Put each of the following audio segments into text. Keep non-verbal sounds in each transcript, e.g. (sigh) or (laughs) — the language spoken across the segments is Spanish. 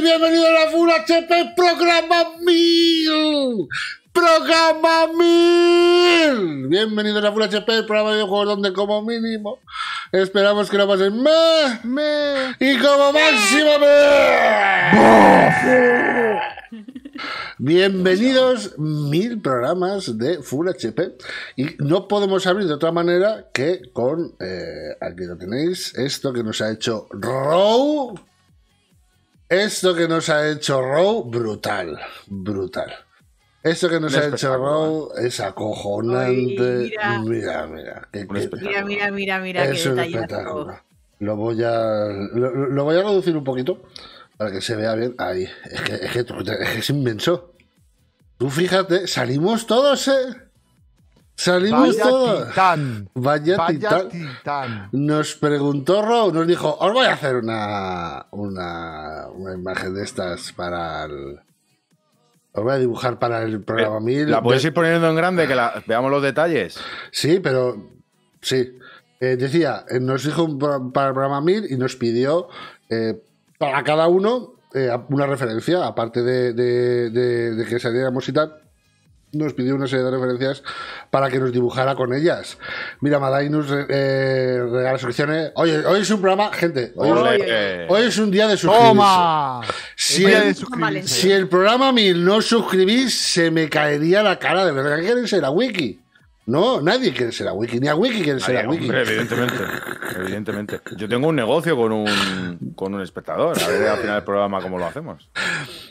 bienvenidos a la Full HP Programa 1000. Programa 1000. Bienvenidos a la Full HP, programa de videojuegos donde como mínimo esperamos que no pasen más y como máximo me. Bienvenidos mil programas de Full HP y no podemos abrir de otra manera que con eh, aquí lo tenéis esto que nos ha hecho Row esto que nos ha hecho Row, brutal, brutal. Esto que nos ha hecho Row ¿eh? es acojonante. mira, mira, mira, mira, mira, mira, mira, es qué Lo voy a, lo, voy a reducir un poquito para que se vea bien. Ahí, es que es, es, que es inmenso. Tú fíjate, salimos todos, ¿eh? Salimos Vaya todos. Titán. Vaya, titán. Nos preguntó Rob, nos dijo, os voy a hacer una, una, imagen de estas para el... Os voy a dibujar para el programa 1000. Eh, la puedes ir poniendo en grande, que veamos los detalles. Sí, pero sí. Eh, decía, eh, nos dijo para el programa 1000 y nos pidió para cada uno una referencia, aparte de que saliéramos y tal nos pidió una serie de referencias para que nos dibujara con ellas. Mira, Madain nos eh, eh, regala soluciones. Oye, hoy es un programa, gente. Hoy, es, un eh. día de suscribirse. ¡Toma! Si, el, programa mil no suscribís, se me caería la cara de verdad. ¿Qué quieren ser? ¿A Wiki? No, nadie quiere ser a Wiki, ni a Wiki quiere ser a Wiki. evidentemente, evidentemente. Yo tengo un negocio con un, con un espectador. A ver al final del programa cómo lo hacemos.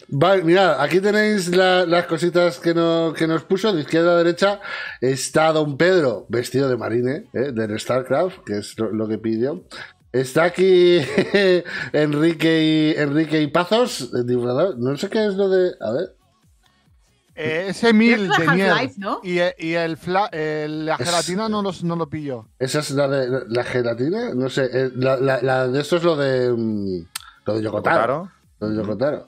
Vale, mirad, aquí tenéis las cositas que, nos puso. De izquierda a derecha está Don Pedro, vestido de marine, eh, del StarCraft, que es lo, que pidió. Está aquí (laughs) Enrique y, Enrique y Pazos, eh, No sé qué es lo de. A ver. Eh, ese mil de y, el la gelatina no, lo pillo. ¿Esa es la de la, gelatina? No sé. la, de esto es lo de. Mm, lo de Yokotaro. Lo de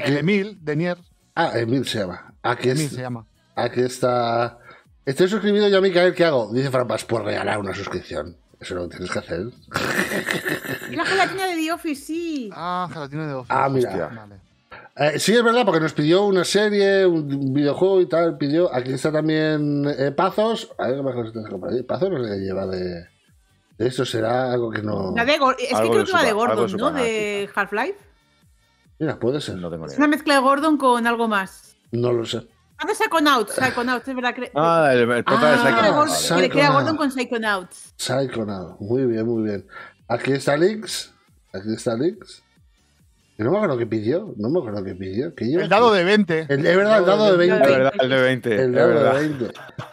Emil de Nier. Ah, Emil se llama. Aquí se llama. Aquí está. Estoy suscribido ya a mí, ¿qué hago? Dice Frampas, pues regalar una suscripción. Eso es lo que tienes que hacer. (laughs) La gelatina de The Office, sí. Ah, gelatina de The Office. Ah, mira. Eh, sí, es verdad, porque nos pidió una serie, un videojuego y tal. Pidió. Aquí está también eh, Pazos. A ver qué más cosas tengo que comprar Pazos no se lleva de. De eso será algo que no. es que creo que va de Gordon, ¿no? De Half-Life. Mira, puede ser. es una mezcla de Gordon con algo más. No lo sé. Ah, no, Psychonauts, Psychonauts, es verdad. (laughs) Ah, el, el total ah, de Psychonauts. Crea Gordon con Psychonauts. Psychonauts, muy bien, muy bien. Aquí está Lynx. Aquí está Lynx. No me acuerdo qué pidió, no me acuerdo qué pidió. el dado de 20. es verdad, el dado de 20. El, de 20. El dado de 20.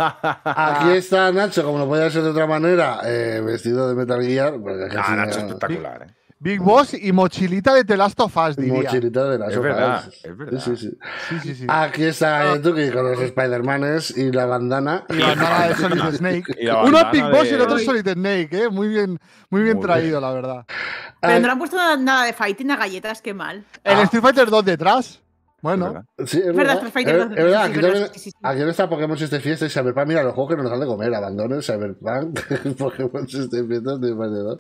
(laughs) Aquí está Nacho, como no podía ser de otra manera, eh, vestido de Metal Gear. Ah, Nacho espectacular. ¿eh? Big Boss y mochilita de The Last of Us, diría. Mochilita de The Last of Us. Es verdad. Sí, sí, sí. Aquí está Tuki ah. con los Spider-Manes y la bandana. Y la bandana de Solid Snake. Uno es Big Boss y el otro es Solid Snake, ¿eh? Muy bien, muy bien traído, la verdad. Tendrán no han puesto nada de fighting a galletas, qué mal. El ah. Street Fighter 2 detrás. Bueno, sí, es verdad. Es verdad, es verdad. Aquí, no está Pokémon System Fiesta y Cyberpunk. Mira los juegos que nos dan de comer: Abandonen, Cyberpunk, (laughs) Pokémon este Fiesta, Street Fighter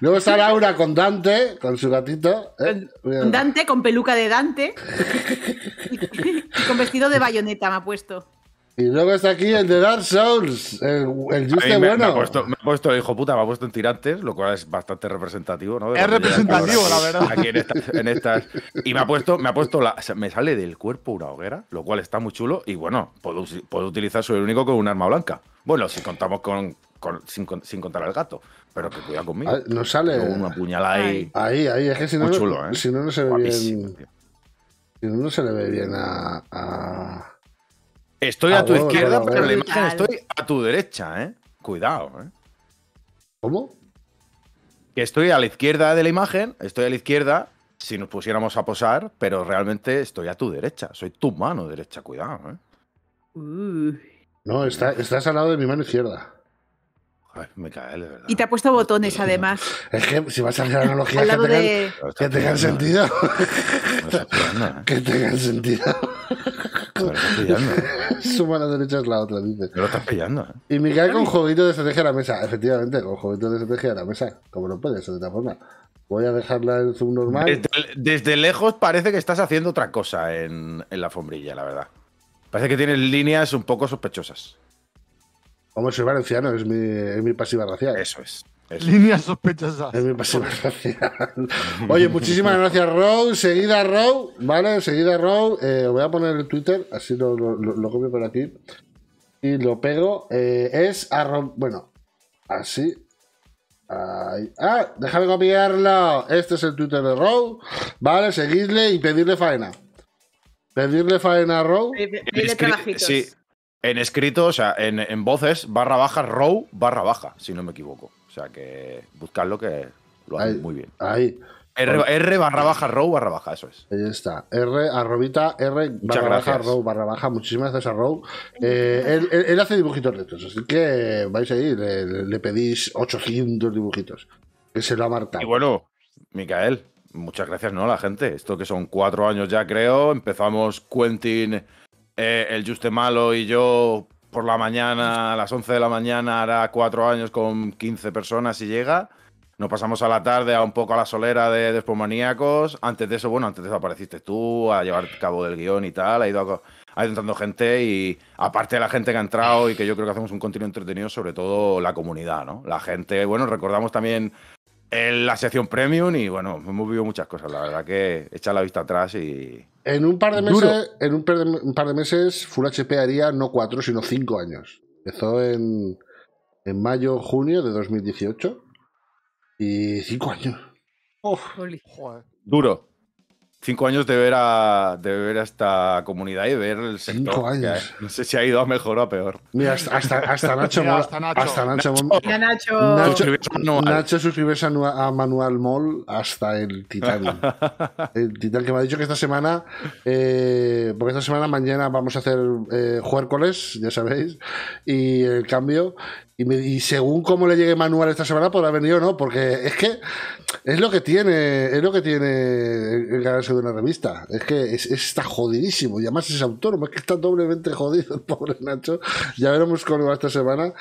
Luego está Laura con Dante, con su gatito. ¿eh? Con Dante, con peluca de Dante. (laughs) y con vestido de bayoneta me ha puesto. Y luego está aquí el de Dark Souls, el, el me, bueno. Me ha, puesto, me ha puesto, hijo puta, me ha puesto en tirantes, lo cual es bastante representativo, ¿no? es representativo, la verdad. Aquí en estas, Y me ha puesto, me ha puesto me sale del cuerpo una hoguera, lo cual está muy chulo. Y bueno, puedo, puedo utilizar, soy el único con un arma blanca. Bueno, si contamos con sin, contar al gato, pero que cuida conmigo. Ah, no sale. una puñalada ahí. Ahí, ahí, es que si no, chulo, ¿eh? si no, no se ve bien. Si no, no se le ve bien a. Estoy a, tu izquierda, pero la imagen estoy a tu derecha, ¿eh? Cuidado, ¿eh? ¿Cómo? Que estoy a la izquierda de la imagen, estoy a la izquierda si nos pusiéramos a posar, pero realmente estoy a tu derecha, soy tu mano derecha, cuidado, ¿eh? No, estás al lado de mi mano izquierda. Y te ha puesto botones, además. Es que si vas a hacer analogías que, tengan, de... que tengan sentido. ¿eh? (laughs) que tengan sentido. ¿eh? Suma la derecha es la otra, dice. lo estás pillando. ¿eh? Y me cae con jueguito de estrategia a la mesa. Efectivamente, con jueguito de estrategia a la mesa. Como no puedes, de otra forma. Voy a dejarla en zoom normal. Desde, lejos parece que estás haciendo otra cosa en, en la alfombrilla, la verdad. Parece que tienes líneas un poco sospechosas. Hombre, soy valenciano, es mi, pasiva racial. Eso es. Línea sospechosa. Es mi pasiva racial. Oye, muchísimas gracias, Row. Seguida, Row. Vale, seguida, Row. Eh, voy a poner el Twitter, así lo, copio por aquí. Y lo pego. Eh, es es Row Bueno, así. Ahí. Ah, déjame copiarlo. Este es el Twitter de Row. Vale, seguidle y pedirle faena. Pedirle faena a Row. Pedirle trabajitos. En escrito, o sea, en, voces, barra baja, row, barra baja, si no me equivoco. O sea que buscadlo, que lo hay muy bien. Ahí. R, barra baja row barra baja, eso es. Ahí está. R arrobita R barra baja row barra baja. Muchísimas gracias a row. Eh, él, hace dibujitos estos, así que vais ahí, le, le pedís 800 dibujitos. Que se lo ha Y bueno, Micael, muchas gracias, ¿no? La gente. Esto que son cuatro años ya, creo. Empezamos Cuentin... Eh, el Juste Malo y yo por la mañana, a las 11 de la mañana, hará cuatro años con 15 personas y llega. Nos pasamos a la tarde a un poco a la solera de Despomaníacos. Antes de eso, bueno, antes de eso apareciste tú a llevar cabo del guión y tal. Ha ido entrando gente y aparte de la gente que ha entrado y que yo creo que hacemos un contenido entretenido, sobre todo la comunidad, ¿no? La gente, bueno, recordamos también en la sección premium y bueno, hemos vivido muchas cosas, la verdad que echar la vista atrás y... En un par de meses, en un par de, meses Full HP haría no cuatro, sino cinco años. Empezó en, en mayo, junio de 2018 y cinco años. Uf, Duro cinco años de ver a, de ver esta comunidad y ver el sector. Cinco años. no sé si ha ido a mejor o a peor. Mira, hasta, hasta, Nacho, hasta Nacho. Hasta Nacho. Nacho. Nacho. suscribirse a, Manual Mall hasta el Titán. (laughs) el Titán que me ha dicho que esta semana, eh, porque esta semana mañana vamos a hacer eh, Juércoles, ya sabéis, y el cambio. Y, según cómo le llegue Manuel esta semana, podrá venir o no, porque es que es lo que tiene, es lo que tiene el ganarse de una revista. Es que es, está jodidísimo, y además es autónomo, es que está doblemente jodido el pobre Nacho. Ya veremos cómo va esta semana,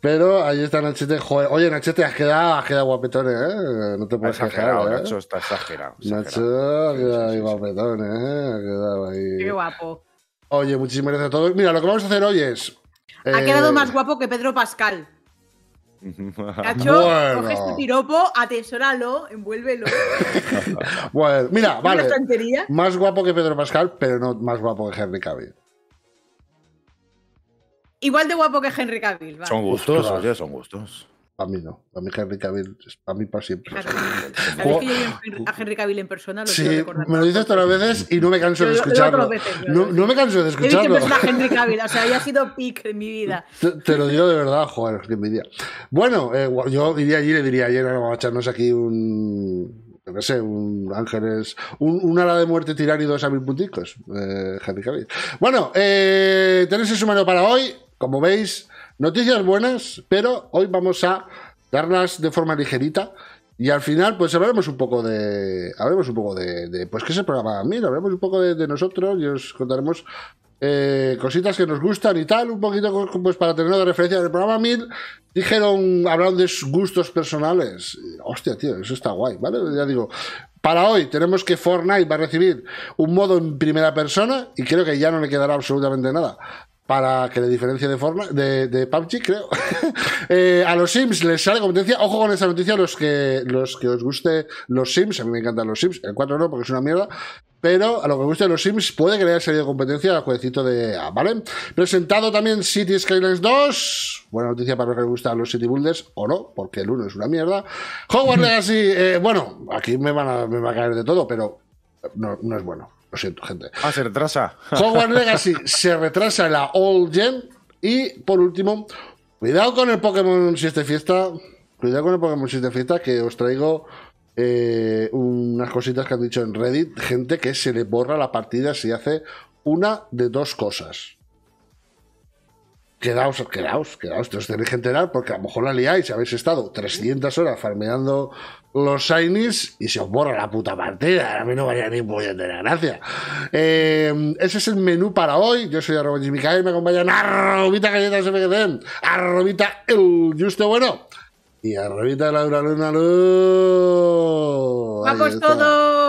pero ahí está Nachete. oye, Nachete, has quedado, has quedado guapetón, ¿eh? No te puedes exagerar, quejar, ¿eh? Nacho está exagerado. Nacho ha quedado ahí guapetón, ¿eh? Ha quedado ahí. Qué guapo. Oye, muchísimas gracias a todos. Mira, lo que vamos a hacer hoy es ha quedado eh, más guapo que Pedro Pascal. (laughs) Cacho, coges este tu tiropo, atesóralo, envuélvelo. (laughs) mira, vale. Más guapo que Pedro Pascal, pero no más guapo que Henry Cavill. Igual de guapo que Henry Cavill. Son gustos, oye, son gustos. A mí no. a mí Henry Cavill es para mí para siempre. a Henry Cavill en persona? Lo sí, me lo dices todas las veces y no me canso de escucharlo. no, no me canso de escucharlo. a Henry Cavill, o sea, ya ha sido pick en mi vida. Te, lo digo de verdad, joder, que día Bueno, eh, yo diría allí y le diría ayer, vamos a echarnos aquí un... No sé, un Ángeles, un, ala de muerte tirar y dos a mil punticos. Eh, Henry Cavill. Bueno, eh, tenéis eso mano para hoy. Como veis, Noticias buenas, pero hoy vamos a darlas de forma ligerita. Y al final, pues hablaremos un poco de. Hablaremos un poco de. de pues qué el programa mira, hablaremos un poco de, nosotros y os contaremos eh, cositas que nos gustan y tal, un poquito pues para tener de referencia del programa 1000, dijeron, hablaron de sus gustos personales. Hostia, tío, eso está guay, ¿vale? Ya digo, para hoy tenemos que Fortnite va a recibir un modo en primera persona y creo que ya no le quedará absolutamente nada para que le diferencie de, forma, de, de PUBG, creo. (laughs) Eh, a los Sims les sale competencia. Ojo con esa noticia, los que, los que os guste los Sims, a mí me encantan los Sims, el 4 no, porque es una mierda. Pero a los que me guste los Sims puede que le haya salido competencia al jueguecito de A, ¿vale? Presentado también City Skylines 2. Buena noticia para los que les gustan los City Builders, o no, porque el 1 es una mierda. Hogwarts (laughs) Legacy, eh, bueno, aquí me van, a, me a caer de todo, pero no, no es bueno. Lo siento, gente. Ah, se retrasa. Hogwarts (laughs) Legacy se retrasa la old Gen. Y por último, cuidado con el Pokémon si fiesta. Cuidado con el Pokémon si este fiesta, que os traigo eh, unas cositas que han dicho en Reddit. Gente que se le borra la partida si hace una de dos cosas quedaos, quedaos, quedaos, os tenéis que enterar porque a lo mejor la liáis, habéis estado 300 horas farmeando los shinies y se os borra la puta partida, a mí no vaya ni polla de la gracia. Eh, ese es el menú para hoy, yo soy arroba Jimmy y me acompañan arrobita galletas quedan arrobita el justo bueno y arrobita Laura Luna ¡Vamos todos!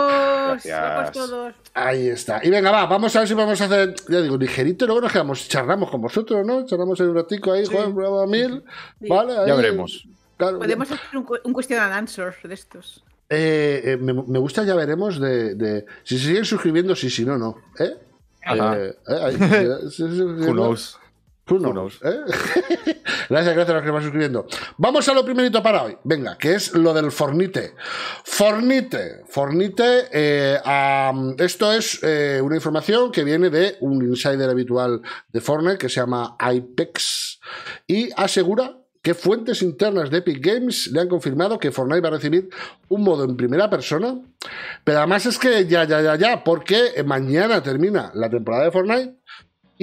Ahí está. Y venga, va, vamos a ver si vamos a hacer, ya digo, ligerito, luego nos quedamos, charlamos con vosotros, ¿no? Charlamos en un ratico ahí, Juan, Bravo Mil. Vale, ya veremos. Podemos hacer un, question and answer de estos. Eh, eh, me, gusta, ya veremos, de, si se siguen suscribiendo, sí, si no, no. ¿Eh? Ajá. eh, eh ahí, (laughs) Who knows? ¿Eh? (laughs) gracias, gracias a los que me van suscribiendo. Vamos a lo primerito para hoy. Venga, que es lo del Fornite. Fornite. Fornite. Eh, esto es eh, una información que viene de un insider habitual de Fortnite que se llama Ipex y asegura que fuentes internas de Epic Games le han confirmado que Fortnite va a recibir un modo en primera persona. Pero además es que ya, ya, ya, ya, porque mañana termina la temporada de Fortnite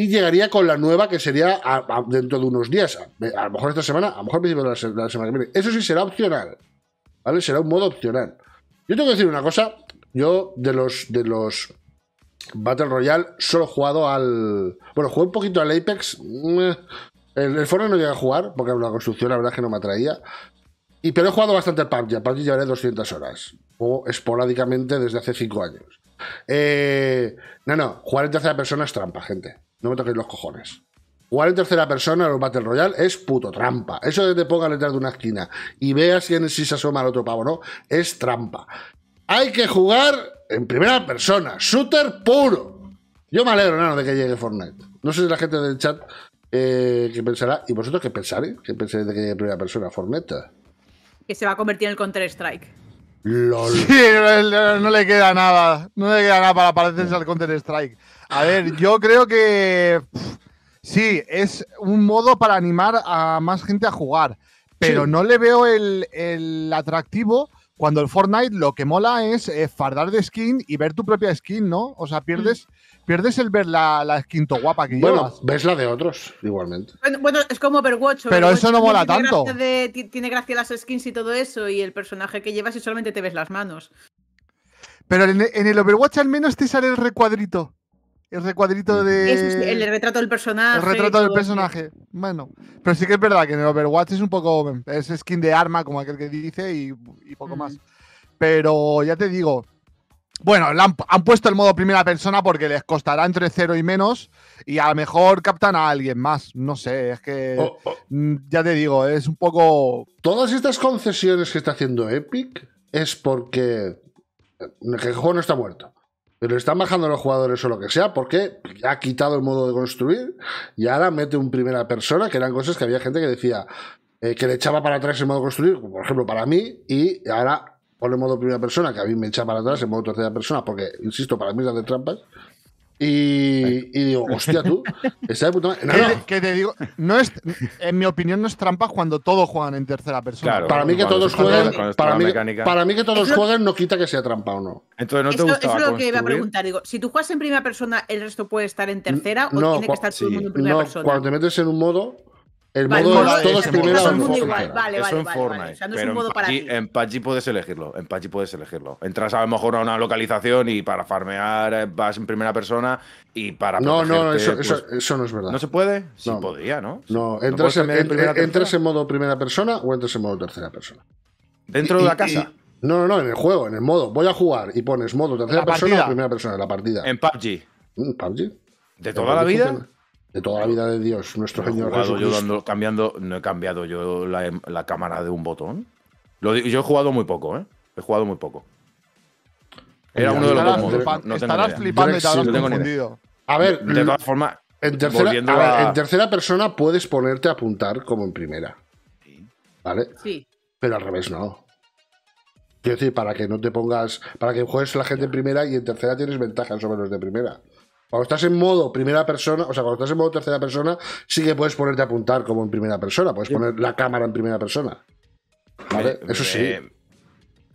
y llegaría con la nueva que sería dentro de unos días, a, lo mejor esta semana, a lo mejor principio de la, semana que viene. Eso sí será opcional, ¿vale? Será un modo opcional. Yo tengo que decir una cosa, yo de los, de los Battle Royale solo he jugado al... Bueno, jugué un poquito al Apex, mm, el, el no llegué a jugar porque era una construcción, la verdad que no me atraía. Y, pero he jugado bastante al PUBG, al PUBG llevaré 200 horas, o esporádicamente desde hace 5 años. Eh, no, no, jugar en tercera persona es trampa, gente. No me toquéis los cojones. Jugar en tercera persona en los Battle Royale es puto trampa. Eso de que te ponga detrás de una esquina y veas si, se asoma al otro pavo, ¿no? Es trampa. Hay que jugar en primera persona, shooter puro. Yo me alegro, nano, de que llegue Fortnite. No sé si la gente del chat eh, que pensará, y vosotros qué pensaréis, qué pensáis de que llegue en primera persona Fortnite. Que se va a convertir en el Counter-Strike no, le queda nada. No le queda nada para parecerse al Counter-Strike. A ver, yo creo que. sí, es un modo para animar a más gente a jugar. Pero no le veo el, el atractivo cuando el Fortnite lo que mola es eh, fardar de skin y ver tu propia skin, ¿no? O sea, pierdes, pierdes el ver la, la skin to guapa que bueno, ves la de otros, igualmente. Bueno, es como Overwatch. Pero eso no mola tanto. tiene gracia las skins y todo eso, y el personaje que llevas y solamente te ves las manos. Pero en el Overwatch al menos te sale el recuadrito. El recuadrito de. el retrato del personaje. El retrato del personaje. Bueno, pero sí que es verdad que en el Overwatch es un poco. Es skin de arma, como aquel que dice, y, poco más. Pero ya te digo. Bueno, han, puesto el modo primera persona porque les costará entre cero y menos. Y a lo mejor captan a alguien más. No sé, es que. Mm, ya te digo, es un poco. Todas estas concesiones que está haciendo Epic es porque. Eh, el juego no está muerto. Pero están bajando los jugadores o lo que sea, porque ha quitado el modo de construir y ahora mete un primera persona, que eran cosas que había gente que decía eh, que le echaba para atrás el modo de construir, por ejemplo, para mí, y ahora pone modo primera persona, que a mí me echa para atrás en modo tercera persona, porque, insisto, para mí es de trampas. Y, digo, hostia, tú, esa de puta madre. te digo? No es, en mi opinión, no es trampa cuando todos juegan en tercera persona. Claro, para mí que todos jueguen, para mí, que todos jueguen no quita que sea trampa o no. Entonces no te gusta. Eso es lo que iba a preguntar. Digo, si tú juegas en primera persona, ¿el resto puede estar en tercera o tiene que estar todo el mundo en primera persona? Cuando te metes en un modo, el modo es, todo en Fortnite. modo en, PUBG, puedes elegirlo. En PUBG puedes elegirlo. Entras a lo mejor a una localización y para farmear eh, vas en primera persona y para. No, no, pues, eso, no es verdad. ¿No se puede? Sí no. ¿no? No, entras, en, entras en, modo primera persona o entras en modo tercera persona. ¿Dentro de la casa? no, no, no, en el juego, en el modo. Voy a jugar y pones modo tercera persona o primera persona, de la partida. En PUBG. ¿En mm, PUBG. ¿De toda la vida? de toda la vida de Dios, nuestro Señor cambiando, no he cambiado yo la, cámara de un botón. Lo, yo he jugado muy poco, ¿eh? He jugado muy poco. Era uno de los dos No estarás flipando y te confundido. A ver, de todas formas, en tercera, persona puedes ponerte a apuntar como en primera. ¿Vale? Sí. Pero al revés no. Quiero decir, para que no te pongas. Para que juegues la gente en primera y en tercera tienes ventaja sobre los de primera. Cuando estás en modo primera persona, o sea, cuando estás en modo tercera persona, sí que puedes ponerte a apuntar como en primera persona. Puedes poner la cámara en primera persona. ¿Vale? Eso sí.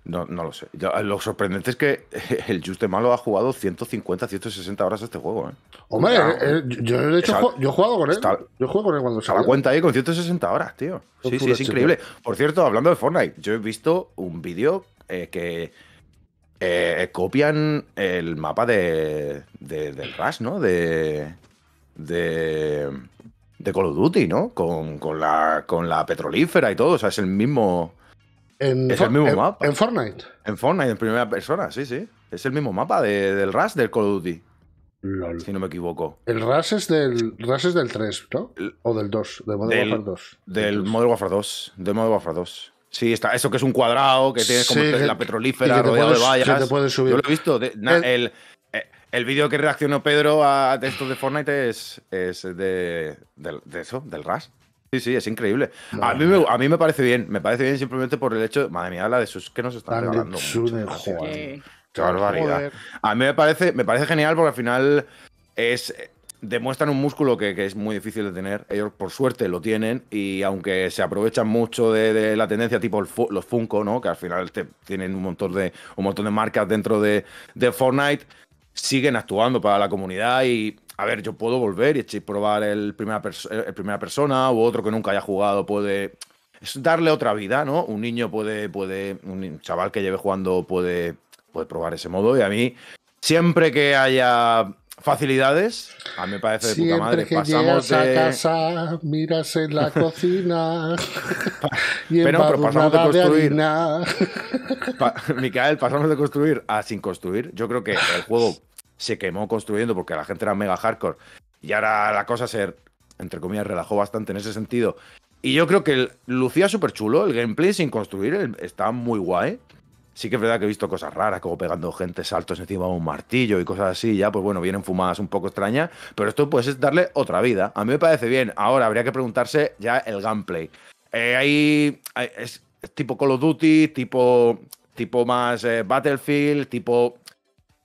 no, no lo sé. Eh, lo sorprendente es que (laughs) el Juste Malo ha jugado 150, 160 horas a este juego. ¿eh? Hombre, eh, yo, de hecho, yo he jugado con él. yo juego con él cuando se cuenta ahí con 160 horas, tío. Sí, sí, es este increíble. Por cierto, hablando de Fortnite, yo he visto un vídeo eh, que eh, eh, copian el mapa de, del Rush, ¿no? De, de, Call of Duty, ¿no? Con, la, con la petrolífera y todo. O sea, es el mismo. es el mismo mapa. En Fortnite. En Fortnite, en primera persona, sí, sí. Es el mismo mapa del Rush del Call of Duty. Si no me equivoco. El Rush es del, Rush es del 3, ¿no? o del 2, del Model Warfare 2. Del, Warfare 2. Sí, está, eso que es un cuadrado, que tienes como este, la petrolífera rodeado de vallas. Te subir. Yo lo he visto. el, eh, el, vídeo que reaccionó Pedro a textos de Fortnite es, es de, de, eso, del RAS. Sí, sí, es increíble. a, mí me, a mí me parece bien, me parece bien simplemente por el hecho, madre mía, la de sus que nos están regalando. Joder. Qué barbaridad. A mí me parece, me parece genial porque al final es demuestran un músculo que, es muy difícil de tener. Ellos, por suerte, lo tienen y aunque se aprovechan mucho de, la tendencia tipo los Funko, ¿no? que al final tienen un montón, de, un montón de marcas dentro de, de Fortnite, siguen actuando para la comunidad y a ver, yo puedo volver y probar el primera, primera persona u otro que nunca haya jugado puede darle otra vida, ¿no? Un niño puede, puede, un chaval que lleve jugando puede, puede probar ese modo y a mí siempre que haya facilidades. A mí me parece de puta madre. Que pasamos a casa, miras en la (laughs) cocina. y no pero, pasamos de construir. nada. Micael, pasamos de construir a sin construir. Yo creo que el juego se quemó construyendo porque la gente era mega hardcore. Y ahora la cosa se, entre comillas, relajó bastante en ese sentido. Y yo creo que lucía súper chulo, el gameplay sin construir, está muy guay. Sí que es verdad que he visto cosas raras, como pegando gente saltos encima de un martillo y cosas así, ya, pues bueno, vienen fumadas un poco extrañas, pero esto pues es darle otra vida. A mí me parece bien. Ahora habría que preguntarse ya el gameplay. Eh, hay, es, tipo Call of Duty, tipo, tipo más eh, Battlefield, tipo,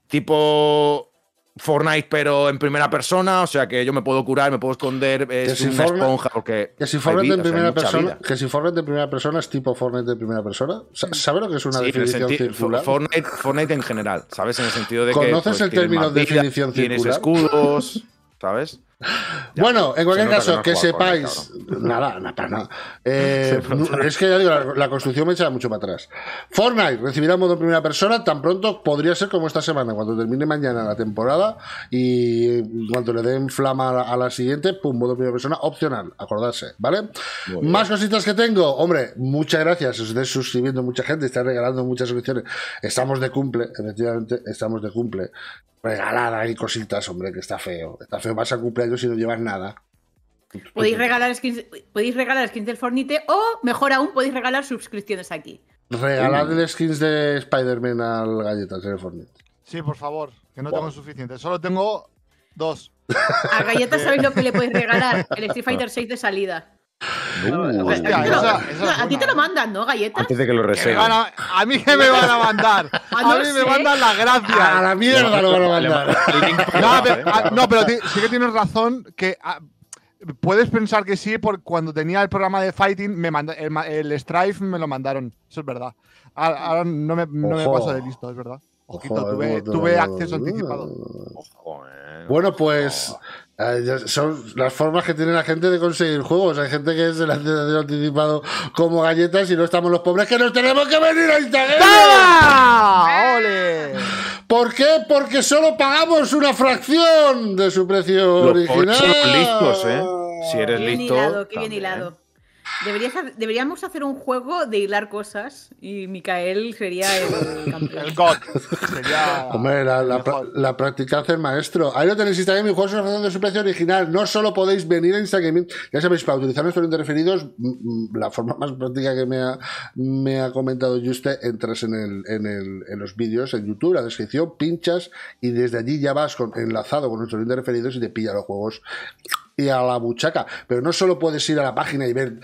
tipo Fortnite, pero en primera persona, o sea que yo me puedo curar, me puedo esconder, es una esponja porque. Que si Fortnite en primera persona, que si Fortnite en primera persona es tipo Fortnite de primera persona. ¿Sabes lo que es una definición circular? Fortnite, Fortnite, en general, ¿sabes? En el sentido de que. ¿Conoces pues, el término definición circular? Tienes escudos, ¿sabes? bueno, en cualquier caso, que, sepáis. (laughs) nada, nada, nada. Eh, (laughs) es que ya digo, la, construcción me echa mucho para atrás. Fortnite recibirá modo primera persona tan pronto, podría ser como esta semana, cuando termine mañana la temporada y cuando le den flama a la, siguiente, pum, modo primera persona opcional, acordarse, ¿vale? Más cositas que tengo. Hombre, muchas gracias. Os suscribiendo mucha gente, estáis regalando muchas suscripciones. Estamos de cumple, efectivamente, estamos de cumple regalar ahí cositas, hombre, que está feo. Está feo, vas a cumpleaños y no llevas nada. Podéis regalar skins, podéis regalar skins del Fornite o, mejor aún, podéis regalar suscripciones aquí. Regalad skins de Spider-Man al Galletas en Fornite. Sí, por favor, que no tengo suficiente. Solo tengo dos. A Galletas sabéis lo que le podéis regalar. El Street (laughs) Fighter 6 de salida a ti te lo mandan, ¿no? Galletas. Antes de que lo rese. A, mí que me (laughs) van a mandar. Ah, a, mí me mandan las gracias. A la mierda lo van a mandar. ¿eh? Ah, no, pero, sí que tienes razón que. Ah, puedes pensar que sí, porque cuando tenía el programa de Fighting, me el, Strife me lo mandaron. Eso es verdad. Ahora, no, me, paso de listo, es verdad. Ojito, tuve, acceso anticipado. Eh. bueno, pues Ah, son las formas que tiene la gente de conseguir juegos. Hay gente que se le ha anticipado como galletas y no estamos los pobres que nos tenemos que venir a Instagram. Ah. ¡Ole! ¿Por qué? Porque solo pagamos una fracción de su precio original. listos, ¿eh? Si eres listo. Hilado, bien hilado deberíamos hacer un juego de hilar cosas y Micael sería el (laughs) campeón. El God. Sería Hombre, la, práctica hace maestro. Ahí lo tenéis Instagram y juegos de su precio original. No solo podéis venir a Instagram. Ya sabéis, para utilizar nuestros referidos, mm, mm, la forma más práctica que me ha, me ha comentado Juste, entras en, el, en, el, en los vídeos, en YouTube, la descripción, pinchas y desde allí ya vas con, enlazado con de referidos y te pilla los juegos y a la buchaca. Pero no solo puedes ir a la página y ver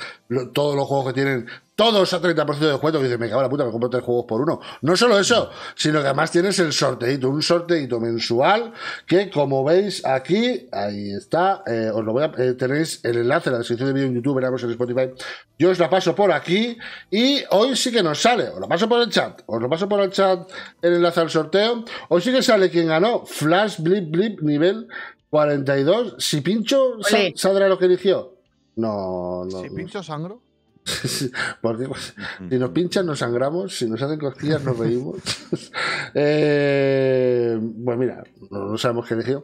todos los juegos que tienen, todos a 30% de descuento, que dices, me cago en la puta, me compro tres juegos por uno. No solo eso, sino que además tienes el sorteito, un sorteito mensual que, como veis aquí, ahí está, eh, os lo voy a, eh, tenéis el enlace en la descripción de vídeo en YouTube, Veremos en Spotify. Yo os la paso por aquí y hoy sí que nos sale, os la paso por el chat, os lo paso por el chat el enlace al sorteo. Hoy sí que sale quien ganó, Flash Blip Blip nivel 42. Si pincho, sal, ¿saldrá lo que eligió? No, no. Si pincho, sangro. (laughs) si nos pinchan nos sangramos, si nos hacen cosquillas nos reímos. (laughs) eh, pues mira, no, sabemos qué elegido.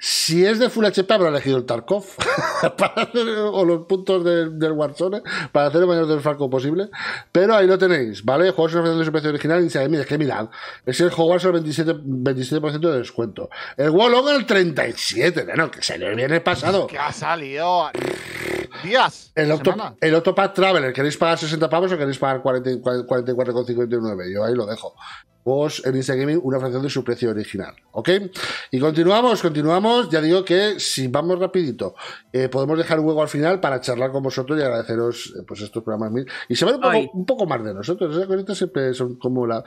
Si es de Full HP habrá elegido el Tarkov (laughs) o los puntos del Warzone para hacer el mayor del desfalco posible. Pero ahí lo tenéis, ¿vale? Juegos de su precio original y se mira, es que mirad, es el jugar Warzone 27, 27 de descuento. El Wallon al 37, bueno que se le viene pasado. Que ha salido. El, octo, el Traveler, ¿queréis pagar 60 pavos o queréis pagar 44,59? Yo ahí lo dejo en una fracción de su precio original. ¿Ok? Y continuamos, continuamos. Ya digo que si vamos rapidito, eh, podemos dejar un huevo al final para charlar con vosotros y agradeceros eh, pues estos programas. mil. Y se va un poco, más de nosotros. Esas cositas siempre son como la...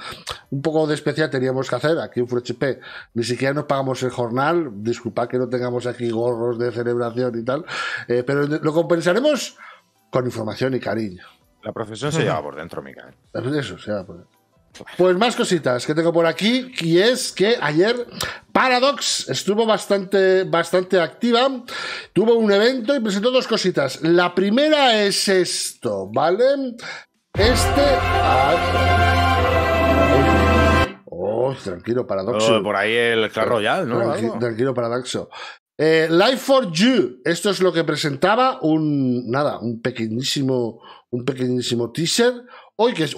Un poco de especial teníamos que hacer aquí en HP, Ni siquiera nos pagamos el jornal. Disculpa que no tengamos aquí gorros de celebración y tal. Eh, pero lo compensaremos con información y cariño. La profesión se lleva por dentro, La Eso se lleva por dentro. Pues más cositas que tengo por aquí, y es que ayer Paradox estuvo bastante, bastante activa, tuvo un evento y presentó dos cositas. La primera es esto, ¿vale? Este... Ah, oh, oh, tranquilo, Paradoxo. Oh, por ahí el carro ya, ¿no? tranquilo, Paradoxo. Eh, Life for You, esto es lo que presentaba, un, nada, un pequeñísimo, un pequeñísimo teaser. Hoy que es...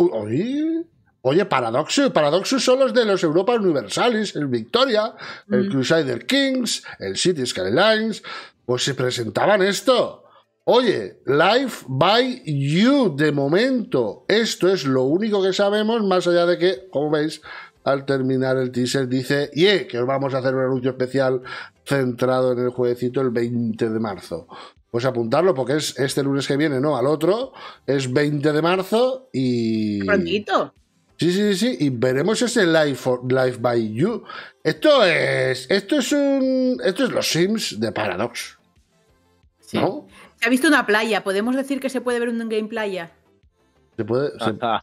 Oye, paradoxos, paradoxos son los de los Europa Universalis, el Victoria, el mm. Crusader Kings, el City Skylines, pues se presentaban esto. Oye, Life by You, de momento, esto es lo único que sabemos, más allá de que, como veis, al terminar el teaser dice, yeah, que os vamos a hacer un anuncio especial centrado en el jueguecito el 20 de marzo. Pues apuntarlo porque es este lunes que viene, no, al otro, es 20 de marzo y... Prontito. Sí, sí, sí, y veremos ese Life, by You. Esto es. Esto es un. Esto es los Sims de Paradox. ¿No? Se ha visto una playa. ¿Podemos decir que se puede ver un game playa? Se puede. (laughs)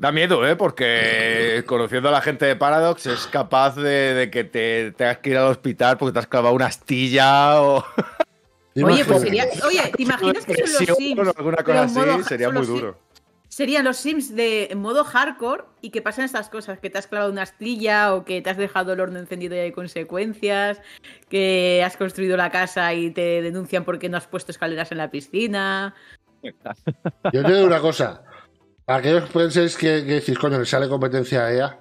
Da miedo, ¿eh? Porque conociendo a la gente de Paradox es capaz de, que te tengas que ir al hospital porque te has clavado una astilla o. (laughs) Oye, pues sería. Oye, ¿te imaginas que son los Sims? Alguna cosa así sería muy duro serían los Sims de modo hardcore y que pasan estas cosas, que te has clavado una astilla o que te has dejado el horno encendido y hay consecuencias, que has construido la casa y te denuncian porque no has puesto escaleras en la piscina. Yo te digo una cosa, aquellos penséis que, que decís, coño, le sale competencia a ella,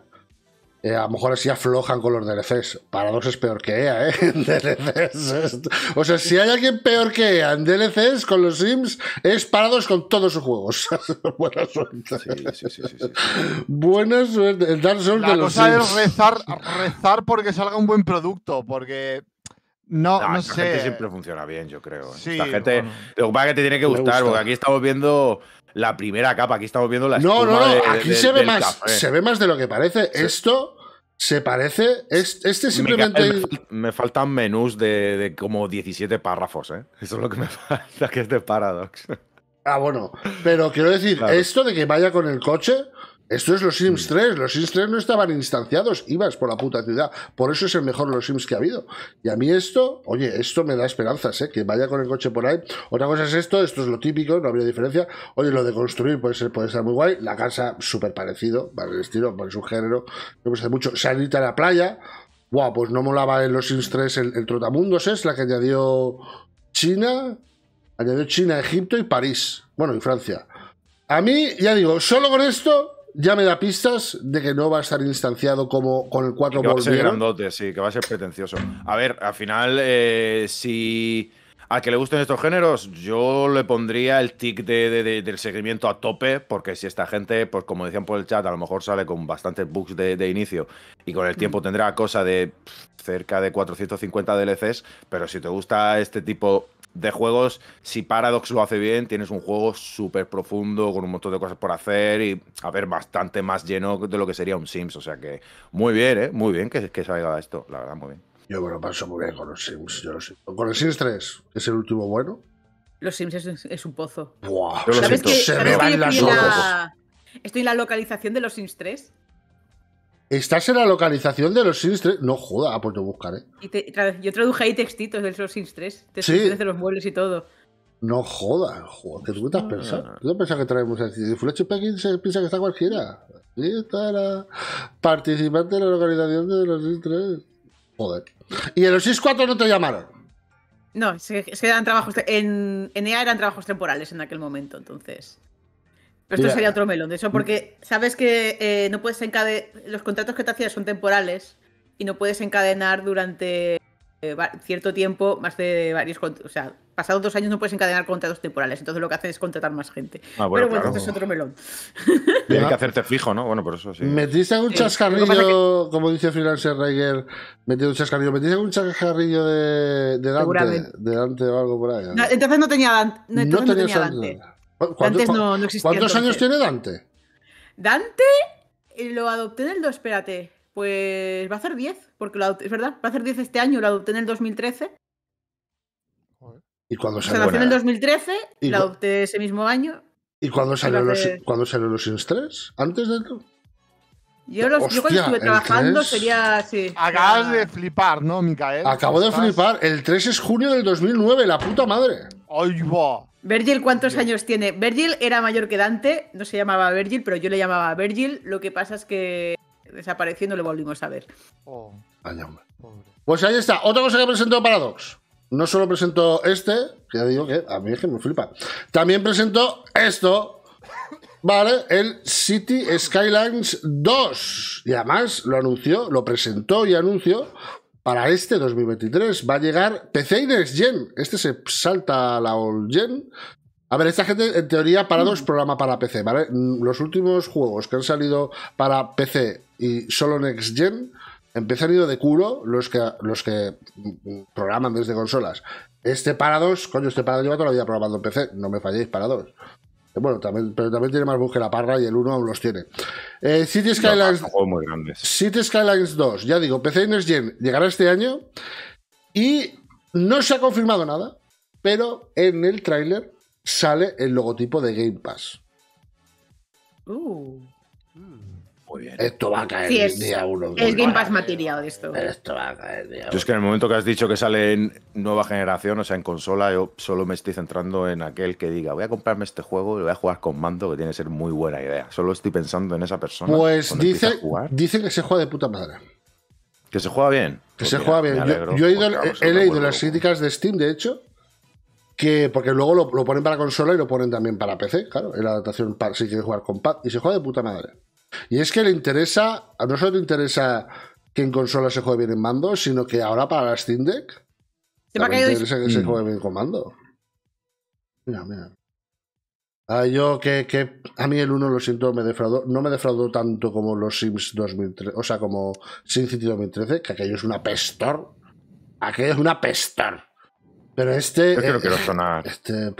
eh, a lo mejor así aflojan con los DLCs. Paradox es peor que EA, ¿eh? En (laughs) DLCs. O sea, si hay alguien peor que EA en DLCs con los Sims, es Paradox con todos sus juegos. (laughs) Buena suerte. Sí, Buena suerte. La cosa es rezar, rezar porque salga un buen producto, porque no, no, gente siempre funciona bien, yo creo. Sí, gente, que te tiene que gustar, porque aquí estamos viendo la primera capa. Aquí estamos viendo la No, no, no. Aquí se, ve más, se ve más de lo que parece. Esto se parece. este simplemente. Me, faltan menús de, como 17 párrafos, ¿eh? Eso es lo que me (laughs) falta, que es de Paradox. Ah, bueno. Pero quiero decir, esto de que vaya con el coche. Esto es los Sims 3. Los Sims 3 no estaban instanciados, ibas por la puta ciudad. Por eso es el mejor los Sims que ha habido. Y a mí esto, oye, esto me da esperanzas, ¿eh? que vaya con el coche por ahí. Otra cosa es esto, esto es lo típico, no había diferencia. Oye, lo de construir puede, ser, puede estar muy guay. La casa, súper parecido, Vale, el estilo, Vale, su género. No gusta mucho. Salita a la playa. Guau, wow, pues no molaba en los Sims 3 el, el Trotamundos, ¿eh? es la que añadió China. Añadió China, Egipto y París. Bueno, y Francia. A mí, ya digo, solo con esto ya me da pistas de que no va a estar instanciado como con el 4 que va a ser grandote, sí, que va a ser pretencioso. A ver, al final, eh, si a que le gusten estos géneros, yo le pondría el tic de, del seguimiento a tope, porque si esta gente, pues como decían por el chat, a lo mejor sale con bastantes bugs de, inicio y con el tiempo mm. tendrá cosa de cerca de 450 DLCs, pero si te gusta este tipo de juegos, si Paradox lo hace bien, tienes un juego súper profundo, con un montón de cosas por hacer y, a ver, bastante más lleno de lo que sería un Sims. O sea que muy bien, ¿eh? Muy bien que, que salga esto, la verdad, muy bien. Yo me lo paso muy bien con los Sims, yo lo sé. Con los Sims 3, es el último bueno. Los Sims es, un pozo. Buah, ¿Sabes se me van las la... Estoy en la localización de los Sims 3 Estás en la localización de los Sims 3. No joda, ah, pues lo buscaré. Y yo traduje ahí textitos de los Sims 3. sí. de los muebles y todo. No joda, joder, ¿qué tú te pensando? pensado. Yo pensaba que traemos aquí Fletcher Pekin se piensa que está cualquiera. Sí, está la participante de la localización de los Sims 3. Joder. ¿Y en los Sims 4 no te llamaron? No, es que, eran trabajos. En, en EA eran trabajos temporales en aquel momento, entonces esto sería otro melón, de eso, porque sabes que eh, no puedes encadenar. Los contratos que te hacías son temporales y no puedes encadenar durante eh, cierto tiempo, más de varios. O sea, pasados dos años no puedes encadenar contratos temporales, entonces lo que haces es contratar más gente. Ah, pero bueno, esto es otro melón. Tienes que hacerte fijo, ¿no? Bueno, por eso sí. Metiste algún chascarrillo, como dice Freelancer Riker, metiste un chascarrillo, metiste un chascarrillo de, de Dante, de Dante o algo por ahí. entonces no tenía Dante. No, no tenía Dante no, ¿Cuántos años tiene Dante? Dante eh, lo adopté en el 2, espérate, pues va a ser 10, porque es verdad, va a ser 10 este año, lo adopté en el 2013. ¿Y cuando salió? en el 2013, lo adopté ese mismo año. ¿Y cuando salió, los, ¿cuándo 3? ¿Antes de tú? Yo, cuando estuve trabajando sería así. Acabas de flipar, ¿no, Micael? Acabo de flipar. El 3 es junio del 2009, la puta madre. ¡Ay, va! Virgil, ¿cuántos años tiene? Virgil era mayor que Dante, no se llamaba Virgil, pero yo le llamaba Virgil. Lo que pasa es que desapareció y no lo volvimos a ver. Oh. pues ahí está. Otra cosa que presentó Paradox. No solo presentó este, que ya digo que a mí me flipa. También presentó esto, ¿vale? El City Skylines 2. Y además lo anunció, lo presentó y anunció para este 2023 va a llegar PC y Next Gen. Este se salta a la Old Gen. A ver, esta gente en teoría para dos mm. programa para PC, ¿vale? Mm, los últimos juegos que han salido para PC y solo Next Gen empiezan ido de culo los que, los que mm, programan desde consolas. Este para dos, coño, este para dos lleva toda la vida programando en PC, no me falléis para dos. Bueno, pero también tiene más bug que la parra y el 1 aún los tiene. Eh, City, Skylines, juego muy City Skylines 2, ya digo, PC Gen llegará este año y no se ha confirmado nada, pero en el tráiler sale el logotipo de Game Pass. Uh. Esto va a caer día uno. Es Game Pass material esto. esto va a caer día uno. es que en el momento que has dicho que sale en nueva generación, o sea, en consola, yo solo me estoy centrando en aquel que diga, voy a comprarme este juego y lo voy a jugar con mando, que tiene que ser muy buena idea. Solo estoy pensando en esa persona. Pues dice, dice que se juega de puta madre. Que se juega bien. Que pues se juega bien. yo, he, leído las críticas de Steam, de hecho, que porque luego lo, ponen para consola y lo ponen también para PC, claro, en la adaptación para si quieres jugar con pad y se juega de puta madre. Y es que le interesa, no solo le interesa que en consola se juegue bien en mando, sino que ahora para la Steam Deck se interesa que se mm. juegue bien con mando. Mira, mira. Ah, yo que, a mí el 1 lo siento, me defraudó, no me defraudó tanto como los Sims 2013, o sea, como SimCity 2013, que aquello es una pestor. Aquello es una pestor. Pero este. creo eh, que sonar. Este.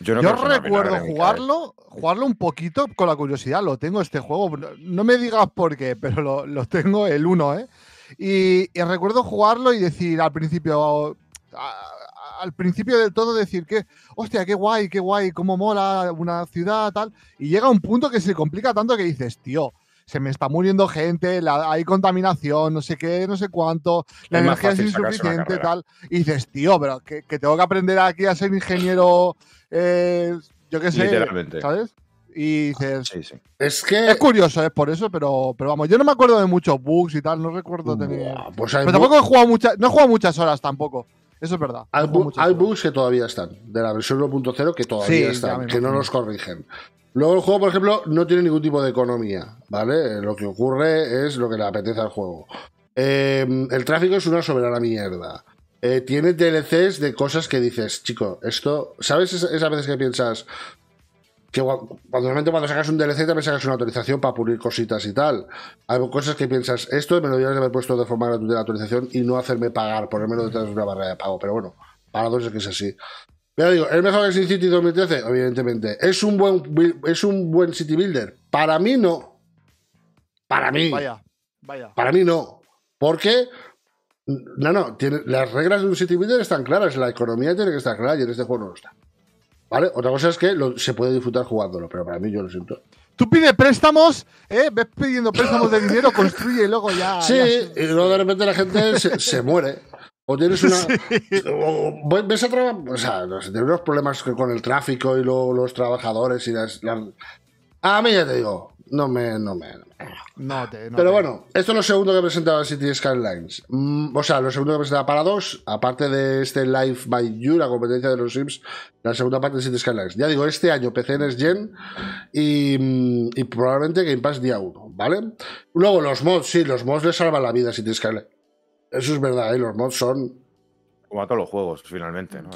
Yo, recuerdo jugarlo, jugarlo un poquito con la curiosidad. Lo tengo este juego. No me digas por qué, pero lo, tengo el uno. ¿eh? Y, recuerdo jugarlo y decir al principio. al principio del todo decir que, hostia, qué guay, qué guay, cómo mola una ciudad, tal. Y llega un punto que se complica tanto que dices, tío, se me está muriendo gente, hay contaminación, no sé qué, no sé cuánto, la energía es insuficiente, tal. Y dices, tío, pero que, que, tengo que aprender aquí a ser ingeniero eh, yo qué sé, ¿sabes? Y dices, es que es curioso, es ¿eh? por eso, pero, pero vamos, yo no me acuerdo de muchos bugs y tal, no recuerdo tener. pues he jugado muchas, no he jugado muchas horas tampoco. Eso es verdad. Hay, bugs que todavía están, de la versión 1.0 que todavía están, que no los corrigen. Luego el juego, por ejemplo, no tiene ningún tipo de economía, ¿vale? Lo que ocurre es lo que le apetece al juego. Eh, el tráfico es una soberana mierda. Eh, tiene DLCs de cosas que dices, chico, esto, ¿sabes esas veces que piensas que normalmente cuando sacas un DLC también sacas una autorización para pulir cositas y tal? Hay cosas que piensas, esto me lo deberías haber puesto de forma gratuita la autorización y no hacerme pagar, por ponérmelo detrás de una barra de pago, pero bueno, para dos es que es así. Pero digo, ¿es mejor que Sin City 2013? Evidentemente. ¿Es un buen, es un buen City Builder? Para mí no. Para mí. Vaya, vaya. Para mí no. ¿Por qué? No, no, las reglas de un city builder están claras, la economía tiene que estar clara y en este juego no lo está. ¿Vale? Otra cosa es que se puede disfrutar jugándolo, pero para mí yo lo siento. Tú pides préstamos, ¿eh? ves pidiendo préstamos de dinero, construye y luego ya. Sí, y luego de repente la gente se, muere. O tienes una. (laughs) O, ves a trabajar. O sea, tienes unos problemas con el tráfico y luego los trabajadores y las, ah A mí ya te digo, no me, no me, pero bueno, esto es lo segundo que presentaba City Skylines. Mm, o sea, lo segundo que presentaba para dos, aparte de este Live by You, la competencia de los Sims, la segunda parte de City Skylines. Ya digo, este año PCN es Gen mm, y, probablemente Game Pass día 1, ¿vale? Luego los mods, sí, los mods le salvan la vida a City Skylines. Eso es verdad, ¿eh? los mods son como a todos los juegos, finalmente, ¿no?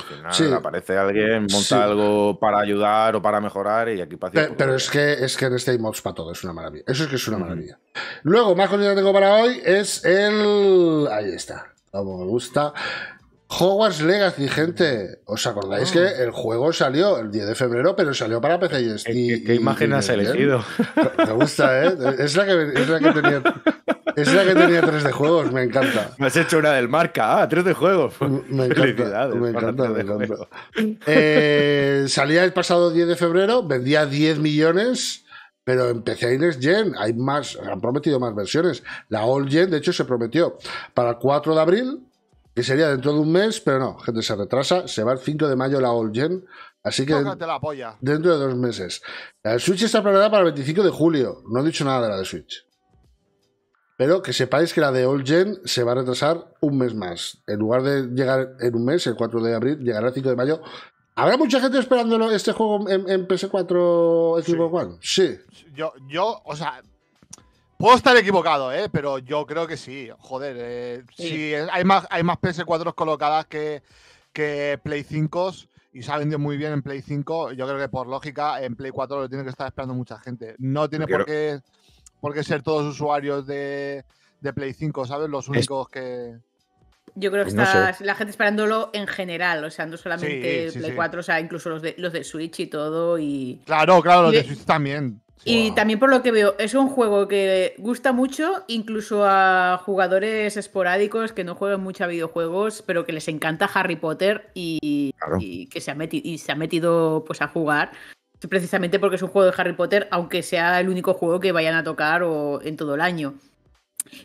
aparece alguien, monta algo para ayudar o para mejorar y aquí Pero, es que es que en este hay mods para todo, es una maravilla. Eso es que es una maravilla. Luego, más cosas que tengo para hoy es el. Ahí está. Como me gusta. Hogwarts Legacy, gente. ¿Os acordáis oh. que el juego salió el 10 de febrero, pero salió para PC y ¿Qué, imagen has elegido? Me (laughs) gusta, ¿eh? Es la que, es la que tenía. (laughs) Es la que tenía tres de juegos, me encanta. (laughs) Me has hecho una del marca, ah, tres de juegos. Me encanta, me encanta, eh, salía el pasado 10 de febrero, vendía 10 millones, pero empecé a Inés Gen, hay más, han prometido más versiones. La All Gen, de hecho, se prometió para el 4 de abril, que sería dentro de un mes, pero no, gente se retrasa, se va el 5 de mayo la All Gen, Así que la polla. dentro de dos meses. La Switch está planeada para el 25 de julio. No he dicho nada de la de Switch. Pero que sepáis que la de All Gen se va a retrasar un mes más. En lugar de llegar en un mes, el 4 de abril, llegará el 5 de mayo. ¿Habrá mucha gente esperando este juego en, PS4 Xbox sí. One? Sí. Yo, yo, o sea, puedo estar equivocado, ¿eh? pero yo creo que sí. Joder, eh, Si hay más, hay más PS4 colocadas que, que Play 5 y se ha vendido muy bien en Play 5. Yo creo que por lógica, en Play 4 lo tiene que estar esperando mucha gente. No tiene por qué porque ser todos usuarios de, Play 5, ¿sabes? Los únicos que... Yo creo que pues la gente esperándolo en general, o sea, no solamente Play 4, o sea, incluso los de, los de Switch y todo. Y... Claro, claro, los de, Switch también. Y también por lo que veo, es un juego que gusta mucho, incluso a jugadores esporádicos que no juegan mucho a videojuegos, pero que les encanta Harry Potter y, que se ha metido, se ha metido pues, a jugar precisamente porque es un juego de Harry Potter, aunque sea el único juego que vayan a tocar en todo el año.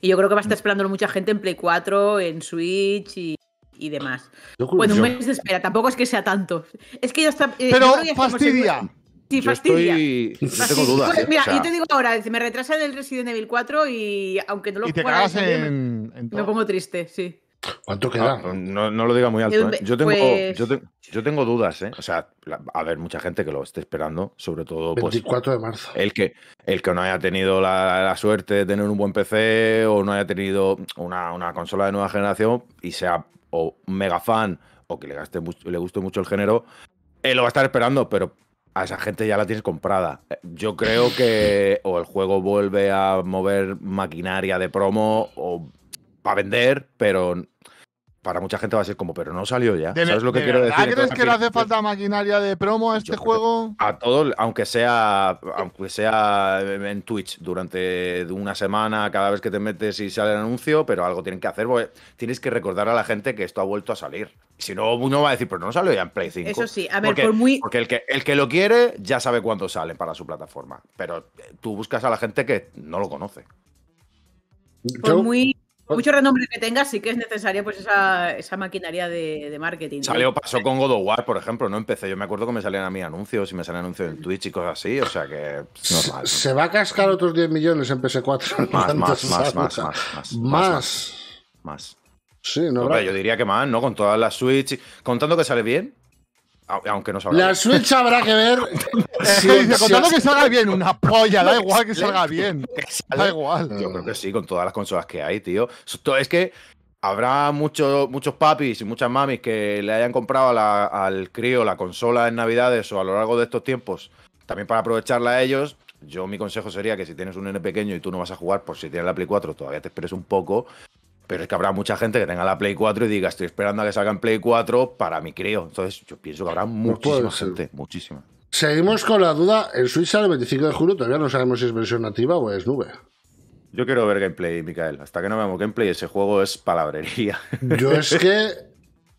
Y yo creo que va a estar mm. esperándolo mucha gente en Play 4, en Switch y, demás. Bueno, un mes de espera, tampoco es que sea tanto. Es que eh, ya está. Pero fastidia. yo mira, yo te digo ahora, me retrasa el Resident Evil 4 y aunque no lo y me pongo triste, sí. ¿Cuánto ah, queda? Pues no, lo diga muy alto. Yo, ¿eh? tengo, pues yo, tengo dudas, ¿eh? O sea, a ver, mucha gente que lo esté esperando, sobre todo. 24 pues, de marzo. El que, el que no haya tenido la, suerte de tener un buen PC o no haya tenido una, consola de nueva generación y sea o mega fan o que le, guste mucho el género, lo va a estar esperando, pero a esa gente ya la tienes comprada. Yo creo que o el juego vuelve a mover maquinaria de promo o va a vender, pero para mucha gente va a ser como, pero no salió ya. ¿Sabes lo que quiero decir? ¿Crees que le hace falta maquinaria de promo a este juego? A todo, aunque sea, aunque sea en Twitch durante una semana, cada vez que te metes y sale el anuncio, pero algo tienen que hacer. Tienes que recordar a la gente que esto ha vuelto a salir. Si no, uno va a decir, pero no salió ya en Play 5. Eso sí, a ver, por muy. Porque el que, lo quiere ya sabe cuándo sale para su plataforma. Pero eh, tú buscas a la gente que no lo conoce. Por muy mucho renombre que tenga, sí que es necesaria pues esa, esa maquinaria de, marketing. Salió, pasó con God of War, por ejemplo, ¿no? Empecé, yo me acuerdo que me salían a mí anuncios y me salían anuncios en Twitch y cosas así, o sea que normal. Se va a cascar otros 10 millones en PS4. Más, más, más, más, más, más, más. Más. Sí, no Yo diría que más, ¿no? Con todas las Switch, contando que sale bien, aunque no salga La Switch habrá que ver. (laughs) Eh, contando que salga bien, una polla, da igual que salga (laughs) bien. Da igual. Yo creo que sí, con todas las consolas que hay, tío. Es que habrá muchos muchos papis y muchas mamis que le hayan comprado al crío la consola en Navidades o a lo largo de estos tiempos, también para aprovecharla a ellos. Yo mi consejo sería que si tienes un N pequeño y tú no vas a jugar por pues si tienes la Play 4, todavía te esperes un poco pero es que habrá mucha gente que tenga la Play 4 y diga, estoy esperando a que salga en Play 4 para mi creo. Entonces, yo pienso que habrá muchísima gente, muchísima. Seguimos con la duda. Switch sale el 25 de julio, todavía no sabemos si es versión nativa o es nube. Yo quiero ver gameplay, Micael. Hasta que no veamos gameplay, ese juego es palabrería. Yo (laughs) es que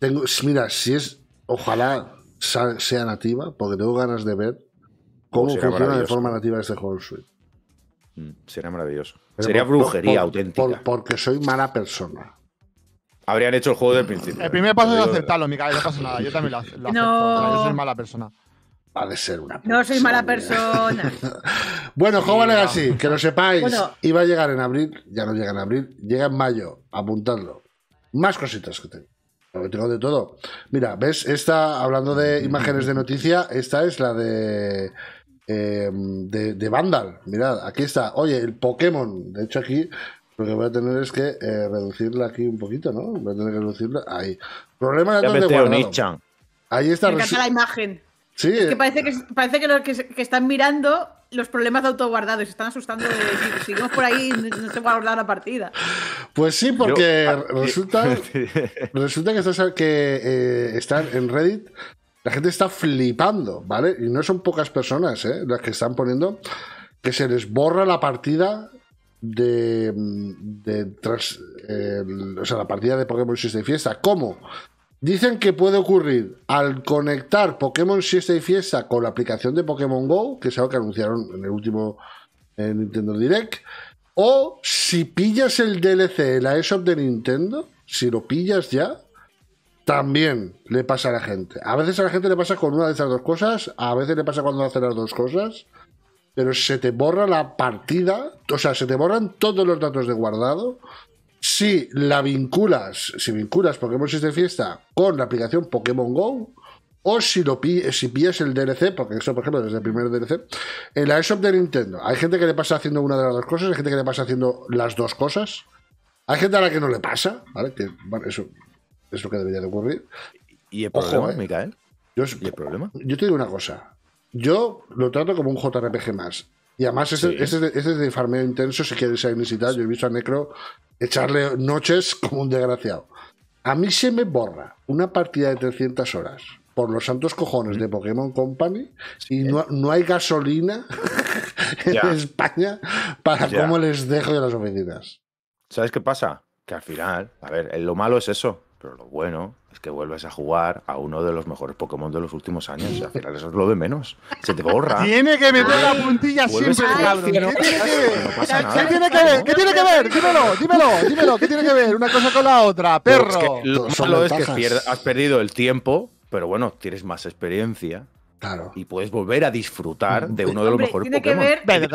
tengo. Mira, si es. Ojalá sea nativa, porque tengo ganas de ver oh, cómo funciona de forma nativa este juego en Switch. Mm, Será maravilloso. Sería brujería auténtica. porque soy mala persona. Habrían hecho el juego del principio. El primer paso es aceptarlo, Micael, no pasa nada. Yo también lo, acepto. Yo soy mala persona. de ser una No soy mala persona. ¿eh? (laughs) bueno, jóvenes así, que lo sepáis. Iba a llegar en abril, ya no llega en abril, llega en mayo. Apuntadlo. Más cositas que tengo. Tengo de todo. Mira, ¿ves? Esta, hablando de imágenes de noticia, esta es la de Em, de, de, Vandal. Mirad, aquí está. Oye, el Pokémon. De hecho, aquí lo que voy a tener es que eh, reducirla aquí un poquito, ¿no? Voy a tener que reducirla ahí. Problema de guardado. Ahí está. la imagen. Sí. Es que eh. parece que, los que, están mirando los problemas de autoguardado y se están asustando si seguimos por ahí no se va a guardar la partida. Pues sí, porque ah, resulta, (laughs) resulta que, que eh, están en Reddit la gente está flipando, ¿vale? Y no son pocas personas ¿eh? las que están poniendo que se les borra la partida de, mm, de o sea, la partida de Pokémon Siesta y Fiesta. ¿Cómo? Dicen que puede ocurrir al conectar Pokémon Siesta y Fiesta con la aplicación de Pokémon Go, que es algo que anunciaron en el último Nintendo Direct, o si pillas el DLC, la eShop de Nintendo, si lo pillas ya, también le pasa a la gente. A veces a la gente le pasa con una de esas dos cosas, a veces le pasa cuando hace las dos cosas, pero se te borra la partida, o sea, se te borran todos los datos de guardado. Si la vinculas, si vinculas Pokémon 6 de fiesta con la aplicación Pokémon Go, o si, lo pillas, el DLC, porque eso, por ejemplo, desde el primer DLC, en la eShop de Nintendo. Hay gente que le pasa haciendo una de las dos cosas, hay gente que le pasa haciendo las dos cosas. Hay gente a la que no le pasa, ¿vale? Que, eso es lo que debería de ocurrir. Y el problema, eh. Micael. Yo, el problema? Yo te digo una cosa. Yo lo trato como un JRPG más. Y además, ese, es de farmeo intenso, si quieres necesitado. yo he visto a Necro echarle noches como un desgraciado. A mí se me borra una partida de 300 horas por los santos cojones de mm. Pokémon Company y eh. no, hay gasolina (laughs) en España para cómo les dejo de las oficinas. ¿Sabes qué pasa? Que al final, a ver, lo malo es eso. Pero lo bueno es que vuelves a jugar a uno de los mejores Pokémon de los últimos años. Y al final eso es lo de menos. Se te borra. Tiene que meter la puntilla siempre. ¿Qué, tiene que ver? ¿Qué tiene que ver? ¿Qué tiene que ver? Dímelo, dímelo, dímelo. ¿Qué tiene que ver una cosa con la otra, pues perro? Solo lo es que has perdido el tiempo, pero bueno, tienes más experiencia y puedes volver a disfrutar de uno de los mejores tiene que ver, es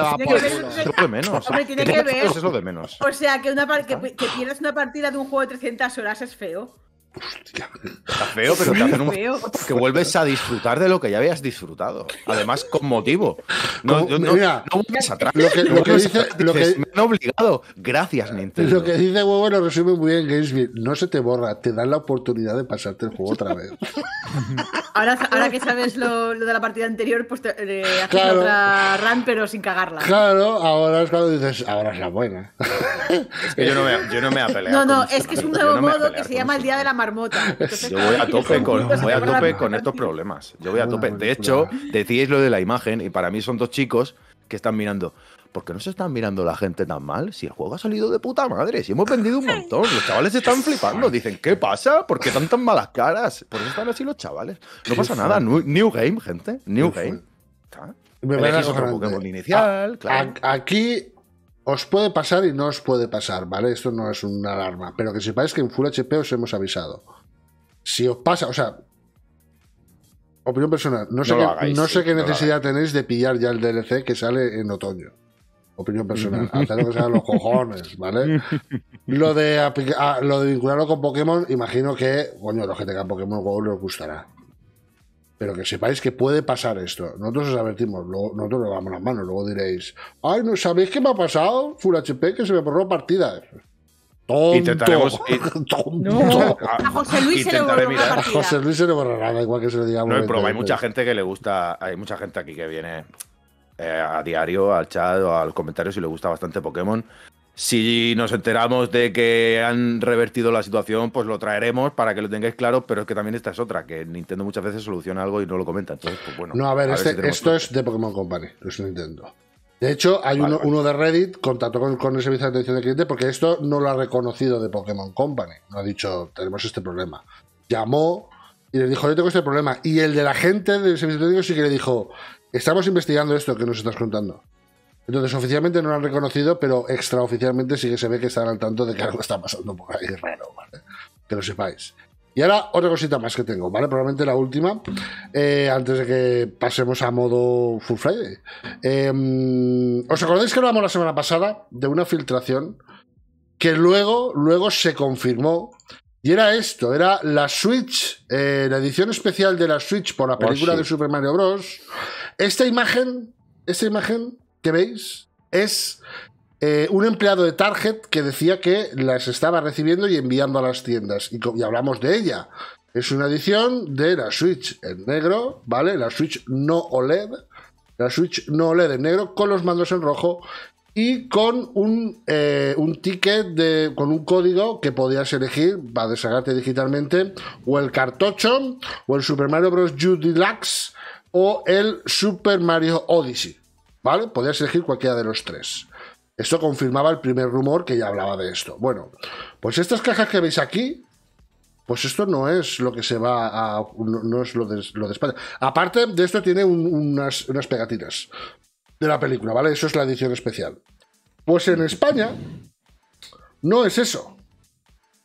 lo de menos. (laughs) Es lo de menos. O sea, que, una, que pierdas una partida de un juego de 300 horas es feo. Está feo, pero te hacen un... que vuelves a disfrutar de lo que ya habías disfrutado. Además, con motivo. No, no, atrás. Lo que, dice, Me han obligado. Gracias, Nintendo. Lo que dice Huevo lo resume muy bien, Gamesby. No se te borra, te dan la oportunidad de pasarte el juego otra vez. (laughs) Ahora, ahora que sabes lo, de la partida anterior, pues te, haces otra run, pero sin cagarla. Claro, ahora es cuando dices, ahora es la buena. Es que yo no me, yo no me No, no, es que es un nuevo modo que se llama el Día de la (laughs) yo voy a (laughs) tope, con, estos problemas. Yo voy a tope. De hecho, decíais lo de la imagen y para mí son dos chicos que están mirando. ¿Por qué no se están mirando la gente tan mal? Si el juego ha salido de puta madre, si hemos vendido un montón, los chavales están flipando, dicen, ¿qué pasa? ¿Por qué están tan malas caras? Por eso están así los chavales. No pasa nada, new, game, gente, new game. inicial, ah, Aquí os puede pasar y no os puede pasar, ¿vale? Esto no es una alarma, pero que sepáis que en Full HP os hemos avisado. Si os pasa, o sea, opinión personal, no sé, qué, necesidad tenéis de pillar ya el DLC que sale en otoño. Opinión personal, (laughs) hasta lo que sean los cojones, ¿vale? (laughs) lo de, ah, lo de vincularlo con Pokémon, imagino que, coño, los que tengan Pokémon Go les gustará. Pero que sepáis que puede pasar esto. Nosotros os advertimos, nosotros lo damos las manos, luego diréis, ay, ¿no sabéis qué me ha pasado? Full HP que se me borró partida. Intentaremos. (laughs) (laughs) A, José Luis se le borrará. igual que se le diga. No hay hay mucha gente que le gusta. Hay mucha gente aquí que viene eh, a diario al chat o al comentario si le gusta bastante Pokémon. Si nos enteramos de que han revertido la situación, pues lo traeremos para que lo tengáis claro, pero es que también esta es otra, que Nintendo muchas veces soluciona algo y no lo comenta. Pues bueno. No, a ver, este esto es de Pokémon Company, no es Nintendo. De hecho, hay uno, de Reddit contactó con, con el servicio de atención al cliente porque esto no lo ha reconocido de Pokémon Company. No ha dicho, tenemos este problema. Llamó y le dijo, yo tengo este problema. Y el de la gente del servicio de cliente sí que le dijo, estamos investigando esto que nos estás contando. Entonces, oficialmente no lo han reconocido, pero extraoficialmente sí que se ve que están al tanto de que algo está pasando por ahí raro, ¿vale? Que lo sepáis. Y ahora otra cosita más que tengo, ¿vale? Probablemente la última, eh, antes de que pasemos a modo Full Friday. Em, ¿Os acordáis que hablamos la semana pasada de una filtración que luego, luego se confirmó? Y era esto, era la Switch, eh, la edición especial de la Switch por la oh, película de Super Mario Bros. Esta imagen, esta imagen que veis es eh, un empleado de Target que decía que las estaba recibiendo y enviando a las tiendas. Y, hablamos de ella. Es una edición de la Switch en negro, ¿vale? La Switch no OLED. La Switch no OLED en negro con los mandos en rojo y con un, eh, ticket de, con un código que podías elegir para desagarte digitalmente o el cartocho o el Super Mario Bros. U Deluxe o el Super Mario Odyssey. ¿Vale? Podías elegir cualquiera de los tres. Esto confirmaba el primer rumor que ya hablaba de esto. Bueno, pues estas cajas que veis aquí, pues esto no es lo que se va a... no, es lo de, España. Aparte de esto tiene unas, unas pegatinas de la película, ¿vale? Eso es la edición especial. Pues en España no es eso.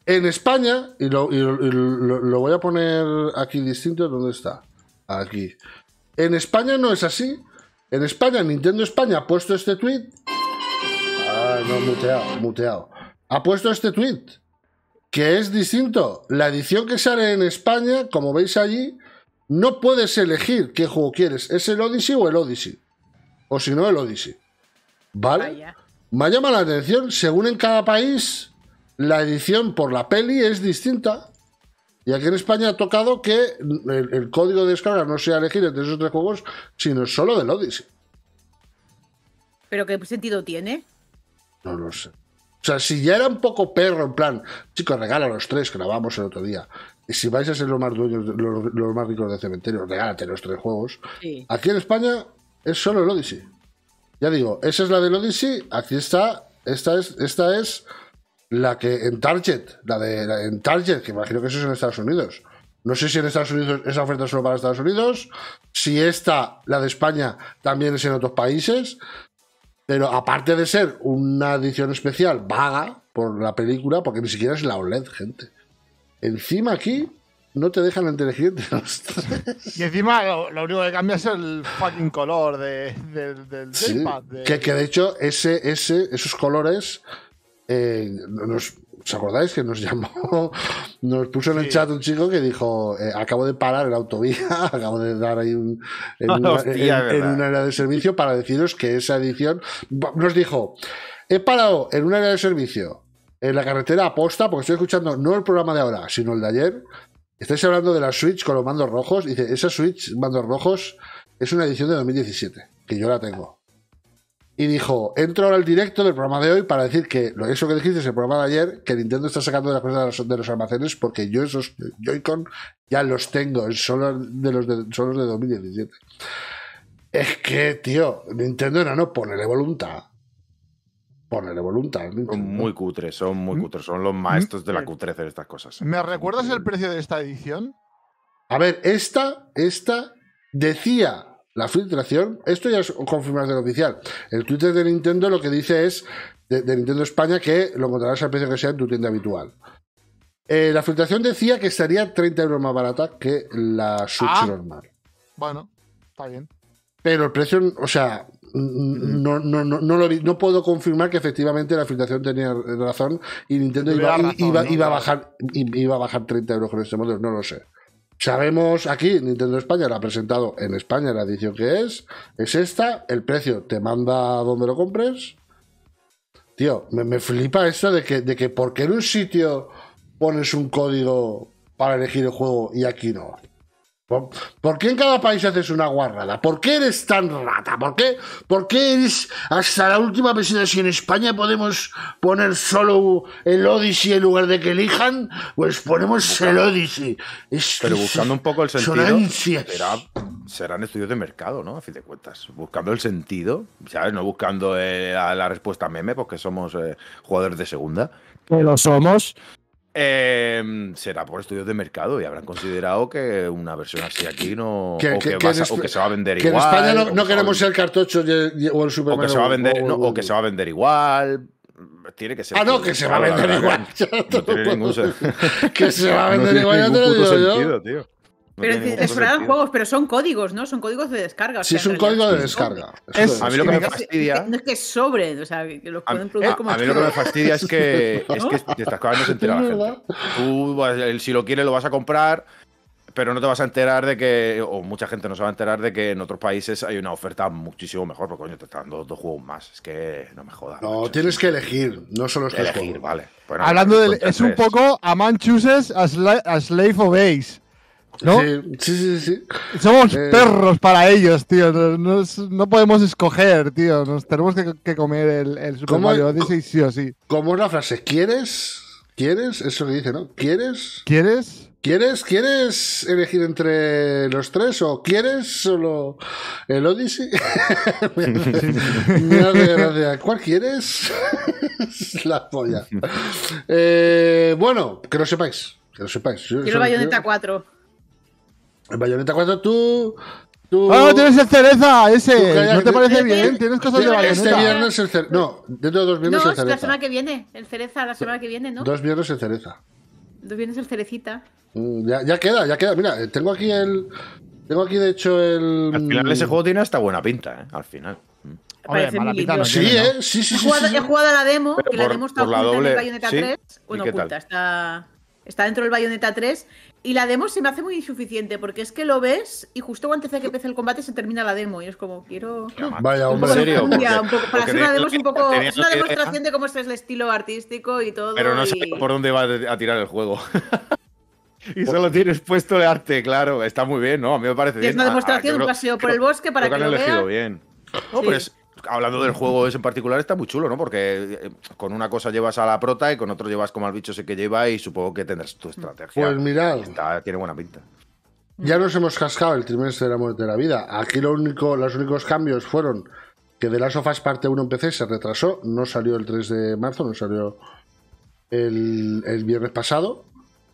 En España, y lo, lo voy a poner aquí distinto, ¿dónde está? Aquí. En España no es así, en España, Nintendo España ha puesto este tweet. Ah, no, muteado, muteado. Ha puesto este tweet que es distinto. La edición que sale en España, como veis allí, no puedes elegir qué juego quieres. ¿Es el Odyssey o el Odyssey? O si no, el Odyssey. ¿Vale? Me llama la atención, según en cada país, la edición por la peli es distinta. Y aquí en España ha tocado que el, código de descarga no sea elegir entre esos tres juegos, sino solo del Odyssey. ¿Pero qué sentido tiene? No lo sé. O sea, si ya era un poco perro, en plan, chicos, regala los tres, que grabamos el otro día. Y si vais a ser los más más ricos de cementerio, regálate los tres juegos. Aquí en España es solo el Odyssey. Ya digo, esa es la del Odyssey, aquí está, esta es, esta es la que en Target, la de en Target, que imagino que eso es en Estados Unidos. No sé si en Estados Unidos esa oferta es solo para Estados Unidos, si esta, la de España, también es en otros países. Pero aparte de ser una edición especial vaga por la película, porque ni siquiera es la OLED, gente. Encima aquí no te dejan inteligente. (laughs) Y encima lo, único que cambia es el fucking color del, del Que, que de hecho ese, ese, esos colores eh, nos, ¿os acordáis que nos (laughs) llamó, nos puso en el chat un chico que dijo, eh, acabo de parar en autovía, (laughs) acabo de dar ahí un, en, (laughs) un área de servicio para deciros que esa edición, nos dijo, he parado en un área de servicio, en la carretera aposta, porque estoy escuchando no el programa de ahora, sino el de ayer, estáis hablando de la Switch con los mandos rojos, dice, esa Switch, mandos rojos, es una edición de 2017, que yo la tengo y dijo, entro ahora al directo del programa de hoy para decir que lo eso que dijiste es el programa de ayer, que Nintendo está sacando de las cosas de los, almacenes porque yo esos Joy-Con ya los tengo, son los de, los de, son los de 2017. Es que, tío, Nintendo era no, ponele voluntad. Ponele voluntad. Son muy cutres, son muy cutres, son los maestros de la eh, cutreza de estas cosas. ¿Me recuerdas el precio de esta edición? A ver, esta, esta decía la filtración, esto ya es del oficial. El Twitter de Nintendo lo que dice es, de, Nintendo España, que lo encontrarás al precio que sea en tu tienda habitual. Eh, la filtración decía que estaría 30 euros más barata que la Switch ah. normal. Bueno, está bien. Pero el precio, o sea, no, no, no, no puedo confirmar que efectivamente la filtración tenía razón y Nintendo iba, a bajar, iba a bajar 30 euros con este modelo, no lo sé. Sabemos aquí, Nintendo España lo ha presentado en España la edición que es. Es esta, el precio te manda donde lo compres. Tío, me, flipa esto de que, de que porque en un sitio pones un código para elegir el juego y aquí no. ¿Por qué en cada país haces una guarrada? ¿Por qué eres tan rata? ¿Por qué, ¿Por eres hasta la última vecina? Si en España podemos poner solo el Odyssey en lugar de que elijan, pues ponemos el Odyssey. pero buscando un poco el sentido. serán estudios de mercado, ¿no? A fin de cuentas. Buscando el sentido, ¿sabes? No buscando eh, la respuesta meme, porque somos eh, jugadores de segunda. Que lo somos. Em, será por estudios de mercado y habrán considerado que una versión así aquí no. Que, o, que, se va a vender igual. Que en España no, queremos ser cartocho o el supermercado... O que, se va a vender, que se va a vender igual. Tiene que ser. Ah, no, que se va a vender igual. (laughs) No tiene ningún sentido. (laughs) Que se va a (laughs) vender igual, ya te lo digo yo. tío pero no juegos, pero son códigos, ¿no? Son códigos de descarga. O sí, es un código de descarga. a mí lo que me fastidia. No es que sobre, o sea, que los pueden producir a, como. A mí lo que me (laughs) fastidia es que, es que te estás enterar Tú, pues, si lo quieres, lo vas a comprar pero no te vas a enterar de que, o mucha gente no se va a enterar de que en otros países hay una oferta muchísimo mejor, porque coño, te están dando dos juegos más. Es que no me jodas. No, tienes que elegir, no solo estás. elegir, vale. Hablando Es un poco a Manchuses a, Slave of ¿no? Sí, sí, sí. Somos eh, perros para ellos, tío. no podemos escoger, tío. Nos tenemos que, comer el, el Super Mario Odyssey sí o sí. ¿Cómo es la frase? ¿Quieres? ¿Quieres? Eso que dice, ¿no? ¿Quieres? ¿Quieres? ¿Quieres, ¿Quieres elegir entre los tres o quieres solo el Odyssey? (laughs) me, hace, ¿Cuál quieres? (laughs) la polla. (laughs) Eh, bueno, que lo sepáis. Que lo sepáis. Quiero Bayonetta 4. El Bayoneta 4, tú. tú ah, tienes el cereza! Ese. ¿No te eh, parece eh, bien? Eh, tienes cosas de este bayoneta Este viernes el cereza. No, dentro de dos viernes el cereza. No, es la semana que viene. El cereza, la semana que viene, ¿no? Dos viernes el cereza. Dos viernes el cerecita. Mm, ya, ya queda, ya queda. Mira, tengo aquí el. Tengo aquí, de hecho, el. Al final, ese juego tiene hasta buena pinta, ¿eh? Al final. mala pinta sí, ¿eh? Sí, sí, he jugado, sí, He jugado a la demo, y que la demo está oculta doble... en el Bayonetta 3. Bueno, oculta, está, está dentro del Bayoneta 3 y la demo se me hace muy insuficiente porque es que lo ves y justo antes de que empiece el combate se termina la demo y es como, quiero... Mm, vaya, hombre, serio. para hacer una demo es una demostración de cómo es el estilo artístico y todo. Pero no sé por dónde va a tirar el juego. (laughs) Y solo tienes puesto de arte, claro. Está muy bien, ¿no? A mí me parece Es una ah, ah, demostración, un paseo por el bosque para que, lo vean. bien. No, es, hablando del juego ese en particular, está muy chulo, ¿no? Porque eh, con una cosa llevas a la prota y con otro llevas como al bicho ese que lleva y supongo que tendrás tu estrategia. Pues mirad. tiene buena pinta. Ya nos hemos cascado el trimestre de la muerte de la vida. Aquí lo único, los únicos cambios fueron que de las sofás parte 1 en PC se retrasó, no salió el 3 de marzo, no salió el, el viernes pasado.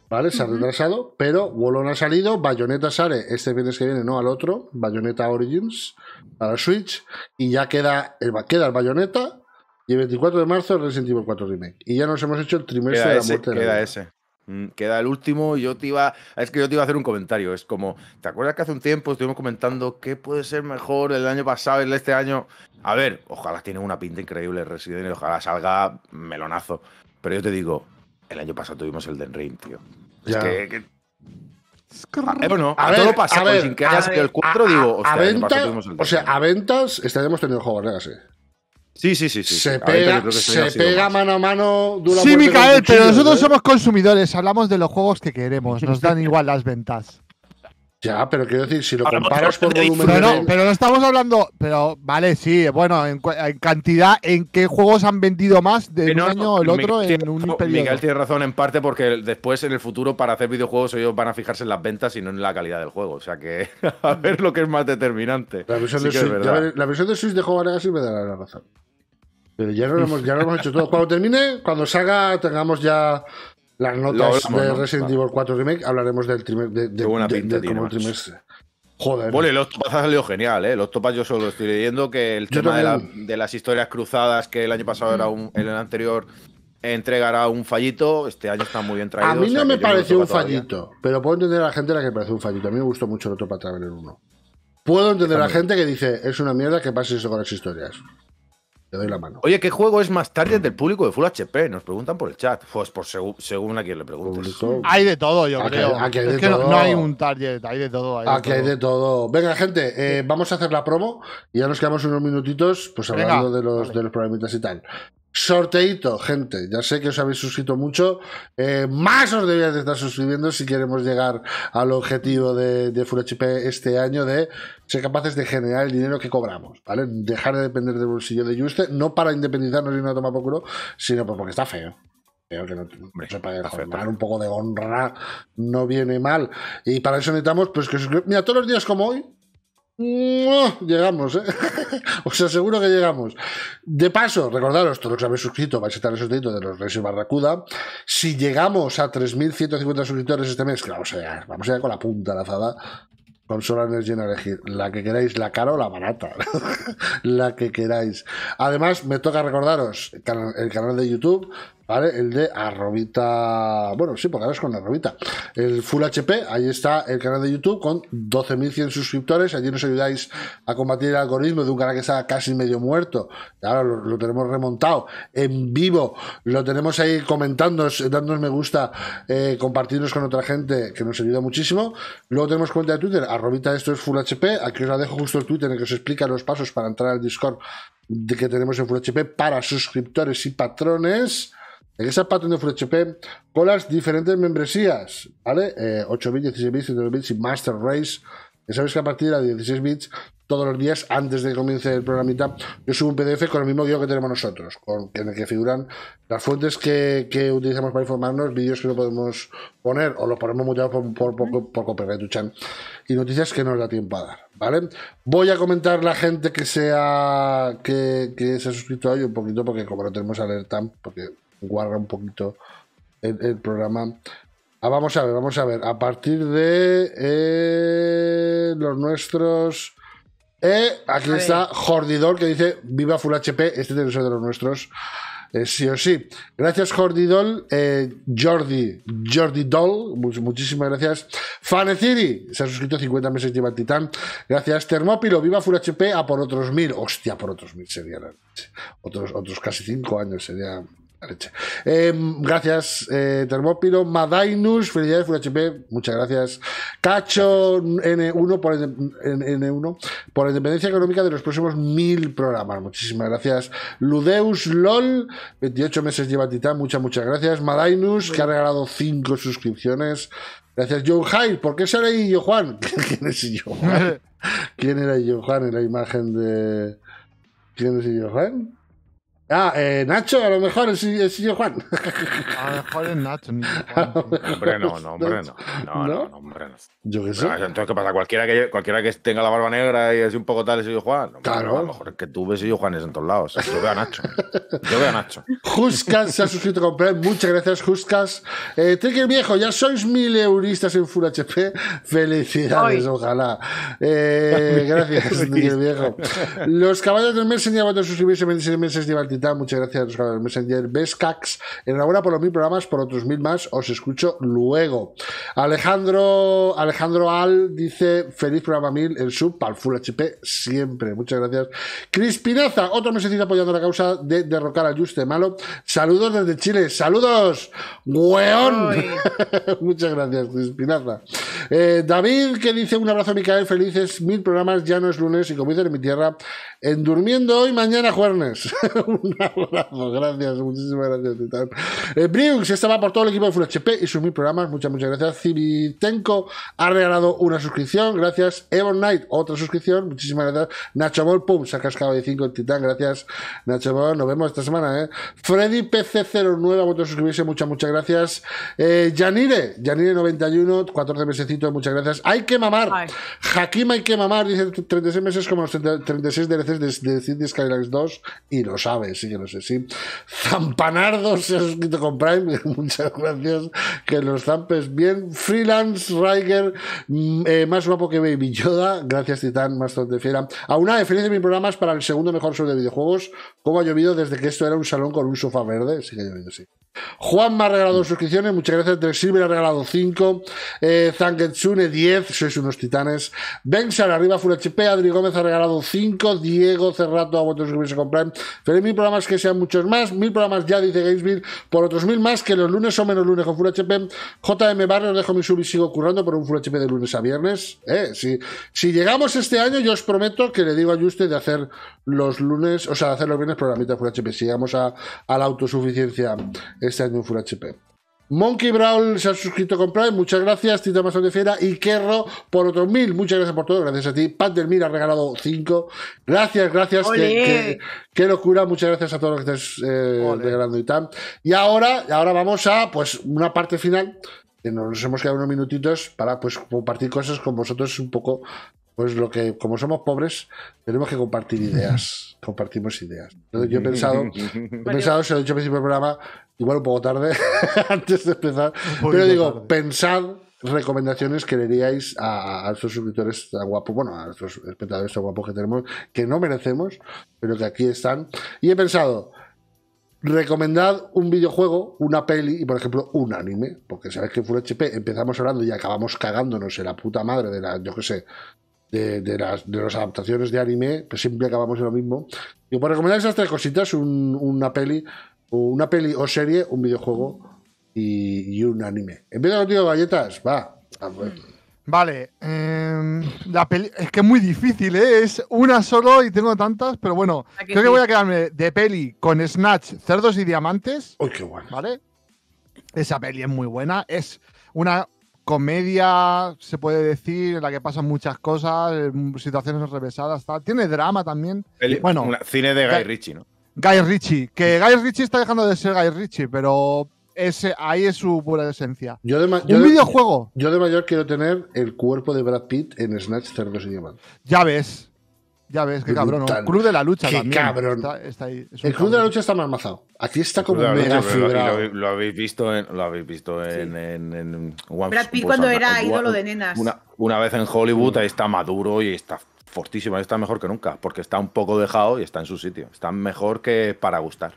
¿vale? Se ha retrasado, pero Wolon ha salido, Bayonetta sale este viernes que viene, no al otro, Bayonetta Origins para Switch, y ya queda el, queda el Bayonetta, y el 24 de marzo el Resident Evil 4 Remake. Y ya nos hemos hecho el trimestre de la ese, muerte. Queda ese. Mm, queda el último, yo te iba. Es que yo te iba a hacer un comentario. Es como, ¿te acuerdas que hace un tiempo estuvimos comentando qué puede ser mejor el año pasado, el este año? A ver, ojalá tiene una pinta increíble Resident Evil, ojalá salga melonazo. Pero yo te digo, el año pasado tuvimos el Den Ring, tío. Es que, que... Ah, eh, bueno, a, todo lo a sin que el 4, digo, a ventas… o sea, a ventas estaremos teniendo juegos negras, sí. Sí, sí, sí. Se pega, mano a mano. Dura sí, Micael, pero nosotros ¿eh? somos consumidores. Hablamos de los juegos que queremos. Nos dan (laughs) igual las ventas. Ya, pero quiero decir, si lo comparas por volumen. Pero no, estamos hablando. Pero vale, sí, bueno, en, cantidad, ¿en qué juegos han vendido más de un año o el otro en un tiene, periodo? Miguel tiene razón en parte porque después en el futuro para hacer videojuegos ellos van a fijarse en las ventas y no en la calidad del juego. O sea que (laughs) a ver lo que es más determinante. La versión, de, Switch, de juego de sí me dará la razón. Pero ya lo hemos, ya lo hemos hecho todo. Cuando termine, cuando salga, tengamos ya las notas de Resident Evil 4 Remake hablaremos del trimestre. como trimestre. Joder. Bueno, el los ha salido genial, ¿eh? El octopaz yo solo estoy leyendo que el tema de, las historias cruzadas, que el año pasado era un. el anterior entregará un fallito, este año está muy bien traído. A mí no me pareció un fallito, pero puedo entender a la gente la que parece un fallito. A mí me gustó mucho el otro para el 1. Puedo entender a la gente que dice, es una mierda que pase eso con las historias. Te doy la mano. Oye, ¿qué juego es más target del público de Full HP? Nos preguntan por el chat. Pues por según a quien le preguntes. Hay de todo, yo creo. No, hay un target, hay de todo. aquí hay de todo. Venga, gente, eh, vamos a hacer la promo y ya nos quedamos unos minutitos pues hablando de, los, de los y tal sorteito, gente. Ya sé que os habéis suscrito mucho. Eh, más os debíais de estar suscribiendo si queremos llegar al objetivo de, de este año de ser capaces de generar el dinero que cobramos, ¿vale? Dejar de depender del bolsillo de Juste, no para independizarnos y una toma por culo, sino porque está feo. Creo que no, un poco de honra no viene mal. Y para eso necesitamos, pues que Mira, todos los días como hoy, Llegamos, ¿eh? (laughs) Os aseguro que llegamos. De paso, recordaros, todos los que habéis suscrito, vais a estar suscritos de los Reyes Barracuda. Si llegamos a 3.150 suscriptores este mes, que vamos a vamos allá con la punta lazada. Con Solar de elegir, la que queráis, la cara o la barata, (laughs) la que queráis. Además, me toca recordaros el canal de YouTube, ¿vale? El de arrobita, bueno, sí, porque ahora es con arrobita. El Full HP, ahí está el canal de YouTube con 12.100 suscriptores, allí nos ayudáis a combatir el algoritmo de un canal que está casi medio muerto, ahora lo, tenemos remontado en vivo, lo tenemos ahí comentando, dándonos me gusta, eh, compartirnos con otra gente que nos ayuda muchísimo. Luego tenemos cuenta de Twitter, arrobita esto es Full HP, aquí os la dejo justo el Twitter en el que os explica los pasos para entrar al Discord de que tenemos en Full HP para suscriptores y patrones. En esa Patent de HP con las diferentes membresías, ¿vale? 8 bits, 16 bits, 12 bits y Master Race. Ya sabéis que a partir de 16 bits, todos los días, antes de que comience el programita, yo subo un PDF con el mismo guión que tenemos nosotros, en el que figuran las fuentes que, utilizamos para informarnos, vídeos que no podemos poner o los ponemos muteados por, por, por, por, y noticias que nos da tiempo a dar, ¿vale? Voy a comentar la gente que, sea, que, que se ha suscrito hoy un poquito, porque como no tenemos alerta, porque guarda un poquito el, programa. Ah, vamos a ver, vamos a ver. A partir de eh, los nuestros. Eh, aquí está Jordi Jordidol que dice: Viva Full HP. Este tiene que ser de los nuestros. Eh, sí o sí. Gracias, Jordidol. Jordi, Jordi Doll. muchísimas gracias. Faneciri. Se ha suscrito 50 meses lleva el titán. Gracias, Termópilo. Viva Full HP. A por otros mil. Hostia, por otros mil serían. Otros, otros casi cinco años sería Em, gracias, eh, Termópilo. Madainus, felicidades, Full HP. Muchas gracias. Cacho N1 por, N1 por independencia económica de los próximos mil programas. Muchísimas gracias. Ludeus LOL, 28 meses lleva Titán. Muchas, muchas gracias. Madainus, que ha regalado 5 suscripciones. Gracias, John Hyde. ¿Por qué será yo, Juan? (laughs) ¿Quién es yo, (laughs) ¿Quién era yo, Juan? En la imagen de. ¿Quién es yo, Juan? Ah, eh, Nacho, a lo mejor es, es Juan. A lo mejor es Nacho. (laughs) hombre, no, no, hombre, no. No, no, no hombre, no. Yo qué sé. entonces, ¿qué pasa? Cualquiera que, cualquiera que tenga la barba negra y así un poco tal es yo Juan. claro. A lo mejor es que tú ves yo Juan en todos lados. Yo veo a Nacho. Yo veo a Nacho. Juscas se ha suscrito con Prime. Muchas gracias, Juscas. Eh, Trigger Viejo, ya sois mil euristas en Full HP. Felicidades, ojalá. Eh, gracias, (laughs) Trigger Viejo. Los caballos del mes van a suscribirse 26 meses de muchas gracias a los canales Messenger. enhorabuena por los mil programas, por otros mil más, os escucho luego. Alejandro, Alejandro Al dice, feliz programa mil, el sub para el Full HP siempre, muchas gracias. Cris Pinaza, otro mesecito apoyando la causa de derrocar al Juste Malo. Saludos desde Chile, saludos, weón. (laughs) muchas gracias, Cris Pinaza eh, David, que dice, un abrazo Micael, felices mil programas, ya no es lunes y como dicen en mi tierra, en durmiendo hoy, mañana jueves. (laughs) Un abrazo, gracias, muchísimas gracias, Titán. Eh, Briux, esta por todo el equipo de Full HP y sus mil programas. Muchas, muchas gracias. Civitenco ha regalado una suscripción. Gracias. Evon Knight, otra suscripción. Muchísimas gracias. Nacho Ball, pum, se ha cascado de 5 el Titán. Gracias, Nacho Ball. Nos vemos esta semana, ¿eh? Freddy PC09 a suscribirse. Muchas, muchas gracias. Eh, Yanire, Yanire91, 14 mesecitos. Muchas gracias. Hay que mamar. Hakim hay que mamar. Dice 36 meses como los 36 DLCs de, de, de 2 y lo sabes sí, que no sé si. Sí. Zampanardo se ha suscrito con Prime, (laughs) muchas gracias, que los zampes bien. Freelance Riker, mm, eh, más guapo que Baby Yoda, gracias Titán, más de fiera. A una de mis programas para el segundo mejor show de videojuegos, como ha llovido desde que esto era un salón con un sofá verde, sí que ha llovido, sí. Juan me ha regalado mm. suscripciones, muchas gracias. Tresilver Silver ha regalado 5. Eh, Zangetsune 10, sois unos titanes. Benxar arriba, Full HP. Adri Gómez ha regalado 5. Diego Cerrato ha vuelto a suscribirse con Prime. Feliz programas que sean muchos más, mil programas ya, dice Gatesville, por otros mil más, que los lunes o menos lunes con Full HP. JM Barrios, dejo mi sub y sigo currando por un Full HP de lunes a viernes. Eh, si, si llegamos este año, yo os prometo que le digo a Juste de hacer los lunes, o sea, de hacer los viernes programitas Full HP. Si llegamos a, a la autosuficiencia este año en Full HP. Monkey Brawl se ha suscrito con Prime, muchas gracias. Tito Amazon de Fiera y Kerro por otros mil, muchas gracias por todo, gracias a ti. Pander del ha regalado cinco, gracias, gracias. Qué, locura, muchas gracias a todos los que estás eh, regalando y tal. Y ahora, ahora vamos a pues una parte final, que nos hemos quedado unos minutitos para pues compartir cosas con vosotros un poco, pues lo que, como somos pobres, tenemos que compartir ideas. (laughs) compartimos ideas. yo he pensado, (laughs) pensado, se lo he dicho al principio del programa, igual un poco tarde, (laughs) antes de empezar, pero digo, pensad recomendaciones que leeríais a, a estos suscriptores tan guapos, bueno, a estos espectadores tan guapos que tenemos, que no merecemos, pero que aquí están. Y he pensado, recomendad un videojuego, una peli y, por ejemplo, un anime, porque sabéis que en Full HP empezamos hablando y acabamos cagándonos en la puta madre de la, yo qué sé, de, las, de las adaptaciones de anime, que pues siempre acabamos en lo mismo. Y para recomendar esas tres cositas, una peli, una peli o serie, un videojuego y, un anime. Empieza contigo, galletas, va. Vale, em, la peli es que es muy difícil, ¿eh? es una solo y tengo tantas, pero bueno, creo que voy a quedarme de peli con Snatch, Cerdos y Diamantes. Uy, qué bueno. ¿Vale? Esa peli es muy buena, es una comedia, se puede decir, en la que pasan muchas cosas, eh, situaciones revesadas, tal. Tiene drama también. bueno, cine de Guy, Ritchie, ¿no? Guy Ritchie, que Guy Ritchie está dejando de ser Guy Ritchie, pero ese, ahí es su pura esencia. Un videojuego. Yo de mayor quiero tener el cuerpo de Brad Pitt en Snatch ¿cómo se llama Ya ves. Ya ves, qué cabrón. El Club de la Lucha Está, ahí, el Club de la Lucha está más mazado. Aquí está como un mega Lo, habéis visto en, lo habéis visto en, cuando era ídolo de nenas. Una, una, vez en Hollywood ahí está maduro y está fortísimo. Está mejor que nunca porque está un poco dejado y está en su sitio. Está mejor que para gustar.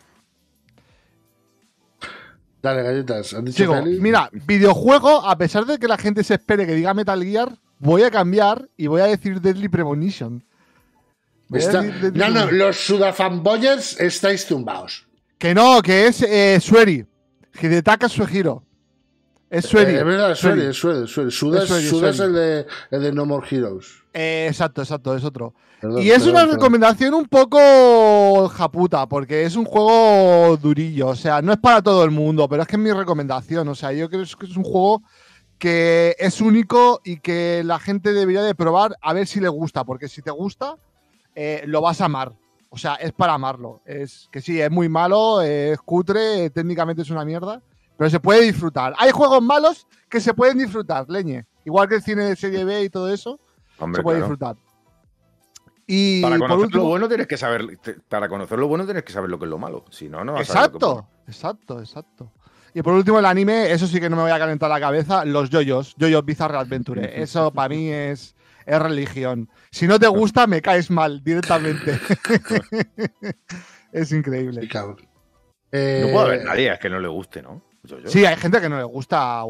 Dale, galletas. ¿Han dicho mira, videojuego, a pesar de que la gente se espere que diga Metal Gear, voy a cambiar y voy a decir Deadly Premonition no, no, los Sudafanboyers estáis tumbados. Que no, que es eh, Sueri. Hidetaka Suegiro. Es Sueri. Eh, es verdad, es Sueri, es Sueri. es, el, de, No More Heroes. Eh, exacto, exacto, es otro. y es una recomendación un poco japuta, porque es un juego durillo. O sea, no es para todo el mundo, pero es que es mi recomendación. O sea, yo creo que es un juego que es único y que la gente debería de probar a ver si le gusta, porque si te gusta eh, lo vas a amar. O sea, es para amarlo. Es que sí, es muy malo, es cutre, técnicamente es una mierda, pero se puede disfrutar. Hay juegos malos que se pueden disfrutar, leñe. Igual que el cine de serie B y todo eso, se puede disfrutar. Y para conocer lo bueno tienes que saber, para conocer lo bueno que saber lo que es lo malo. Si no, no Exacto, exacto, exacto. Y por último, el anime, eso sí que no me voy a calentar la cabeza, los yoyos, yoyos Bizarre Adventure. (laughs) Eso para mí es es religión. Si no te gusta, me caes mal directamente. (laughs) es increíble. No puede haber eh, nadie, es que no le guste, ¿no? Sí, hay gente que no le gusta a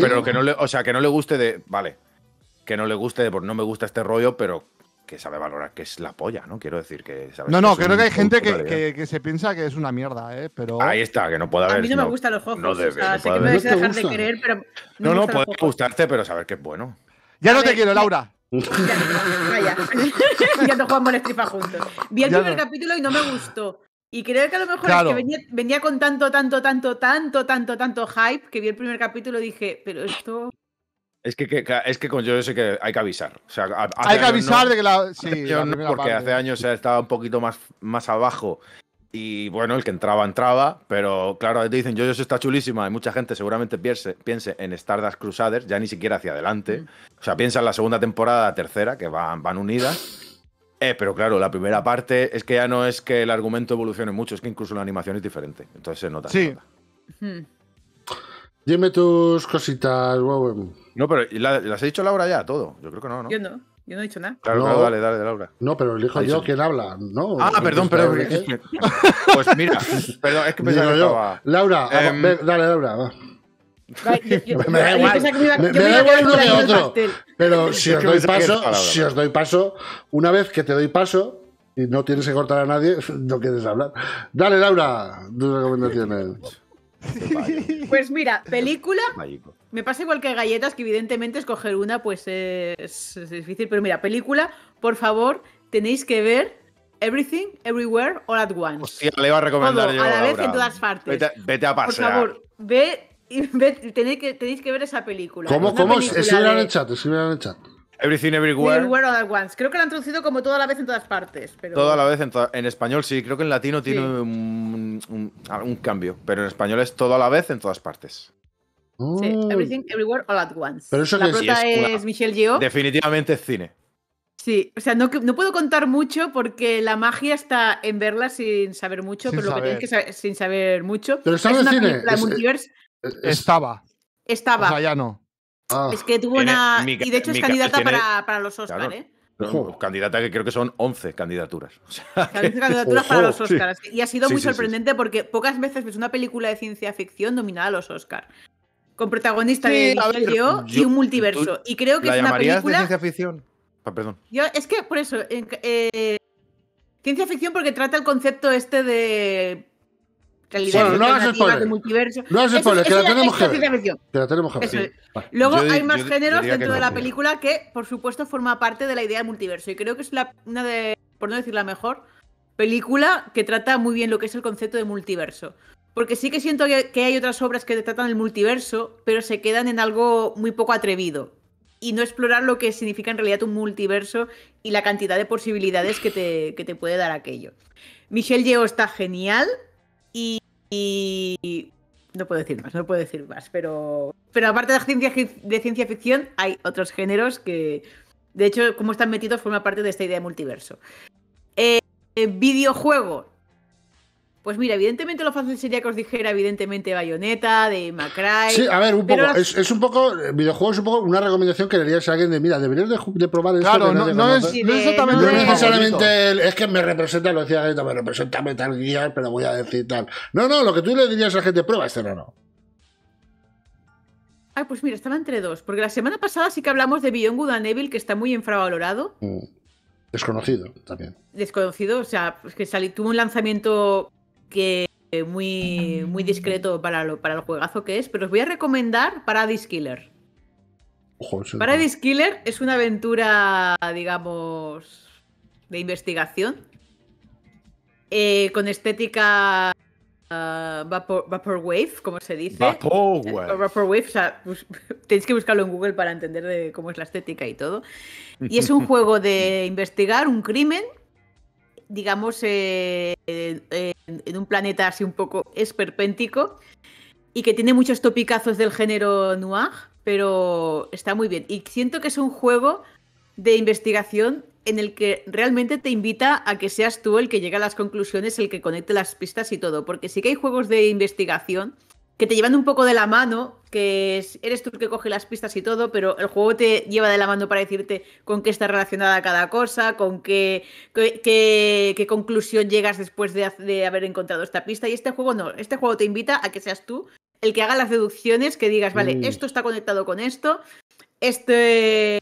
pero que no le, o sea, que no le guste de. Vale. Que no le guste de por no me gusta este rollo, pero que sabe valorar que es la polla, ¿no? Quiero decir que. Sabe no, no, creo que hay gente que, se piensa que es una mierda, ¿eh? Pero... Ahí está, que no puede haber. A mí no, me gustan los juegos. No que me dejar de creer, pero. No, no, puede gustarte, pero saber que es bueno. Ya no te quiero, Laura. (laughs) Ya, ya no jugamos la stripa juntos. Vi el primer capítulo y no me gustó. Y creo que a lo mejor es que venía, con tanto, tanto, tanto, tanto, tanto, tanto hype que vi el primer capítulo y dije, pero esto. Es que, es que con yo sé que hay que avisar. O sea, hay que avisar de que la. Sí, porque hace años se estaba un poquito más, más abajo y bueno, el que entraba, entraba, pero claro, te dicen, yo, yo, está chulísima, hay mucha gente seguramente piense, piense en Stardust Crusaders, ya ni siquiera hacia adelante. Mm. O sea, piensa en la segunda temporada, tercera, que van, van unidas. Eh, pero claro, la primera parte es que ya no es que el argumento evolucione mucho, es que incluso la animación es diferente. Entonces se nota. Sí. Dime tus cositas, No, pero ¿las he dicho Laura ya? Todo. Yo creo que no, ¿no? no. Yo no he dicho nada. Claro, no, dale, dale, Laura. No, pero elijo yo quién habla, ¿no? Ah, perdón, pero. (laughs) Pues mira, perdón, es que me yo. Laura, ah, em, dale, Laura, va. Me da igual uno que otro. Pero si os doy paso, si os doy paso, una vez que te doy paso y no tienes que cortar a nadie, (laughs) no quieres hablar. Dale, Laura, tus recomendaciones. Pues mira, película me pasa igual que galletas, que evidentemente escoger una pues es, difícil. Pero mira, película, por favor, tenéis que ver Everything, Everywhere, All at Once. Hostia, le iba a recomendar Todo, A la vez en todas partes. Vete, a pasear. Por favor, ve, y tenéis, que, tenéis, que, ver esa película. ¿Cómo? ¿Cómo? en el chat, en el chat. Everything Everywhere. Everywhere All at Once. Creo que la han traducido como toda la vez en todas partes. Pero... Toda la vez en, en español, sí. Creo que en latino tiene un, un, cambio. Pero en español es toda la vez en todas partes. Sí, mm. Everything Everywhere All at Once. Pero eso la que es, es Michelle Definitivamente es cine. Sí, o sea, no, puedo contar mucho porque la magia está en verla sin saber mucho, pero saber. lo que tienes que saber sin saber mucho. Pero sabes que cine. La es, eh, multiverse. estaba. Estaba. O sea, ya no. Ah. Es que tuvo una. y de hecho es candidata para, los Oscars. ¿eh? candidata que creo que son 11 candidaturas. O candidaturas para los Oscars. Y ha sido muy sorprendente porque pocas veces ves una película de ciencia ficción nominada a los Oscars con protagonista de y un multiverso. Y creo que es una película. De ciencia ficción? Ah, perdón. es que por eso. Eh, ciencia ficción porque trata el concepto este de. Realidad bueno, no De multiverso. No hagas spoiler, que, la tenemos que ver. Sí. Luego hay más géneros dentro de la película que, por supuesto, forma parte de la idea del multiverso. Y creo que es una de, por no decir la mejor, película que trata muy bien lo que es el concepto de multiverso. Porque sí que siento que hay otras obras que tratan el multiverso, pero se quedan en algo muy poco atrevido. Y no explorar lo que significa en realidad un multiverso y la cantidad de posibilidades que te, puede dar aquello. Michelle Yeo está genial y, no puedo decir más, no puedo decir más, pero, pero aparte de ciencia, de ciencia ficción hay otros géneros que, de hecho, como están metidos, forma parte de esta idea de multiverso. eh, eh videojuego, pues mira, evidentemente lo fácil sería que os dijera, evidentemente, Bayonetta, de Macrae. Sí, a ver, un poco. Es, un poco. videojuegos, es un poco una recomendación que le harías a alguien de, mira, deberías de, probar esto. Claro, no, es, no, es, necesariamente. es que me representa, lo decía gente, me representa Metal Gear, pero voy a decir tal. No, no, lo que tú le dirías a la gente, prueba este no. Ah, pues mira, estaba entre dos. Porque la semana pasada sí que hablamos de Beyond Good and Evil, que está muy infravalorado. Mm, desconocido también. Desconocido, o sea, que salió, tuvo un lanzamiento que muy, muy discreto para, lo, para el juegazo que es, pero os voy a recomendar Paradise Killer. Paradise Killer es una aventura, digamos, de investigación eh, con estética ah, vapor, Vaporwave, como se dice. Vaporwave. Eh, pues, (laughs) tenéis que buscarlo en Google para entender de cómo es la estética y todo. Y es un (laughs) juego de investigar un crimen, digamos, eh, eh en, un planeta así un poco esperpéntico y que tiene muchos topicazos del género noir, pero está muy bien. Y siento que es un juego de investigación en el que realmente te invita a que seas tú el que llegue a las conclusiones, el que conecte las pistas y todo, porque sí que hay juegos de investigación que te llevan un poco de la mano, que eres tú el que coge las pistas y todo, pero el juego te lleva de la mano para decirte con qué está relacionada cada cosa, con qué, qué, conclusión llegas después de, haber encontrado esta pista. Y este juego no, este juego te invita a que seas tú el que haga las deducciones, que digas, vale, mm. esto está conectado con esto. Este,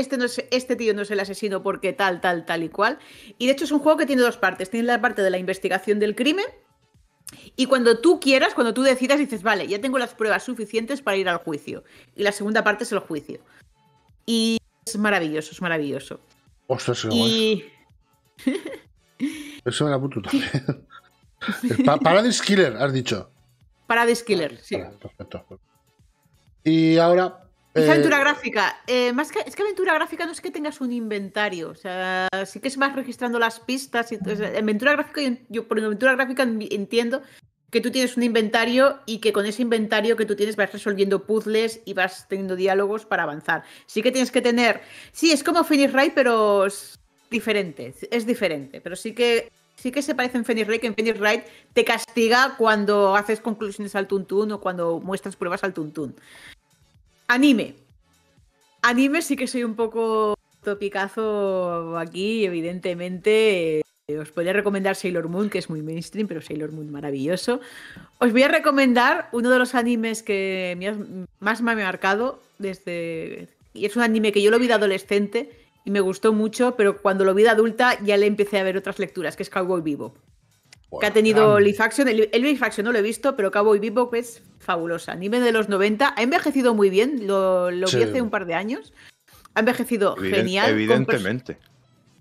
este, no es, este tío no es el asesino porque tal, tal, tal y cual. Y de hecho es un juego que tiene dos partes. Tiene la parte de la investigación del crimen, y cuando tú quieras, cuando tú decidas, dices, vale, ya tengo las pruebas suficientes para ir al juicio. Y la segunda parte es el juicio. Y es maravilloso, es maravilloso. Ostras, y... (laughs) Eso me la también. pa Killer, has dicho. Paradise Killer, sí. Perfecto. Y ahora, es eh, aventura gráfica. Eh, que, es que aventura gráfica no es que tengas un inventario. O sea, sí que es más registrando las pistas. Y, aventura gráfica, yo, por aventura gráfica entiendo que tú tienes un inventario y que con ese inventario que tú tienes vas resolviendo puzzles y vas teniendo diálogos para avanzar. Sí que tienes que tener. Sí, es como Phoenix Ray, pero es diferente. Es diferente. Pero sí que. Sí que se parece en Phoenix Ray, que en Phoenix Wright te castiga cuando haces conclusiones al tuntún o cuando muestras pruebas al tuntún. Anime. Anime sí que soy un poco topicazo aquí, evidentemente. Eh, os podría recomendar Sailor Moon, que es muy mainstream, pero Sailor Moon maravilloso. Os voy a recomendar uno de los animes que más me ha marcado desde... Y es un anime que yo lo vi de adolescente y me gustó mucho, pero cuando lo vi de adulta ya le empecé a ver otras lecturas, que es Cowboy Bebop que ha tenido Lifaction. El, Lifaction no lo he visto, pero Cabo y Bebop es fabulosa. Anime de los 90. Ha envejecido muy bien. Lo, lo vi hace un par de años. Ha envejecido genial. Evidentemente.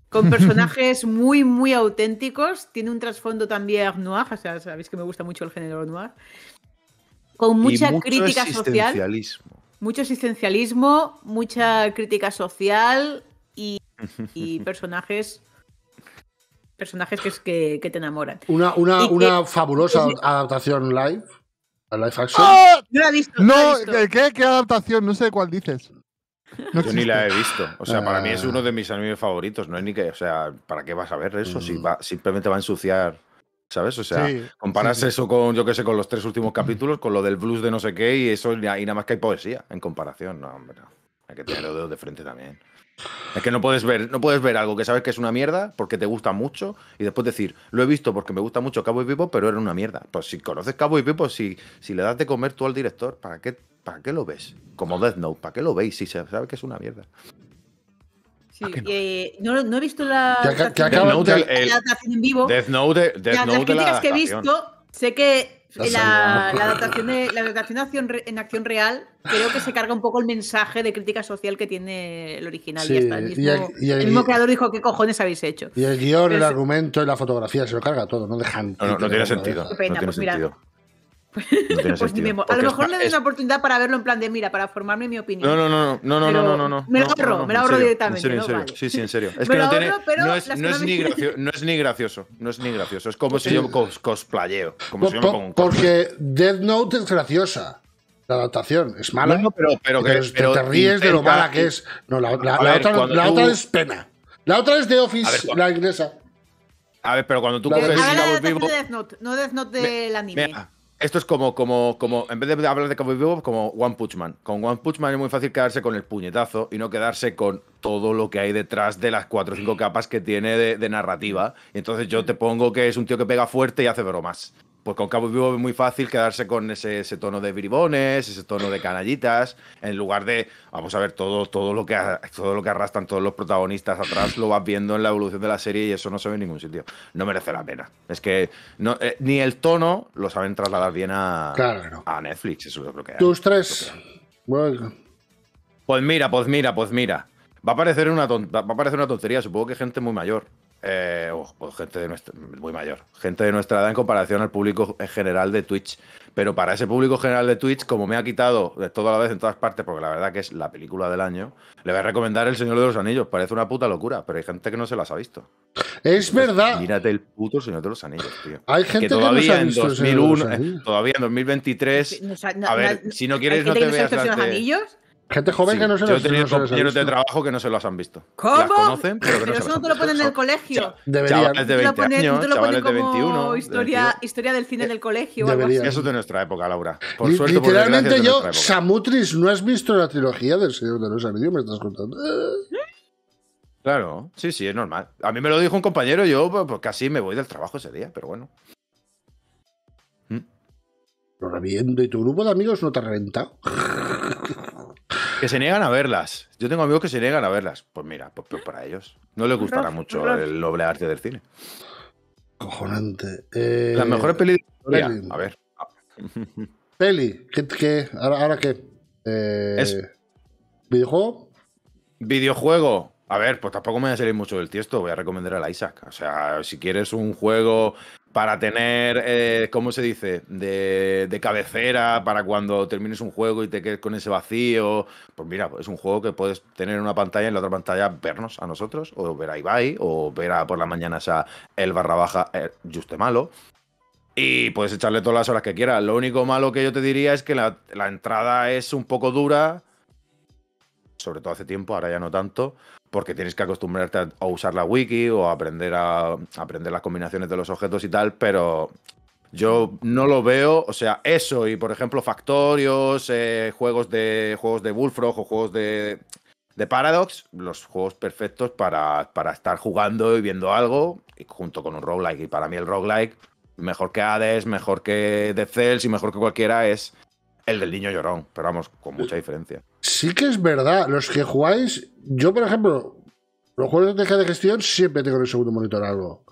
Con, (laughs) personajes muy, muy auténticos. Tiene un trasfondo también noir. O sea, sabéis que me gusta mucho el género noir. Con mucha crítica social. Mucho existencialismo, mucha crítica social y, y (laughs) personajes personajes que, es que, te enamoran. Una, una, una fabulosa adaptación live. A action. ¡Oh! No la he visto. No, ¿qué, adaptación? No sé cuál dices. yo ni la he visto. O sea, para mí es ah. uno de mis animes favoritos. No es ni que. O sea, ¿para qué vas a ver eso? Si mm. va, simplemente va a ensuciar. ¿Sabes? O sea, comparas eso con, yo qué sé, con los tres últimos capítulos, con lo del blues de no sé qué, y eso, y nada más que hay poesía en comparación. No, hombre. Hay que tener los dedos de frente también. Es que no puedes ver, no puedes ver algo que sabes que es una mierda porque te gusta mucho y después decir, lo he visto porque me gusta mucho y Bebop, pero era una mierda. Pues si conoces Cowboy Bebop, si, si le das de comer tú al director, ¿para qué, para qué lo ves? Como Death Note, ¿para qué lo veis si sabes que es una mierda? Sí, no? Eh, no, no? he visto la. adaptación en vivo. Death Note, Death Note las críticas que he visto, sé que la, adaptación la en acción real creo que se carga un poco el mensaje de crítica social que tiene el original. y el, mismo, creador dijo, ¿qué cojones habéis hecho? Y el guión, el argumento y la fotografía se lo carga todo, no dejan... No, tiene sentido. no tiene pues sentido no (laughs) pues a lo mejor le doy una oportunidad para verlo en plan de mira, para formarme mi opinión. No, no, no, no, no, no, no, no, Me lo ahorro, me lo ahorro directamente. Sí, sí, en serio. (laughs) Es que tiene, no es, ni gracioso, no es ni gracioso. es como si yo cosplayeo. Como si porque Death Note es graciosa. La adaptación es mala. pero, pero, que, te, ríes de lo mala que es. No, la, otra, la otra es pena. La otra es The Office, la inglesa. A ver, pero cuando tú coges Death Note, no Death Note del anime. Esto es como, como, como, en vez de hablar de Cowboy Bebop, como One Punch Man. Con One Punch Man es muy fácil quedarse con el puñetazo y no quedarse con todo lo que hay detrás de las cuatro o cinco capas que tiene de, narrativa. entonces yo te pongo que es un tío que pega fuerte y hace bromas pues con Cabo Vivo es muy fácil quedarse con ese, tono de bribones, ese tono de canallitas, en lugar de, vamos a ver, todo, todo, lo que, todo lo que arrastran todos los protagonistas atrás lo vas viendo en la evolución de la serie y eso no se ve en ningún sitio. No merece la pena. Es que no, eh, ni el tono lo saben trasladar bien a, Netflix, que Tus tres. Pues mira, pues mira, pues mira. Va a parecer una, va a parecer una tontería, supongo que gente muy mayor eh, oh, pues gente de nuestra, muy mayor, gente de nuestra edad en comparación al público general de Twitch. Pero para ese público general de Twitch, como me ha quitado de toda la vez en todas partes, porque la verdad que es la película del año, le voy a recomendar El Señor de los Anillos. Parece una puta locura, pero hay gente que no se las ha visto. Es verdad. imagínate el puto Señor de los Anillos, tío. Hay gente que todavía no en 2001, eh, todavía en 2023, si no quieres no te veas. Los Anillos? Gente joven que no se lo ha visto. Yo he tenido compañeros de trabajo que no se los han visto. ¿Cómo? pero, eso no te lo ponen en el colegio. Debería. Chavales de 20 lo chavales de 21. Historia, historia del cine del colegio. O eso es de nuestra época, Laura. Por literalmente yo, Samutris, ¿no has visto la trilogía del Señor de los Anillos? Me estás contando. Claro, sí, sí, es normal. A mí me lo dijo un compañero, yo pues, pues, casi me voy del trabajo ese día, pero bueno. Lo reviendo. ¿Y tu grupo de amigos no te ha reventado? (laughs) Que se niegan a verlas. Yo tengo amigos que se niegan a verlas. Pues mira, pues, pues para ellos. No les gustará mucho el noble arte del cine. Cojonante. Eh, Las mejores pelis A ver. Peli. ¿Qué? ahora qué? Eh, Videojuego. A ver, pues tampoco me voy a salir mucho del tiesto, voy a recomendar la Isaac. O sea, si quieres un juego para tener, eh, ¿cómo se dice?, de, cabecera, para cuando termines un juego y te quedes con ese vacío, pues mira, es un juego que puedes tener en una pantalla y en la otra pantalla vernos a nosotros, o ver a Ibai, o ver a por la mañana esa el barra baja eh, Juste Malo. Y puedes echarle todas las horas que quieras. Lo único malo que yo te diría es que la, la entrada es un poco dura, sobre todo hace tiempo, ahora ya no tanto porque tienes que acostumbrarte a, usar la wiki o aprender, aprender las combinaciones de los objetos y tal, pero yo no lo veo, o sea, eso y por ejemplo Factorios, eh, juegos de juegos de Bullfrog o juegos de, de Paradox, los juegos perfectos para, para, estar jugando y viendo algo y junto con un roguelike. Y para mí el roguelike, mejor que Hades, mejor que The Cells y mejor que cualquiera, es el del niño llorón, pero vamos, con mucha diferencia. Sí que es verdad, los que jugáis, yo por ejemplo, los juegos de de gestión siempre tengo en el segundo monitor algo.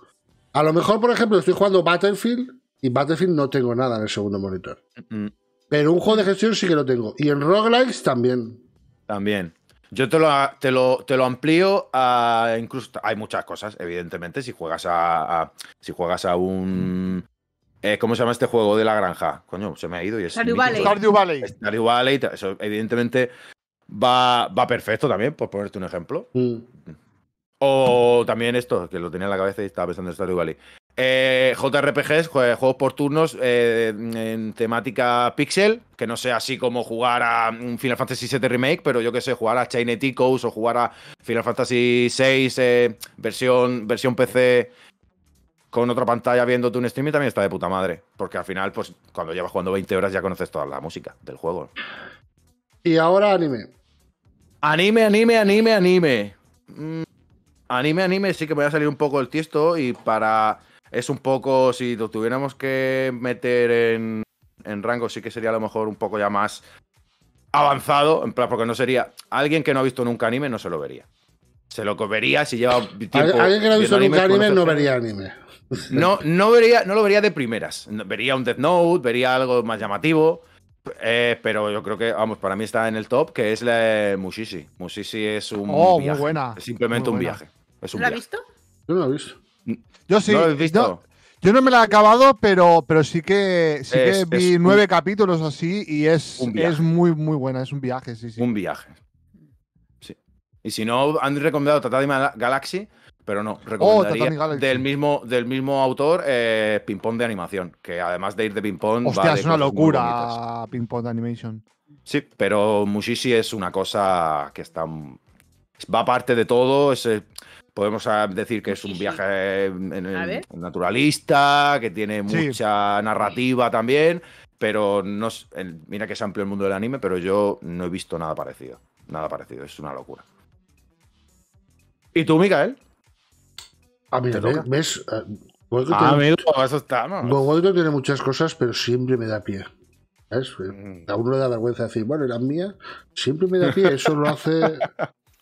A lo mejor, por ejemplo, estoy jugando Battlefield y Battlefield no tengo nada en el segundo monitor. Mm. Pero un juego de gestión sí que lo tengo. Y en roguelikes también. También. Yo te lo, te lo, amplío incluso hay muchas cosas, evidentemente, si juegas a si juegas a un eh, ¿Cómo se llama este juego de la granja? Coño, se me ha ido y es. Stardew Valley. Stardew Valley. Eso, evidentemente, va, perfecto también, por ponerte un ejemplo. Mm. O también esto, que lo tenía en la cabeza y estaba pensando en Stardew Valley. Eh, JRPGs, juegos por turnos eh, en temática pixel, que no sea así como jugar a Final Fantasy VII Remake, pero yo que sé, jugar a Chain o jugar a Final Fantasy VI versión, versión PC con otra pantalla viéndote un streaming también está de puta madre. Porque al final, pues cuando llevas jugando 20 horas ya conoces toda la música del juego. Y ahora anime. Anime, anime, anime, anime. Mm, anime, anime, sí que me voy a salir un poco el tiesto y para... Es un poco, si lo tuviéramos que meter en, en rango, sí que sería a lo mejor un poco ya más avanzado, en plan, porque no sería... Alguien que no ha visto nunca anime no se lo vería. Se lo vería si lleva tiempo... Alguien que no ha visto nunca anime no vería anime. No, no, vería, no lo vería de primeras. Vería un Death Note, vería algo más llamativo. Eh, pero yo creo que, vamos, para mí está en el top, que es la Mushishi. Mushishi es un oh, Muy buena. Es simplemente un viaje. Es has visto? Yo no lo he visto. Mm, yo sí. ¿No lo he visto? Yo, no me la he acabado, pero, pero sí que, sí vi nueve capítulos así y es, es muy, muy buena. Es un viaje, sí, sí. Un viaje. Sí. Y si no, han recomendado Tatadima de Galaxy, pero no, oh, recomendaría del, mismo, del mismo autor, eh, ping-pong de animación, que además de ir de ping-pong. es una pues, locura ping-pong de animation. Sí, pero Mushishi es una cosa que está. Va aparte de todo, eh, podemos ah, decir que es un viaje naturalista, que tiene mucha narrativa también, pero no mira que es amplio el mundo del anime, pero yo no he visto nada parecido. Nada parecido, es una locura. ¿Y tú, Miguel a mira, ¿ves? Eh, ah, tiene, mira, tiene muchas cosas, pero siempre me da pie. Pues, mm. A uno le da vergüenza decir, bueno, eran mía, siempre me da pie. Eso lo hace. (laughs)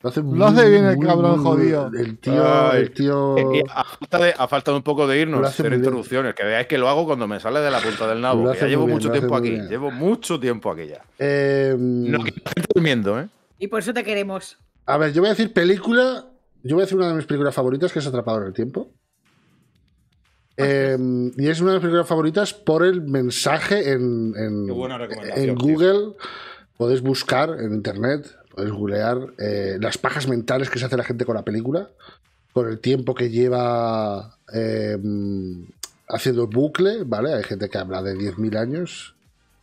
Lo hace, bien el cabrón jodido. El tío. el tío... Eh, a falta, de, a, falta un poco de irnos, hacer introducciones, que veáis que lo hago cuando me sale de la punta del nabo. ya llevo mucho tiempo aquí. Llevo mucho tiempo aquí ya. Em, no, que durmiendo, ¿eh? Y por eso te queremos. A ver, yo voy a decir película yo voy a decir una de mis películas favoritas, que es Atrapado en el Tiempo. Ah, em, y es una de mis películas favoritas por el mensaje en, Google. Puedes buscar en internet, podéis googlear eh, las pajas mentales que se hace la gente con la película, Por el tiempo que lleva em, haciendo el bucle, ¿vale? Hay gente que habla de 10.000 años,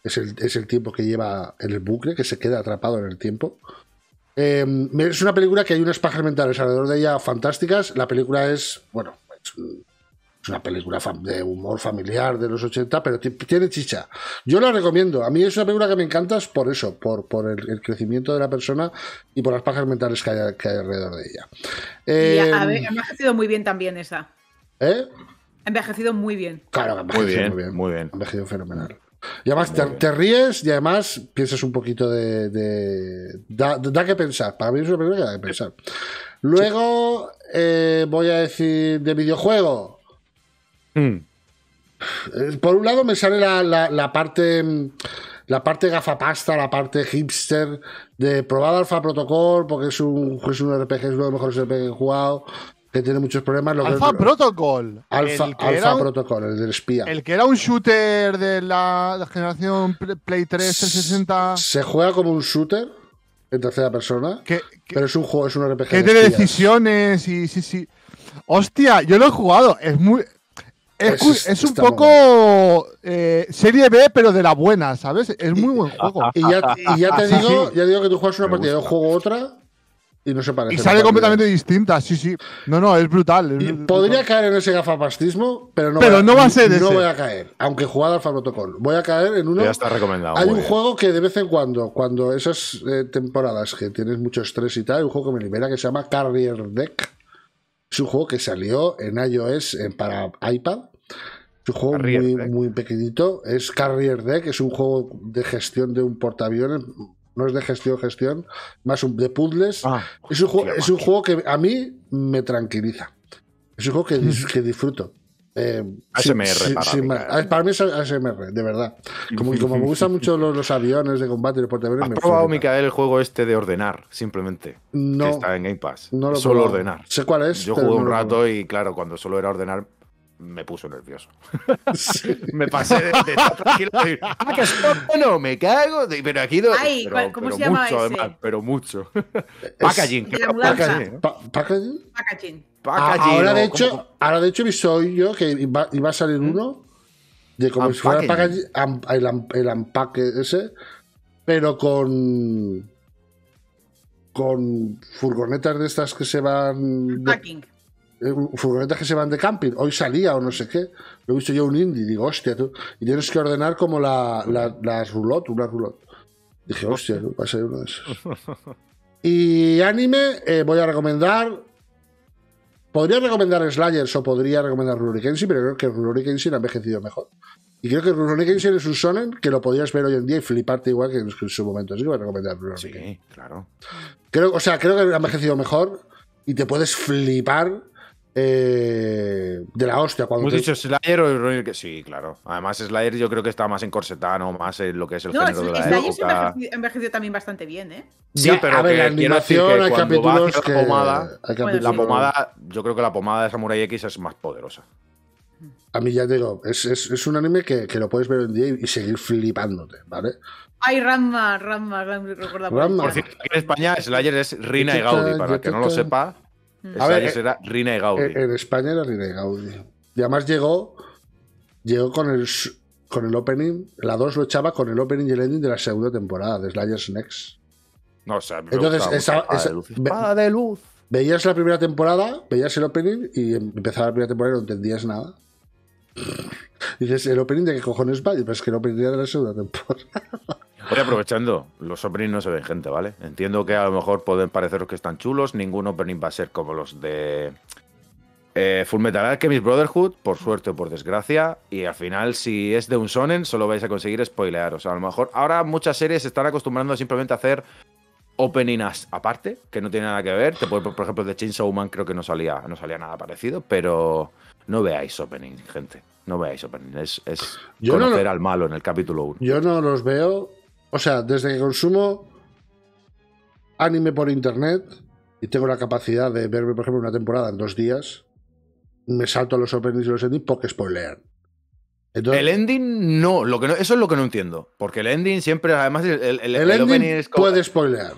es el, es el, tiempo que lleva en el bucle, que se queda atrapado en el tiempo. Em, es una película que hay unas pajas mentales alrededor de ella fantásticas. La película es, bueno, es, una película de humor familiar de los 80, pero tiene chicha. Yo la recomiendo. A mí es una película que me encanta por eso, por, por el, crecimiento de la persona y por las pajas mentales que hay, alrededor de ella. Em, ha envejecido muy bien también esa. ¿Eh? envejecido muy bien. Claro, envejecido muy bien. Muy bien, Envejecido fenomenal. Y además te, ríes y además piensas un poquito de... da, que pensar. Para mí es una que da que pensar. Luego eh, voy a decir de videojuego. Hmm. Eh, por un lado me sale la, parte la parte gafapasta, la parte hipster de probar alfa Protocol, porque es un, es un RPG, es uno de los mejores RPG que he jugado, que tiene muchos problemas. Lo Protocol. Alfa el Protocol, el del espía. El que era un shooter de la, generación Play 3 360. Se juega como un shooter en tercera persona. pero es un juego, es un RPG. Que de tiene decisiones y sí, sí. Hostia, yo lo he jugado. Es muy. Es, un poco eh, serie B, pero de la buena, ¿sabes? Es muy buen juego. Y ya, y ya te (laughs) digo, ya digo que tú juegas una partida, yo juego otra y parece. sale completamente distinta, sí, sí. No, no, es brutal. podría caer en ese gafapastismo, pero no, pero voy, no va a ser No voy a caer, aunque jugado alfa Protocol. Voy a caer en uno. Ya está recomendado. Hay un juego que de vez en cuando, cuando esas eh, temporadas que tienes mucho estrés y tal, hay un juego que me libera que se llama Carrier Deck. Es un juego que salió en iOS para iPad. Es un juego muy, muy, pequeñito. Es Carrier Deck, es un juego de gestión de un portaaviones no es de gestión, gestión. Más de puzzles. Ah, es, un juego, que a mí me tranquiliza. Es un juego que, que disfruto. Eh, ASMR. para, mí. es ASMR, de verdad. Como, como me gustan mucho los, aviones de combate y los portaaviones. ¿Has probado, Micael, el juego este de ordenar, simplemente? No. Que está en Game Pass. solo ordenar. Sé cuál es. Yo jugué un rato y, claro, cuando solo era ordenar, me puso nervioso. (laughs) me pasé de, de tranquilo. bueno, ah, me cago. pero aquí. ¿cómo se mucho, ese? Además, pero mucho. ¿eh? packaging, packaging, packaging. Ah, ah, packaging. ahora, de hecho, ahora, de hecho, he visto yo que iba, a salir ¿Mm? uno de como si fuera el, empaque ese, pero con. con furgonetas de estas que se van. Packing eh, furgonetas que se van de camping, hoy salía o no sé qué, lo he visto yo un indie, digo, hostia, tú, y tienes que ordenar como la, la, las rulot una rulot Dije, hostia, va a ser uno de esos. (laughs) y anime, eh, voy a recomendar. Podría recomendar Slayers o podría recomendar Rurouni pero creo que Rurouni ha envejecido mejor. Y creo que Rurouni es un sonen que lo podrías ver hoy en día y fliparte igual que en su momento. Así que voy a recomendar Rurouni Sí, claro. Creo, o sea, creo que ha envejecido mejor y te puedes flipar eh, de la hostia. Cuando dicho Slayer o que Sí, claro. Además, Slayer yo creo que está más en corsetano, más en lo que es el género de la Slayer envejeció, también bastante bien, ¿eh? Sí, pero a la animación, hay capítulos que... La pomada, la pomada, yo creo que la pomada de Samurai X es más poderosa. A mí ya te digo, es, es, un anime que, que lo puedes ver en día y seguir flipándote, ¿vale? Ay, Ramma, Ramma, Ramma, recuerda. Por cierto, aquí en España Slayer es Rina y Gaudi, para el que no lo sepa. Eh, eh, en, España era Rina y Gaudi. Y además llegó, llegó con el, con el opening, la 2 lo echaba con el opening y el ending de la segunda temporada de Slayer's Next. No, o Entonces, ah, ah, de luz. Veías la primera temporada, veías el opening y em-, empezaba la primera temporada y no entendías nada. (laughs) dices, ¿el opening de qué cojones va? es que el opening de la segunda temporada. (laughs) Voy aprovechando, los openings no se ven gente, ¿vale? Entiendo que a lo mejor pueden pareceros que están chulos, ningún opening va a ser como los de eh, Full Metal Alchemist Brotherhood, por suerte o por desgracia, y al final si es de un sonen solo vais a conseguir spoilearos. A lo mejor ahora muchas series se están acostumbrando simplemente a hacer openings aparte, que no tiene nada que ver. Te puedo por ejemplo, de Chainsaw Man creo que no salía, no salía nada parecido, pero no veáis opening, gente. No veáis opening. Es, conocer al malo en el capítulo 1. Yo no los veo o sea, desde que consumo anime por internet y tengo la capacidad de verme, por ejemplo, una temporada en dos días, me salto a los openings y los endings porque spoilean. el ending no, lo que eso es lo que no entiendo. Porque el ending siempre, además, el, ending puede spoilear.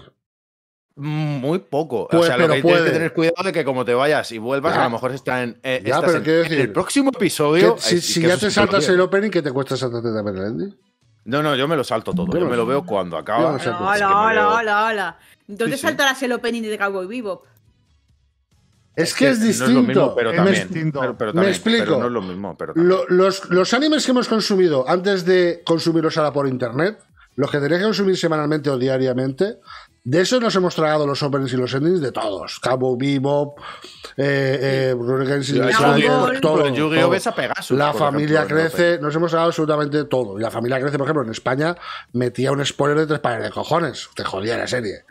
Muy poco. o sea, tienes que tener cuidado de que como te vayas y vuelvas, a lo mejor está en, eh, en, el próximo episodio. si, ya te saltas el opening, ¿qué te cuesta saltarte también el ending? No, no, yo me lo salto todo. Yo me lo veo cuando acaba. Hola, hola, hola, hola. ¿Dónde saltarás el opening de Cowboy Bebop? Es que es distinto. pero también. Me explico. no es lo mismo, pero los, los animes que hemos consumido antes de consumirlos ahora por internet, los que tenéis que consumir semanalmente o diariamente, de eso nos hemos tragado los openings y los endings de todos. Cabo, Bebop, eh, eh, y todo, La familia crece, nos hemos tragado absolutamente todo. Y la familia crece, por ejemplo, en España metía un spoiler de tres pares de cojones. Te jodía la serie.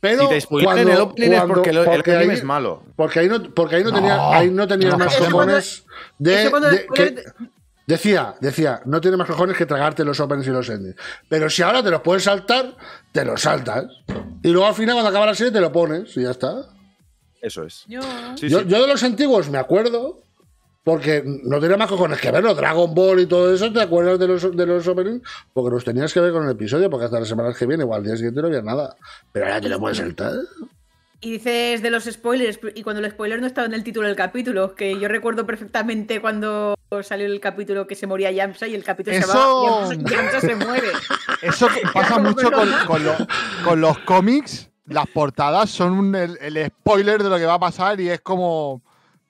Pero cuando... te porque, el, porque ahí, es malo. Porque ahí no, porque ahí no, tenía, ahí no tenía más cojones de, Decía, decía, no tiene más cojones que tragarte los openings y los endings. Pero si ahora te los puedes saltar, te los saltas. Y luego al final, cuando acaba la serie, te lo pones y ya está. Eso es. Yo, ¿eh? de los antiguos me acuerdo, porque no tenía más cojones que verlo. Dragon Ball y todo eso, ¿te acuerdas de los, de los openings? Porque los tenías que ver con el episodio, porque hasta las semanas que viene, igual al día siguiente no había nada. Pero ahora te lo puedes saltar. Y dices de los spoilers, y cuando el spoiler no estaba en el título del capítulo, que yo recuerdo perfectamente cuando salió el capítulo que se moría Yamsa y el capítulo se va se muere. (laughs) Eso pasa mucho con, los, cómics, las portadas son el spoiler de lo que va a pasar y es como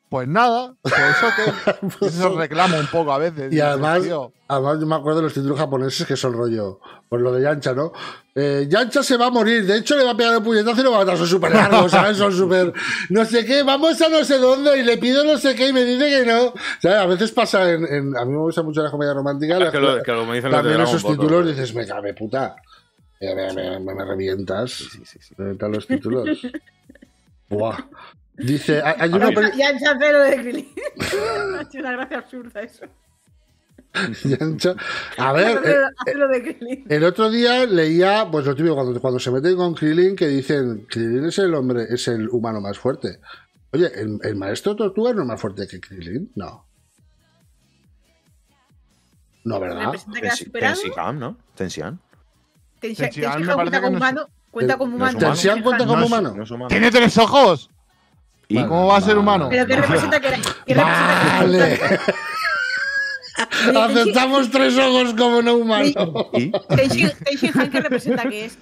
pues nada, pues eso que (laughs) eso reclamo un poco a veces. Y además, además yo me acuerdo de los títulos japoneses que son rollo, pues lo de Yancha, ¿no? Eh, Yancha se va a morir, de hecho le va a pegar un puñetazo y lo va a matar, son súper largos, ¿sabes? Son súper, no sé qué, vamos a no sé dónde y le pido no sé qué y me dice que no. A veces pasa en, a mí me gusta mucho la comedia romántica, que lo, me dicen también esos títulos dices, me cabe puta, me, me, me, revientas, sí, sí, sí, revientas los títulos. (laughs) Buah. Dice, hay, ya una peli... Yancha de Krillin. ha (laughs) una gracia absurda eso. (laughs) A ver, el, eh, eh, el, otro día leía, pues lo típico, cuando, cuando se meten con Krillin, que dicen, Krillin es el hombre, es el humano más fuerte. Oye, ¿el, el maestro tortuga no es más fuerte que Krillin? No. No, ¿verdad? Tensian, ¿no? Tensian. Tensian, humano, cuenta como humano. Tensian cuenta como humano. Tiene tres ojos. ¿Y cómo va a ser humano? ¿Pero qué representa que, que vale. (laughs) Aceptamos tres ojos como no humano. ¿Y? qué que representa que es?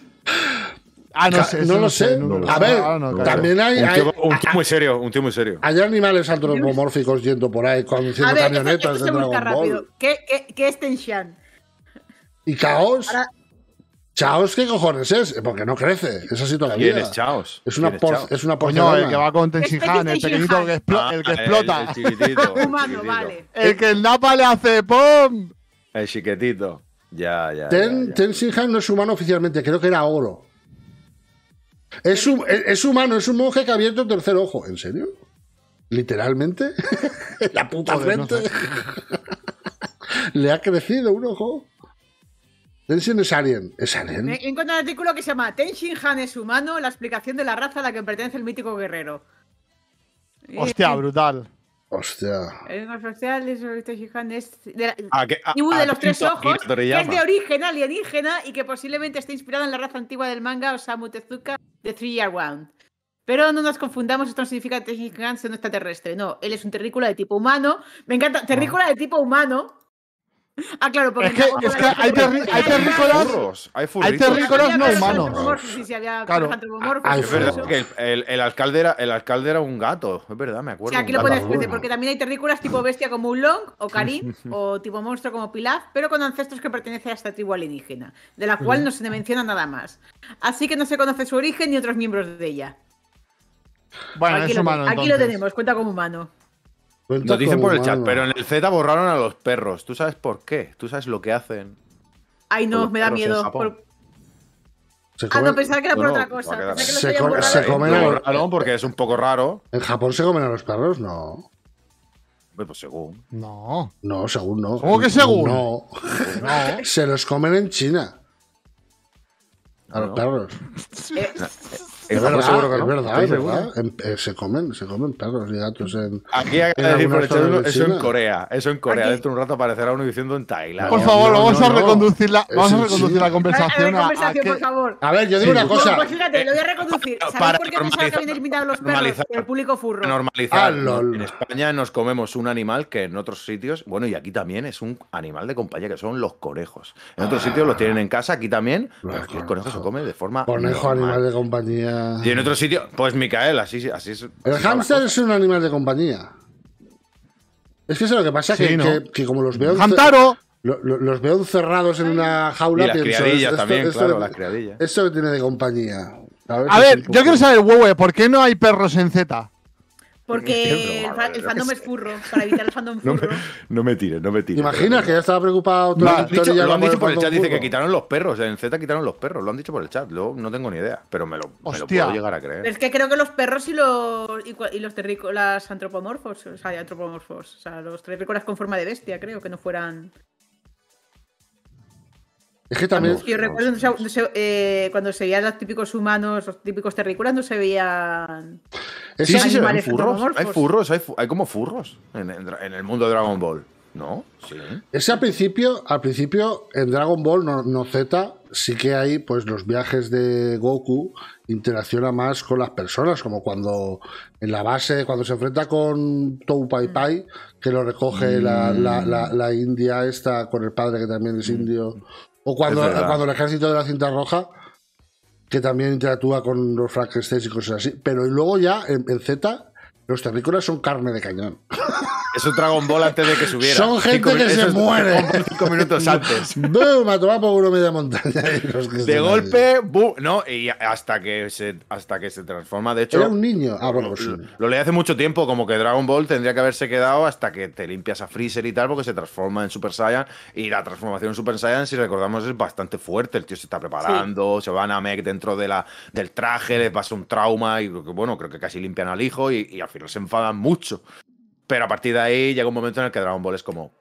Ah, no, sé, no, lo sé. a ver, ah, también hay. un, tío, muy serio, un tío muy serio. Hay animales antropomórficos yendo por ahí conduciendo camionetas de Dragon Ball. ¿Qué, qué, qué es Tenshan? ¿Y Caos? Ahora, Chaos, ¿qué cojones es? Porque no crece. Es así toda la ¿Quién es Chaos? Es una, por, Es una el que va con Han, el pequeñito que, el que ah, explota. (laughs) El, que el Napa le hace ¡pum! El chiquetito Ya, ya. Ten, no es humano oficialmente, creo que era oro. Es, e- es, humano, es un monje que ha abierto el tercer ojo. ¿En serio? ¿Literalmente? (laughs) la puta (laughs) le ha crecido un ojo. Tenshin es alien, es alien. Eh, encuentro un artículo que se llama Tenshin Han es humano, la explicación de la raza a la que pertenece el mítico guerrero. Eh, Hostia, eh, brutal. Hostia. El es de, la, ah, ah, de los tres ojos, que es de origen alienígena y que posiblemente esté inspirada en la raza antigua del manga Osamu Tezuka de Three Year Round. Pero no nos confundamos, esto no significa que Tenshin Han sea un extraterrestre. No, él es un terrícola de tipo humano. Me encanta, terrícola de tipo humano Ah, claro, porque hay, terrícolas, hay terrícolas, hay, no humanos. claro. que el, alcalde era, un gato, es verdad, me acuerdo. aquí lo pones, porque también hay terrícolas tipo bestia como un long o Karim (laughs) o tipo monstruo como Pilaf, pero con ancestros que pertenecen a esta tribu alienígena, de la cual no se menciona nada más. Así que no se conoce su origen ni otros miembros de ella. Bueno, aquí es humano. Aquí lo tenemos, cuenta como humano. Nos dicen por el chat, pero en el Z borraron a los perros. ¿Tú sabes por qué? ¿Tú sabes lo que hacen? Ay, no, me da miedo. A Se ah, comen... que era otra cosa. se, comen a los... porque es un poco raro. ¿En Japón se comen a los perros? No. Pues según. No. No, según no. ¿Cómo que según? No. no. (laughs) se los comen en China. A los perros. Eh, (laughs) se, comen, se comen perros y gatos en. Aquí hay que decir, por eso en Corea. Eso en Corea. Dentro de un rato aparecerá uno diciendo en Tailandia. Por favor, vamos, a reconducir la, vamos a reconducir la conversación. A, por favor. a ver, yo digo una cosa. Pues fíjate, lo voy a reconducir. Eh, por qué pensaba que habían los perros? El público furro. Normalizar. Ah, en España nos comemos un animal que en otros sitios, bueno, y aquí también es un animal de compañía, que son los conejos. En otros sitios los ah. tienen en casa, aquí también, pero aquí el conejo se come de forma. Conejo, animal de compañía. Y en otro sitio, pues Micael, así, así es. El hamster es un animal de compañía. Es que eso es lo que pasa, que, que, como los veo... ¡Hamtaro! los veo encerrados en una jaula. Y las criadillas también, claro, las criadillas. tiene de compañía. A ver, yo quiero saber, huevo, ¿por qué no hay perros en Z? Porque el, fandom es furro, para evitar el fandom (laughs) furro. No me, tires, no me tires. imaginas que ya estaba preocupado. Todo no, lo han dicho por el, chat, dice que quitaron los perros, en Z quitaron los perros, lo han dicho por el chat, Luego, no tengo ni idea, pero me lo, lo, puedo llegar a creer. Es que creo que los perros y los, y, los terrícolas antropomorfos, o sea, antropomorfos, o sea, los terrícolas con forma de bestia, creo que no fueran es que también. yo recuerdo eh, cuando se veían los típicos humanos, los típicos terrícolas, no se veían. sí, sí, se furros. Hay furros, hay, como furros en, el mundo de Dragon Ball. ¿No? Sí. Ese al principio, al principio, en Dragon Ball no, no Z, sí que hay, pues los viajes de Goku interacciona más con las personas, como cuando en la base, cuando se enfrenta con Tou Pai mm. Pai, que lo recoge mm. la, india esta con el padre que también es mm. indio o cuando, cuando el ejército de la cinta roja, que también interactúa con los Frankenstein y cosas así. Pero luego ya, en, en Z, los terrícolas son carne de cañón. (laughs) Es un Dragon Ball antes de que subiera. Son gente que se muere. Cinco minutos (laughs) antes. ¡Bum! A por una media montaña. (laughs) de golpe, ¡bum! No, y hasta que, se, hasta que se transforma. De hecho. Era un niño. Ah, bueno, pues Lo, leí hace mucho tiempo, como que Dragon Ball tendría que haberse quedado hasta que te limpias a Freezer y tal, porque se transforma en Super Saiyan. Y la transformación en Super Saiyan, si recordamos, es bastante fuerte. El tío se está preparando, se van a mech dentro de la, del traje, le pasa un trauma. Y bueno, creo que casi limpian al hijo y, y al final se enfadan mucho. Pero a partir de ahí llega un momento en el que Dragon Ball es como.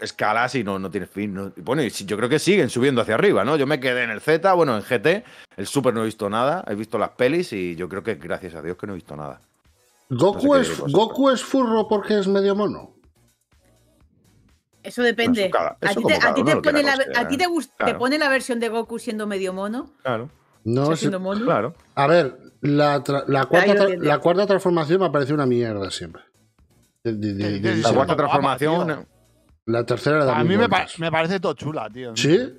escalas y no, no tiene fin. Y bueno, yo creo que siguen subiendo hacia arriba, ¿no? Yo me quedé en el Z, bueno, en GT, el Super no he visto nada, he visto las pelis y yo creo que gracias a Dios que no he visto nada. ¿Goku, es, pues, ¿Goku furro porque es medio mono? Eso depende. a ti te, pone, la, te, pone la versión de Goku siendo medio mono. Claro. No, Claro. A ver, la, la, cuarta, la, cuarta, transformación me parece una mierda siempre. Eh, la cuarta transformación. Eh. Eh. la tercera era A mí me, parece todo chula, tío. ¿Sí?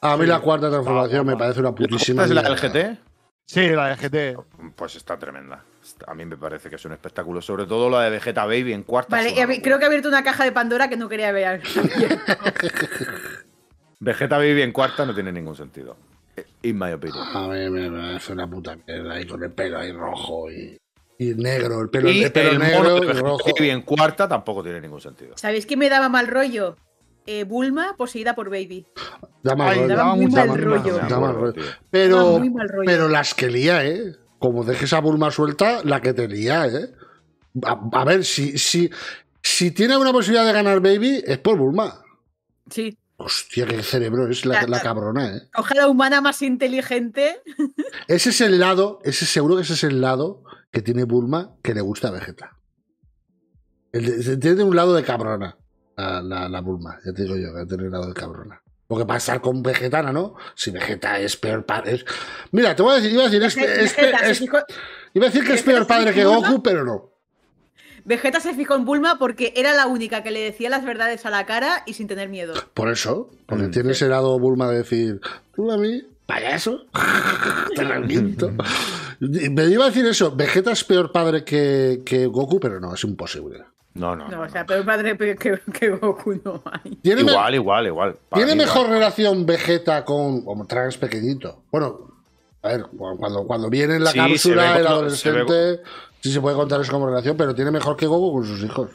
A mí la cuarta transformación me parece una putísima. ¿Esta es la del GT Sí, la del GT Pues está tremenda. A mí me parece que es un espectáculo, sobre todo la de Vegeta Baby en cuarta. Vale, y creo que ha abierto una caja de Pandora que no quería ver. (laughs) Vegeta Baby en cuarta no tiene ningún sentido. In my opinion. A mí me parece una puta mierda ahí con el pelo ahí rojo y. Y negro, el pelo, el negro y rojo. en cuarta tampoco tiene ningún sentido. ¿Sabéis qué me daba mal rollo? Eh, Bulma poseída por Baby. Daba, daba, mal rollo. Pero, pero las que lía, ¿eh? Como dejes a Bulma suelta, la que te ¿eh? A, ver, si, si, si tiene alguna posibilidad de ganar Baby, es por Bulma. Sí. Hostia, qué cerebro es la, la, cabrona, ¿eh? Ojalá humana más inteligente. Ese es el lado, ese seguro que ese es el lado que tiene Bulma que le gusta Vegeta. El, tiene un lado de cabrona la, la, Bulma, ya te digo yo, que tiene un lado de cabrona. Porque pasar con Vegetana, ¿no? Si Vegeta es peor padre. Mira, te voy a decir, iba a decir, es, a decir que es peor padre que Goku, pero no. Vegeta se fijó en Bulma porque era la única que le decía las verdades a la cara y sin tener miedo. Por eso, porque mm. tiene ese lado Bulma de decir, tú a mí payaso, eso. (laughs) Me iba a decir eso, Vegeta es peor padre que, Goku, pero no, es imposible. No, no, o sea, peor padre que, Goku no hay. igual, igual, igual. ¿Tiene mejor relación Vegeta con como Trans pequeñito? Bueno, a ver, cuando, cuando viene en la cápsula el adolescente, sí se puede contar eso como relación, pero tiene mejor que Goku con sus hijos.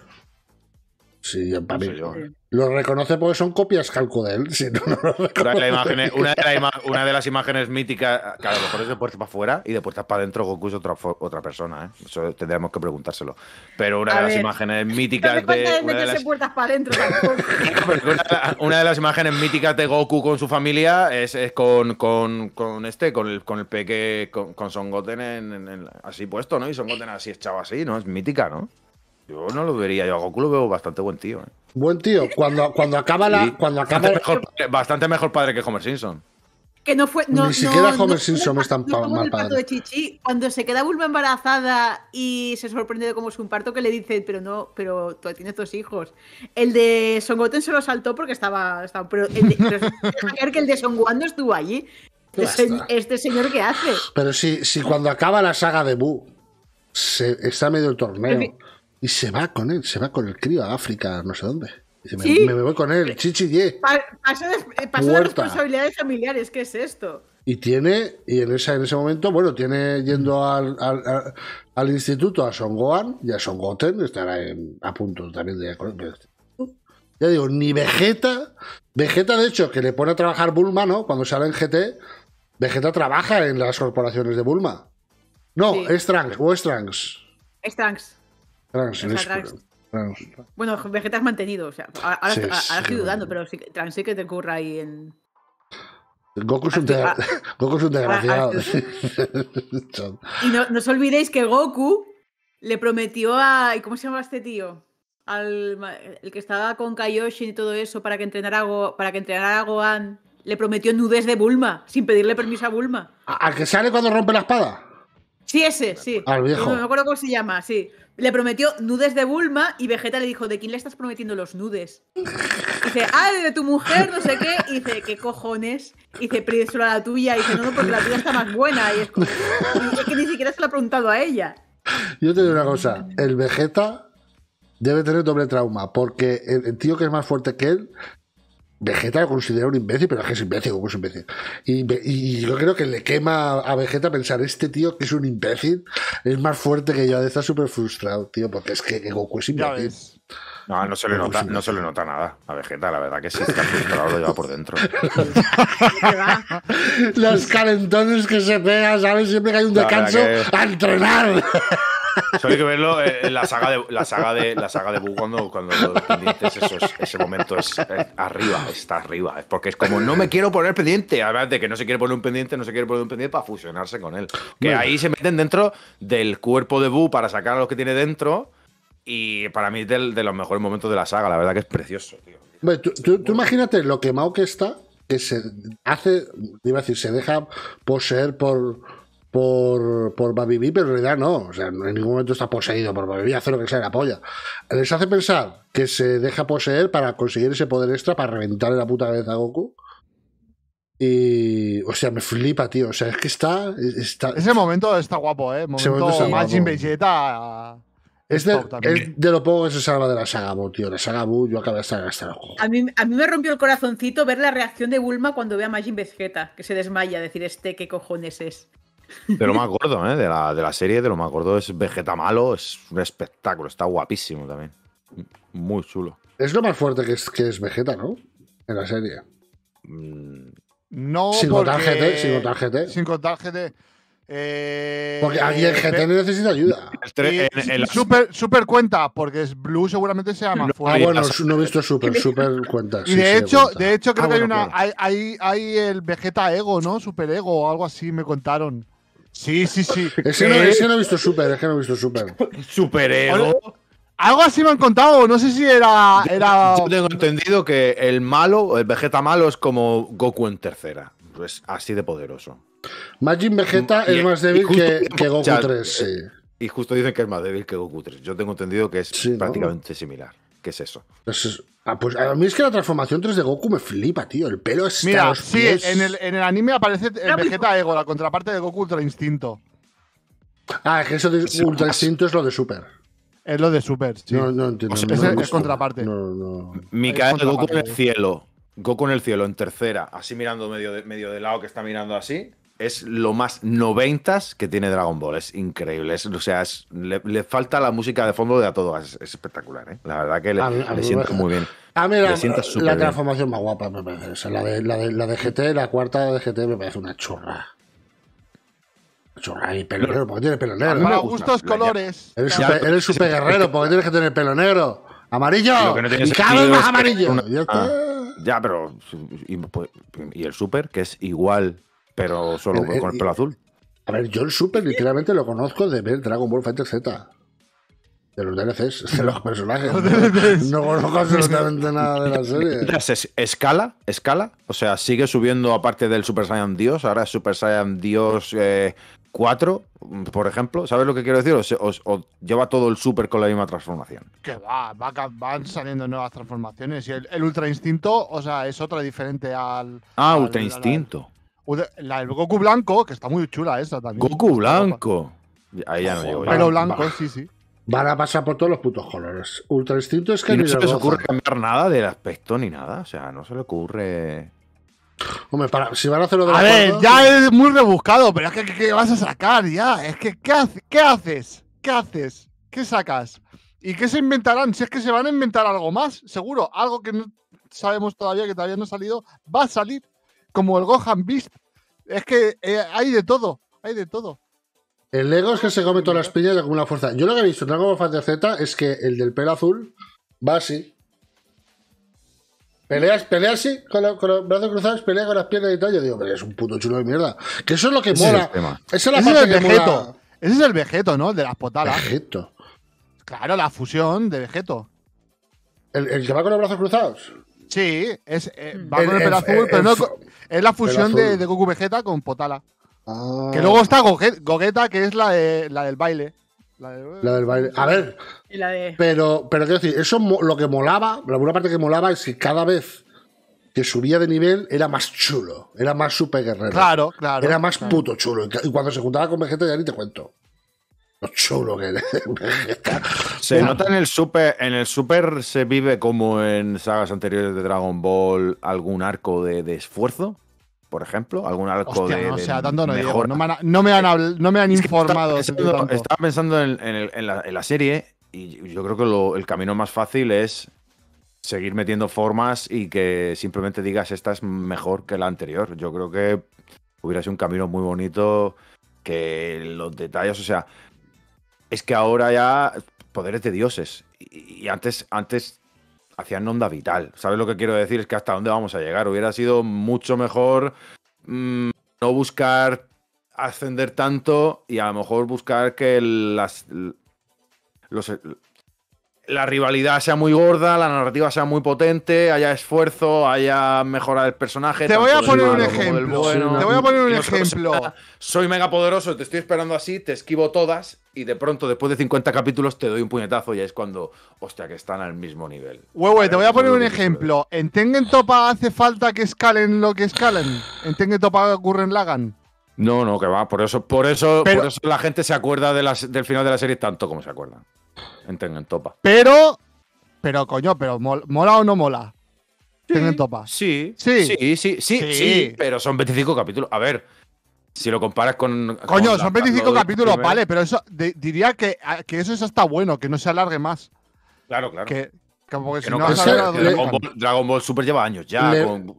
Sí, para ¿eh? Lo reconoce porque son copias calco (laughs) de él. una, de las imágenes míticas, claro, a lo mejor de puertas para afuera y de puertas para adentro Goku es otra, otra persona. ¿eh? Eso tendremos que preguntárselo. Pero una de las imágenes míticas de. Una de, las... puertas para adentro, (laughs) una, de las imágenes míticas de Goku con su familia es, con, con, este, con el, con el peque, con, Son Goten así puesto, ¿no? Y Son Goten así echado así, ¿no? Es mítica, ¿no? Yo no lo vería, yo a Goku lo veo bastante buen tío. ¿eh? Buen tío, cuando, cuando acaba la. Cuando acaba bastante, mejor, bastante, mejor, padre que Homer Simpson. Que no fue. Ni siquiera Homer Simpson es tan mal padre. cuando se queda Bulma embarazada y se sorprende de cómo es un parto, que le dice, pero no, pero tú tienes dos hijos. El de Son Goten se lo saltó porque estaba. pero el de, que el de Son estuvo allí. Este, este, señor que hace. Pero si, cuando acaba la saga de Buu, se, está medio el torneo. Y se va con él, se va con el crío a África, no sé dónde. me, voy con él, chichi, ye. Paso de, eh, responsabilidades familiares, ¿qué es esto? Y tiene, y en, esa, en ese momento, bueno, tiene yendo mm. al, instituto a Songoan y a Goten. estará a punto también de... Ya digo, ni Vegeta, Vegeta de hecho, que le pone a trabajar Bulma, ¿no? Cuando sale en GT, Vegeta trabaja en las corporaciones de Bulma. No, es Trunks, o es Trunks. Bueno, Vegeta has mantenido, o sea, ahora, estoy dudando, pero sí, que te ocurra ahí en... Goku es, un ah. (laughs) Goku es un ah, ah, desgraciado. (laughs) y no, os olvidéis que Goku le prometió a... ¿Cómo se llama este tío? Al, el que estaba con Kaioshin y todo eso para que entrenara a, para que entrenara a Gohan, le prometió nudes de Bulma, sin pedirle permiso a Bulma. ¿Al que sale cuando rompe la espada? Sí, ese, sí. Al ah, viejo. No me acuerdo cómo se llama, sí. Le prometió nudes de Bulma y Vegeta le dijo, ¿de quién le estás prometiendo los nudes? dice, ah, de tu mujer, no sé qué. Y dice, ¿qué cojones? Y dice, la tuya. Y dice, no, no, porque la tuya está más buena. Y es, que ni siquiera se lo ha preguntado a ella. Yo te digo una cosa, el Vegeta debe tener doble trauma, porque el tío que es más fuerte que él Vegeta lo considera un imbécil, pero es que es imbécil, Goku es imbécil. Y, yo creo que le quema a Vegeta pensar, este tío que es un imbécil, es más fuerte que yo, está súper frustrado, tío, porque es que, Goku es imbécil. No, no se, le nota, no se le nota nada a Vegeta, la verdad que sí está frustrado, lo lleva por dentro. (laughs) Los calentones que se pega, ¿sabes? Siempre que hay un descanso, a entrenar. Solo hay que verlo eh, en la saga de la saga de la saga de cuando, los pendientes, ese momento es, arriba, está arriba. Es porque es como no me quiero poner pendiente. Además de que no se quiere poner un pendiente, no se quiere poner un pendiente para fusionarse con él. Que ahí se meten dentro del cuerpo de Boo para sacar a los que tiene dentro. Y para mí es de los mejores momentos de la saga, la verdad que es precioso, tío. tú, imagínate lo quemado que está, que se hace, iba a decir, se deja poseer por, por, por pero en realidad no. O sea, en ningún momento está poseído por Babibi, hace lo que sea la polla. Les hace pensar que se deja poseer para conseguir ese poder extra para reventarle la puta cabeza a Goku. Y. O sea, me flipa, tío. O sea, es que está. está ese momento está guapo, ¿eh? Momento, momento Majin Vegeta. Es de, lo poco que se salva de la saga Buu, tío. La saga Buu, yo acabo de estar gastando. A mí, a mí me rompió el corazoncito ver la reacción de Bulma cuando ve a Majin Vegeta, que se desmaya, decir, este, ¿qué cojones es? De lo más gordo, ¿eh? De la, serie, de lo más gordo es Vegeta Malo, es un espectáculo, está guapísimo también. Muy chulo. Es lo más fuerte que es, que es Vegeta, ¿no? En la serie. Mm, no, sin contar GT, sin contar GT. Eh, porque aquí el GT no necesita ayuda. El super, cuenta, porque es Blue seguramente se llama fuerte. Ah, bueno, no he visto Super, Super cuenta. y de, hecho, de hecho, creo ah, que hay una. hay, hay, el Vegeta Ego, ¿no? Super Ego o algo así, me contaron. Sí, sí, sí. (laughs) Ese eh. no, no he visto súper, es que no he visto súper. ego Algo así me han contado, no sé si era. Yo, tengo entendido que el malo, el Vegeta malo, es como Goku en tercera. Es así de poderoso. Majin Vegeta es más débil que, Goku 3, eh, sí. Y justo dicen que es más débil que Goku 3. Yo tengo entendido que es prácticamente similar. ¿Qué es eso? Ah, pues, a mí es que la transformación 3 de Goku me flipa, tío. El pelo es. Mira, sí, En, el, anime aparece el Vegeta Ego, la contraparte de Goku Ultra Instinto. Ah, es que eso de Ultra Instinto es lo de Super. Es lo de Super, sí. No, no entiendo. Pues no, es, no, contraparte. No, no. de Goku en el cielo. Goku en el cielo, en tercera, así mirando medio medio de lado, que está mirando así es lo más noventas que tiene Dragon Ball. Es increíble. o sea, le, falta la música de fondo de a todo. Es, espectacular, ¿eh? La verdad que le, siento muy bien. A mí la, la transformación más guapa me parece. O sea, la, de, la, de, la de GT, la cuarta de GT me parece una chorra. Chorra y pelo negro, porque tiene pelo negro. Me gustos colores. Eres, súper (laughs) guerrero, porque tienes que tener pelo negro. Amarillo. y cada vez más amarillo. ya, pero. Y, y el super, que es igual pero solo eh, con eh, el pelo azul. A ver, yo el Super literalmente lo conozco de ver Dragon Ball Fighter Z. De los DLCs, (laughs) de los personajes. (laughs) no, conozco absolutamente nada de la serie. escala, escala. O sea, sigue subiendo aparte del Super Saiyan Dios. Ahora es Super Saiyan Dios 4, eh, por ejemplo. ¿Sabes lo que quiero decir? O, lleva todo el Super con la misma transformación. Que va, van saliendo nuevas transformaciones. Y el, Ultra Instinto, o sea, es otra diferente al. Ah, Ultra Instinto. La del Goku blanco, que está muy chula esa también. Goku blanco. Ahí ya no llego. Pero blanco, sí, sí. Van a pasar por todos los putos colores. Ultra Instinto es que. no se les ocurre cambiar nada del aspecto ni nada. O sea, no se le ocurre. Hombre, para, si van a hacerlo de A ver, ya es muy rebuscado, pero es que ¿qué vas a sacar ya? Es que ¿qué, ¿qué, haces? ¿Qué haces? ¿Qué sacas? ¿Y qué se inventarán? Si es que se van a inventar algo más, seguro. Algo que no sabemos todavía, que todavía no ha salido, va a salir como el Gohan Beast. Es que eh, hay de todo, hay de todo. El Lego es que se come todas las piñas con una fuerza. Yo lo que he visto en Dragon Ball de Z es que el del pelo azul va así. Peleas, peleas así con, los brazos cruzados, pelea con las piernas y tal. Yo digo, pero es un puto chulo de mierda. Que eso es lo que mola. Es es el Vegeto. Ese es el Vegeto, ¿no? de las potadas. Vegeto. Claro, la fusión de Vegeto. ¿El, ¿El, que va con los brazos cruzados? Sí, es, eh, mm. va con el pelo pero no, es la fusión de, Goku Vegeta con Potala. Ah. Que luego está Gogeta, que es la, la del baile. La, del baile. A ver. Pero, pero quiero decir, eso lo que molaba, la buena parte que molaba es que cada vez que subía de nivel era más chulo, era más super guerrero. Claro, claro. Era más puto chulo. Y cuando se juntaba con Vegeta ya ni te cuento chulo que (laughs) Se nota en el super, en el super se vive como en sagas anteriores de Dragon Ball algún arco de, esfuerzo, por ejemplo, algún arco de, no, o sea, tanto no, no, me han, no, me han, informado. estaba pensando, en, la, serie y yo creo que el camino más fácil es seguir metiendo formas y que simplemente digas esta es mejor que la anterior. Yo creo que hubiera sido un camino muy bonito que los detalles, o sea, es que ahora ya poderes de dioses. Y, antes, antes hacían onda vital. ¿Sabes lo que quiero decir? Es que hasta dónde vamos a llegar. Hubiera sido mucho mejor mm, no buscar ascender tanto y a lo mejor buscar que las, los, la rivalidad sea muy gorda, la narrativa sea muy potente, haya esfuerzo, haya mejora del personaje. Te voy a poner un ejemplo. te voy a poner un ejemplo. soy mega poderoso, te estoy esperando así, te esquivo todas y de pronto, después de 50 capítulos, te doy un puñetazo y es cuando, hostia, que están al mismo nivel. Huevo, te voy a poner un ejemplo. En Tengen Topa hace falta que escalen lo que escalen. En Tengen Topa ocurren Lagan. No, no, que va, por eso, por eso, la gente se acuerda del final de la serie tanto como se acuerda. Tengan en topa. Pero, pero coño, pero mola o no mola. tienen topa. Sí, sí, sí, sí, pero son 25 capítulos. A ver, si lo comparas con. Coño, son 25 capítulos, vale, pero eso diría que, eso es hasta bueno, que no se alargue más. Claro, claro. Que, Dragon, Ball, Super lleva años ya.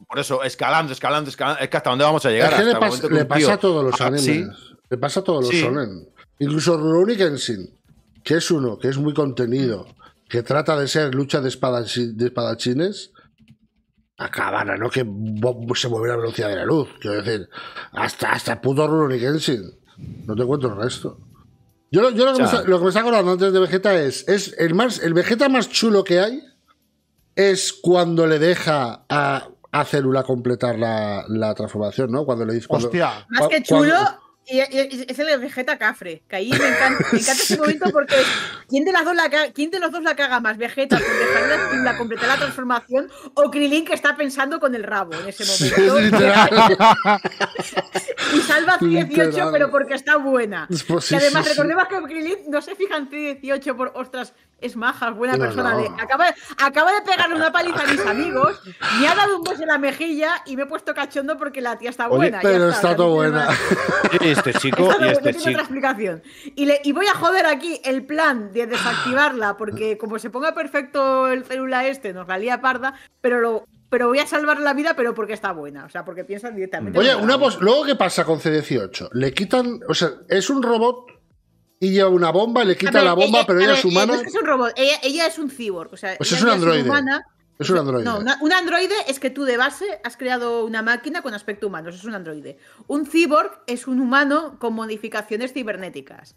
por eso, escalando, escalando, escalando. Es que hasta dónde vamos a llegar. le, pasa a todos los animes. Le pasa a todos los Incluso en Kenshin que es uno que es muy contenido, que trata de ser lucha de, espadas de espadachines, acaban ¿no? Que se mueve la velocidad de la luz. Quiero decir, hasta, hasta puto ronnie No te cuento el resto. Yo, yo lo, que me está, acordando antes de Vegeta es, es el, más, el Vegeta más chulo que hay es cuando le deja a, a Célula completar la, la transformación, ¿no? Cuando le dice... Hostia. más que chulo, y, es el Vegeta Cafre, que me encanta, ese momento porque ¿quién de, las dos la ¿quién de los dos la caga más? ¿Vegeta por dejarla sin la completar la transformación o Krilin que está pensando con el rabo en ese momento? (laughs) y salva a 18 pero porque está buena. Pues y además recordemos que Krilin no se fija en 18 por, ostras, es maja, buena persona. acaba, de pegarle una paliza a mis amigos, me ha dado un beso en la mejilla y me he puesto cachondo porque la tía está buena. pero está, está todo buena este chico. y este explicación. Y, le, voy a joder aquí el plan de desactivarla, porque como se ponga perfecto el célula este, nos la lía parda, pero lo. Pero voy a salvar la vida, pero porque está buena. O sea, porque piensan directamente. Oye, una voz. Luego, ¿qué pasa con C18? Le quitan. O sea, es un robot y lleva una bomba, le quita la bomba, pero ella es humana. Ella es un robot, ella, es un cyborg. O sea, pues es, una humana, es un androide. No, un androide es que tú de base has creado una máquina con aspecto humano, eso es un androide. Un cyborg es un humano con modificaciones cibernéticas.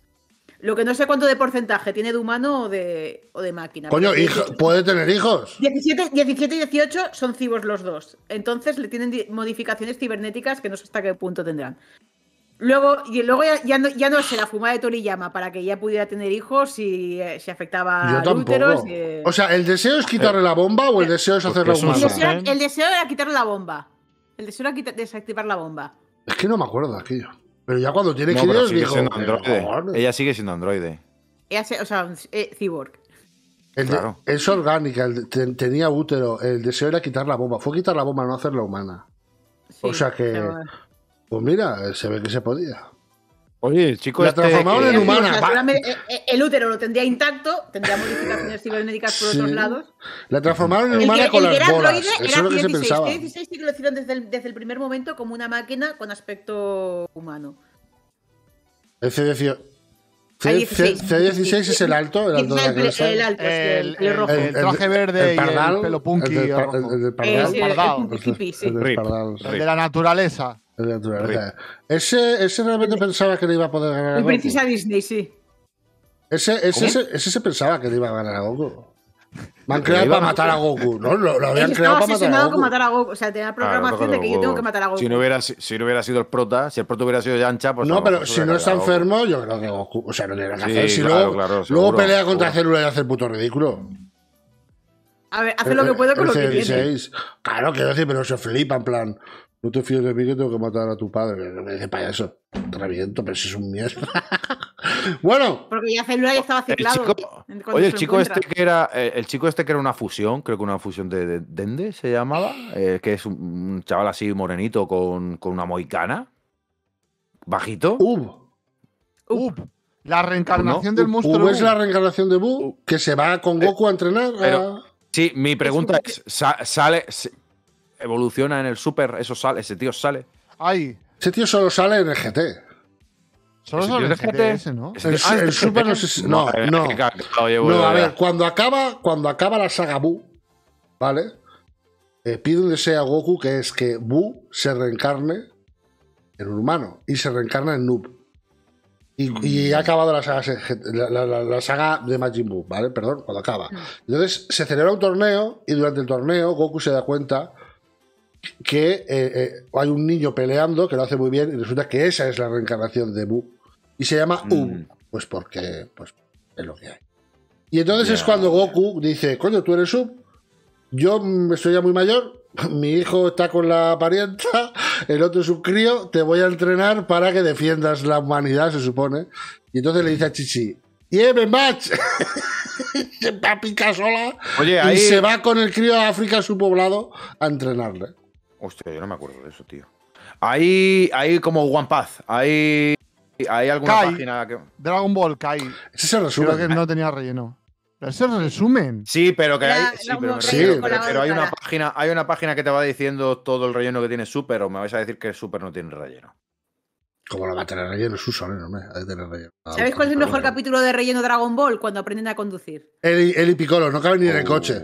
Lo que no sé cuánto de porcentaje tiene de humano o de, de máquina. Coño, puede tener hijos. 17, 17 y 18 son cyborgs los dos. Entonces le tienen modificaciones cibernéticas que no sé hasta qué punto tendrán. Luego, y luego ya, no, ya se la fumaba de Toriyama para que ella pudiera tener hijos y eh, se afectaba al útero. O sea, ¿el deseo es quitarle la bomba o el eh, deseo es hacerla humana? El deseo, era quitarle la bomba. El deseo era desactivar la bomba. Es que no me acuerdo de aquello. Pero ya cuando tiene que ir, Ella sigue siendo androide. o sea, eh, cyborg. claro. es orgánica, tenía útero. El deseo era quitar la bomba. Fue quitar la bomba, no hacerla humana. o sea que. Pues mira, se ve que se podía. Oye, el chico, la este transformaron en humana. E-, e-, el útero lo tendría intacto, tendría modificaciones cibernéticas por otros lados. La transformaron en humana con las bolas. es lo que se pensaba. 16 sí que lo hicieron desde el, desde el, primer momento como una máquina con aspecto humano. El C16, C16, es el alto, el alto El el, el, rojo. El, traje verde y el pelo punky. El, El, El, de la naturaleza. Ese, ese realmente pensaba que le iba a poder ganar a El Goku. Princesa Disney, sí. Ese, ese, ese, se pensaba que le iba a ganar a Goku. Me han creado para matar a Goku, ¿no? Lo, habían creado para matar a Goku. con matar a Goku. O sea, tenía ah, programación de que yo tengo que matar a Goku. Si no, hubiera, si, no hubiera sido el prota, si el prota hubiera sido Yancha, pues. No, pero si no está enfermo, yo creo que Goku. O sea, no le nada a hacer. Si claro, luego, claro, luego pelea contra Célula y hace el puto ridículo. A ver, hace lo que eh, puede con lo que tiene. Claro, quiero decir, pero se flipa en plan. No te fíes de mí que tengo que matar a tu padre. No me dice payaso. eso reviento, pero si es un mierda. (laughs) bueno. Porque ya celular ya estaba ciclado. oye, el chico, este que era, eh, el chico este que era una fusión, creo que una fusión de, Dende se llamaba, eh, que es un chaval así morenito con, una moicana. Bajito. Ub. Ub. La reencarnación del monstruo. Ub es la reencarnación de Bu, que se va con eh, Goku a entrenar. sí, mi pregunta es ¿sale, evoluciona en el super, eso sale, ese tío sale. Ay. Ese tío solo sale en el GT. Solo sale en el GT, ese, ¿no? El, ah, super no se. No, no. No, a ver, cuando acaba, cuando acaba la saga Bu, ¿vale? Eh, pide un deseo a Goku que es que Bu se reencarne en un humano y se reencarna en Noob. Y, mm. ha acabado la saga, la, saga, de Majin Buu, ¿vale? Perdón, cuando acaba. Mm. Entonces se celebra un torneo y durante el torneo Goku se da cuenta que eh, eh, hay un niño peleando que lo hace muy bien y resulta que esa es la reencarnación de Bu. Y se llama mm. pues porque pues, es lo que hay. Y entonces es cuando Goku dice, coño, tú eres U, yo mm, estoy ya muy mayor, (laughs) mi hijo está con la parienta, el otro es un crío, te voy a entrenar para que defiendas la humanidad, se supone. Y entonces le dice a Chichi, ¡Lleve match! (laughs) se va a sola Oye, ahí... y se va con el crío a África, a su poblado, a entrenarle. Hostia, yo no me acuerdo de eso, tío. Hay, hay como One Path, hay, hay alguna página que. Dragon Ball Kai. Ese es el resumen. que ¿eh? no tenía relleno. Ese es el resumen. Sí, pero que hay. sí, pero, hay una página, hay una página que te va diciendo todo el relleno que tiene Super, o me vais a decir que Super no tiene relleno. ¿Cómo lo va a tener relleno? Es no relleno. ¿Sabéis cuál es el mejor capítulo de relleno Dragon Ball? Cuando aprenden a conducir. el y Piccolo, no cabe ni en el oh. coche.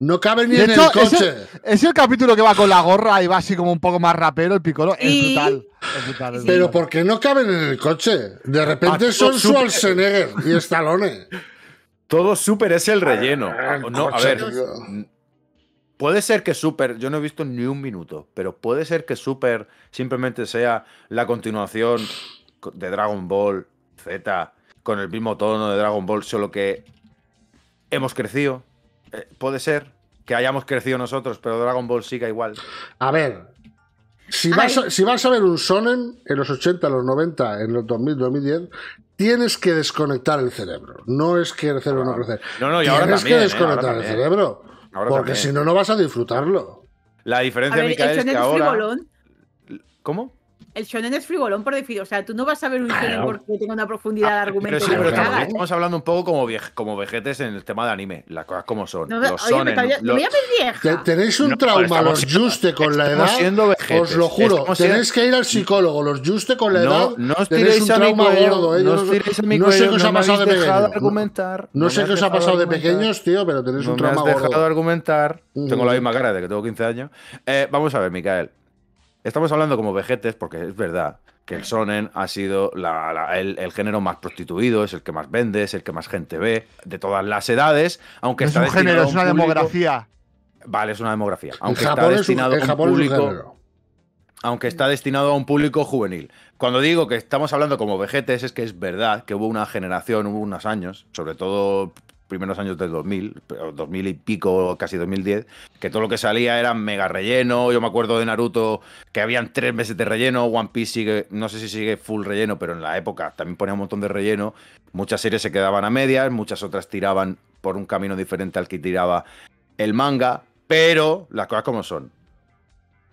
No caben ni en el coche. es el capítulo que va con la gorra y va así como un poco más rapero, el picolo. Es, (laughs) brutal, Pero ¿por qué no caben en el coche? De repente ah, son Schwarzenegger y Stallone. Todo Super es el relleno. Ah, no, a ver. Puede ser que Super, yo no he visto ni un minuto, pero puede ser que Super simplemente sea la continuación de Dragon Ball Z con el mismo tono de Dragon Ball, solo que hemos crecido eh, puede ser que hayamos crecido nosotros, pero Dragon Ball siga igual. A ver, si ah, vas, a, ver un Sonen en los 80, en los 90, en los 2000, 2010, tienes que desconectar el cerebro. No es que el cerebro no crece. No, no, y ahora Tienes que ¿eh? desconectar el cerebro. porque si no, no vas a disfrutarlo. La diferencia, es que ahora. ¿Cómo? el shonen es frivolón por decir, O sea, tú no vas a ver un shonen porque tengo una profundidad de ah, argumento. Pero pero estamos, hablando un poco como, como vejetes en el tema de anime. Las cosas como son. No, los Voy a ver Tenéis un trauma, los juste con la edad. Siendo vejetes, os lo juro. Tenéis que ir al psicólogo, los juste con la edad. No, no os tiréis a mi No, sé qué os ha pasado de pequeños. No sé qué os ha pasado de pequeños, tío, pero tenéis un trauma gordo. dejado argumentar. Mm. Tengo la misma cara de que tengo 15 años. Eh, vamos a ver, Micael. Estamos hablando como vejetes porque es verdad que el sonen ha sido el, género más prostituido, es el que más vende, es el que más gente ve, de todas las edades, aunque está es un género, es una demografía. Vale, es una demografía. Aunque está destinado a un público. aunque está destinado a un público juvenil. Cuando digo que estamos hablando como vejetes, es que es verdad que hubo una generación, hubo unos años, sobre todo primeros años del 2000, 2000 y pico, casi 2010, que todo lo que salía era mega relleno. Yo me acuerdo de Naruto que habían tres meses de relleno. One Piece sigue, no sé si sigue full relleno, pero en la época también ponía un montón de relleno. Muchas series se quedaban a medias, muchas otras tiraban por un camino diferente al que tiraba el manga, pero las cosas como son.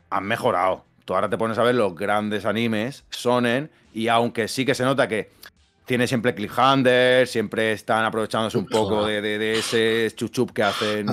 Han mejorado. Tú ahora te pones a ver los grandes animes, sonen, y aunque sí que se nota que tiene siempre cliffhanger, siempre están aprovechándose un poco de, ese chuchup que hacen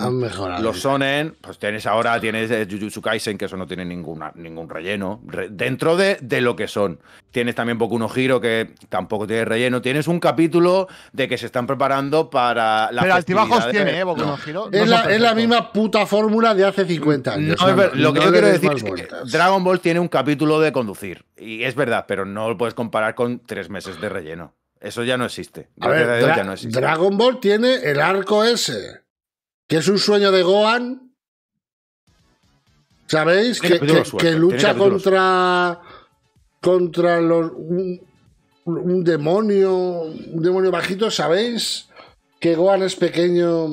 los sonen. Pues tienes ahora, tienes eh, Jujutsu Kaisen, que eso no tiene ninguna, ningún relleno, dentro de, lo que son. Tienes también Boku no Hiro, que tampoco tiene relleno. Tienes un capítulo de que se están preparando para la Pero altibajos tiene, eh, Boku no, Hiro. es, la, misma puta fórmula de hace 50 años. lo que yo quiero decir es que Dragon Ball tiene un capítulo de conducir. Y es verdad, pero no lo puedes comparar con tres meses de relleno. Eso ya no existe. Dragon Ball tiene el arco ese, que es un sueño de Gohan. ¿Sabéis? Que, lucha contra. contra los. Un, demonio. Un demonio bajito, ¿sabéis? Que Gohan es pequeño.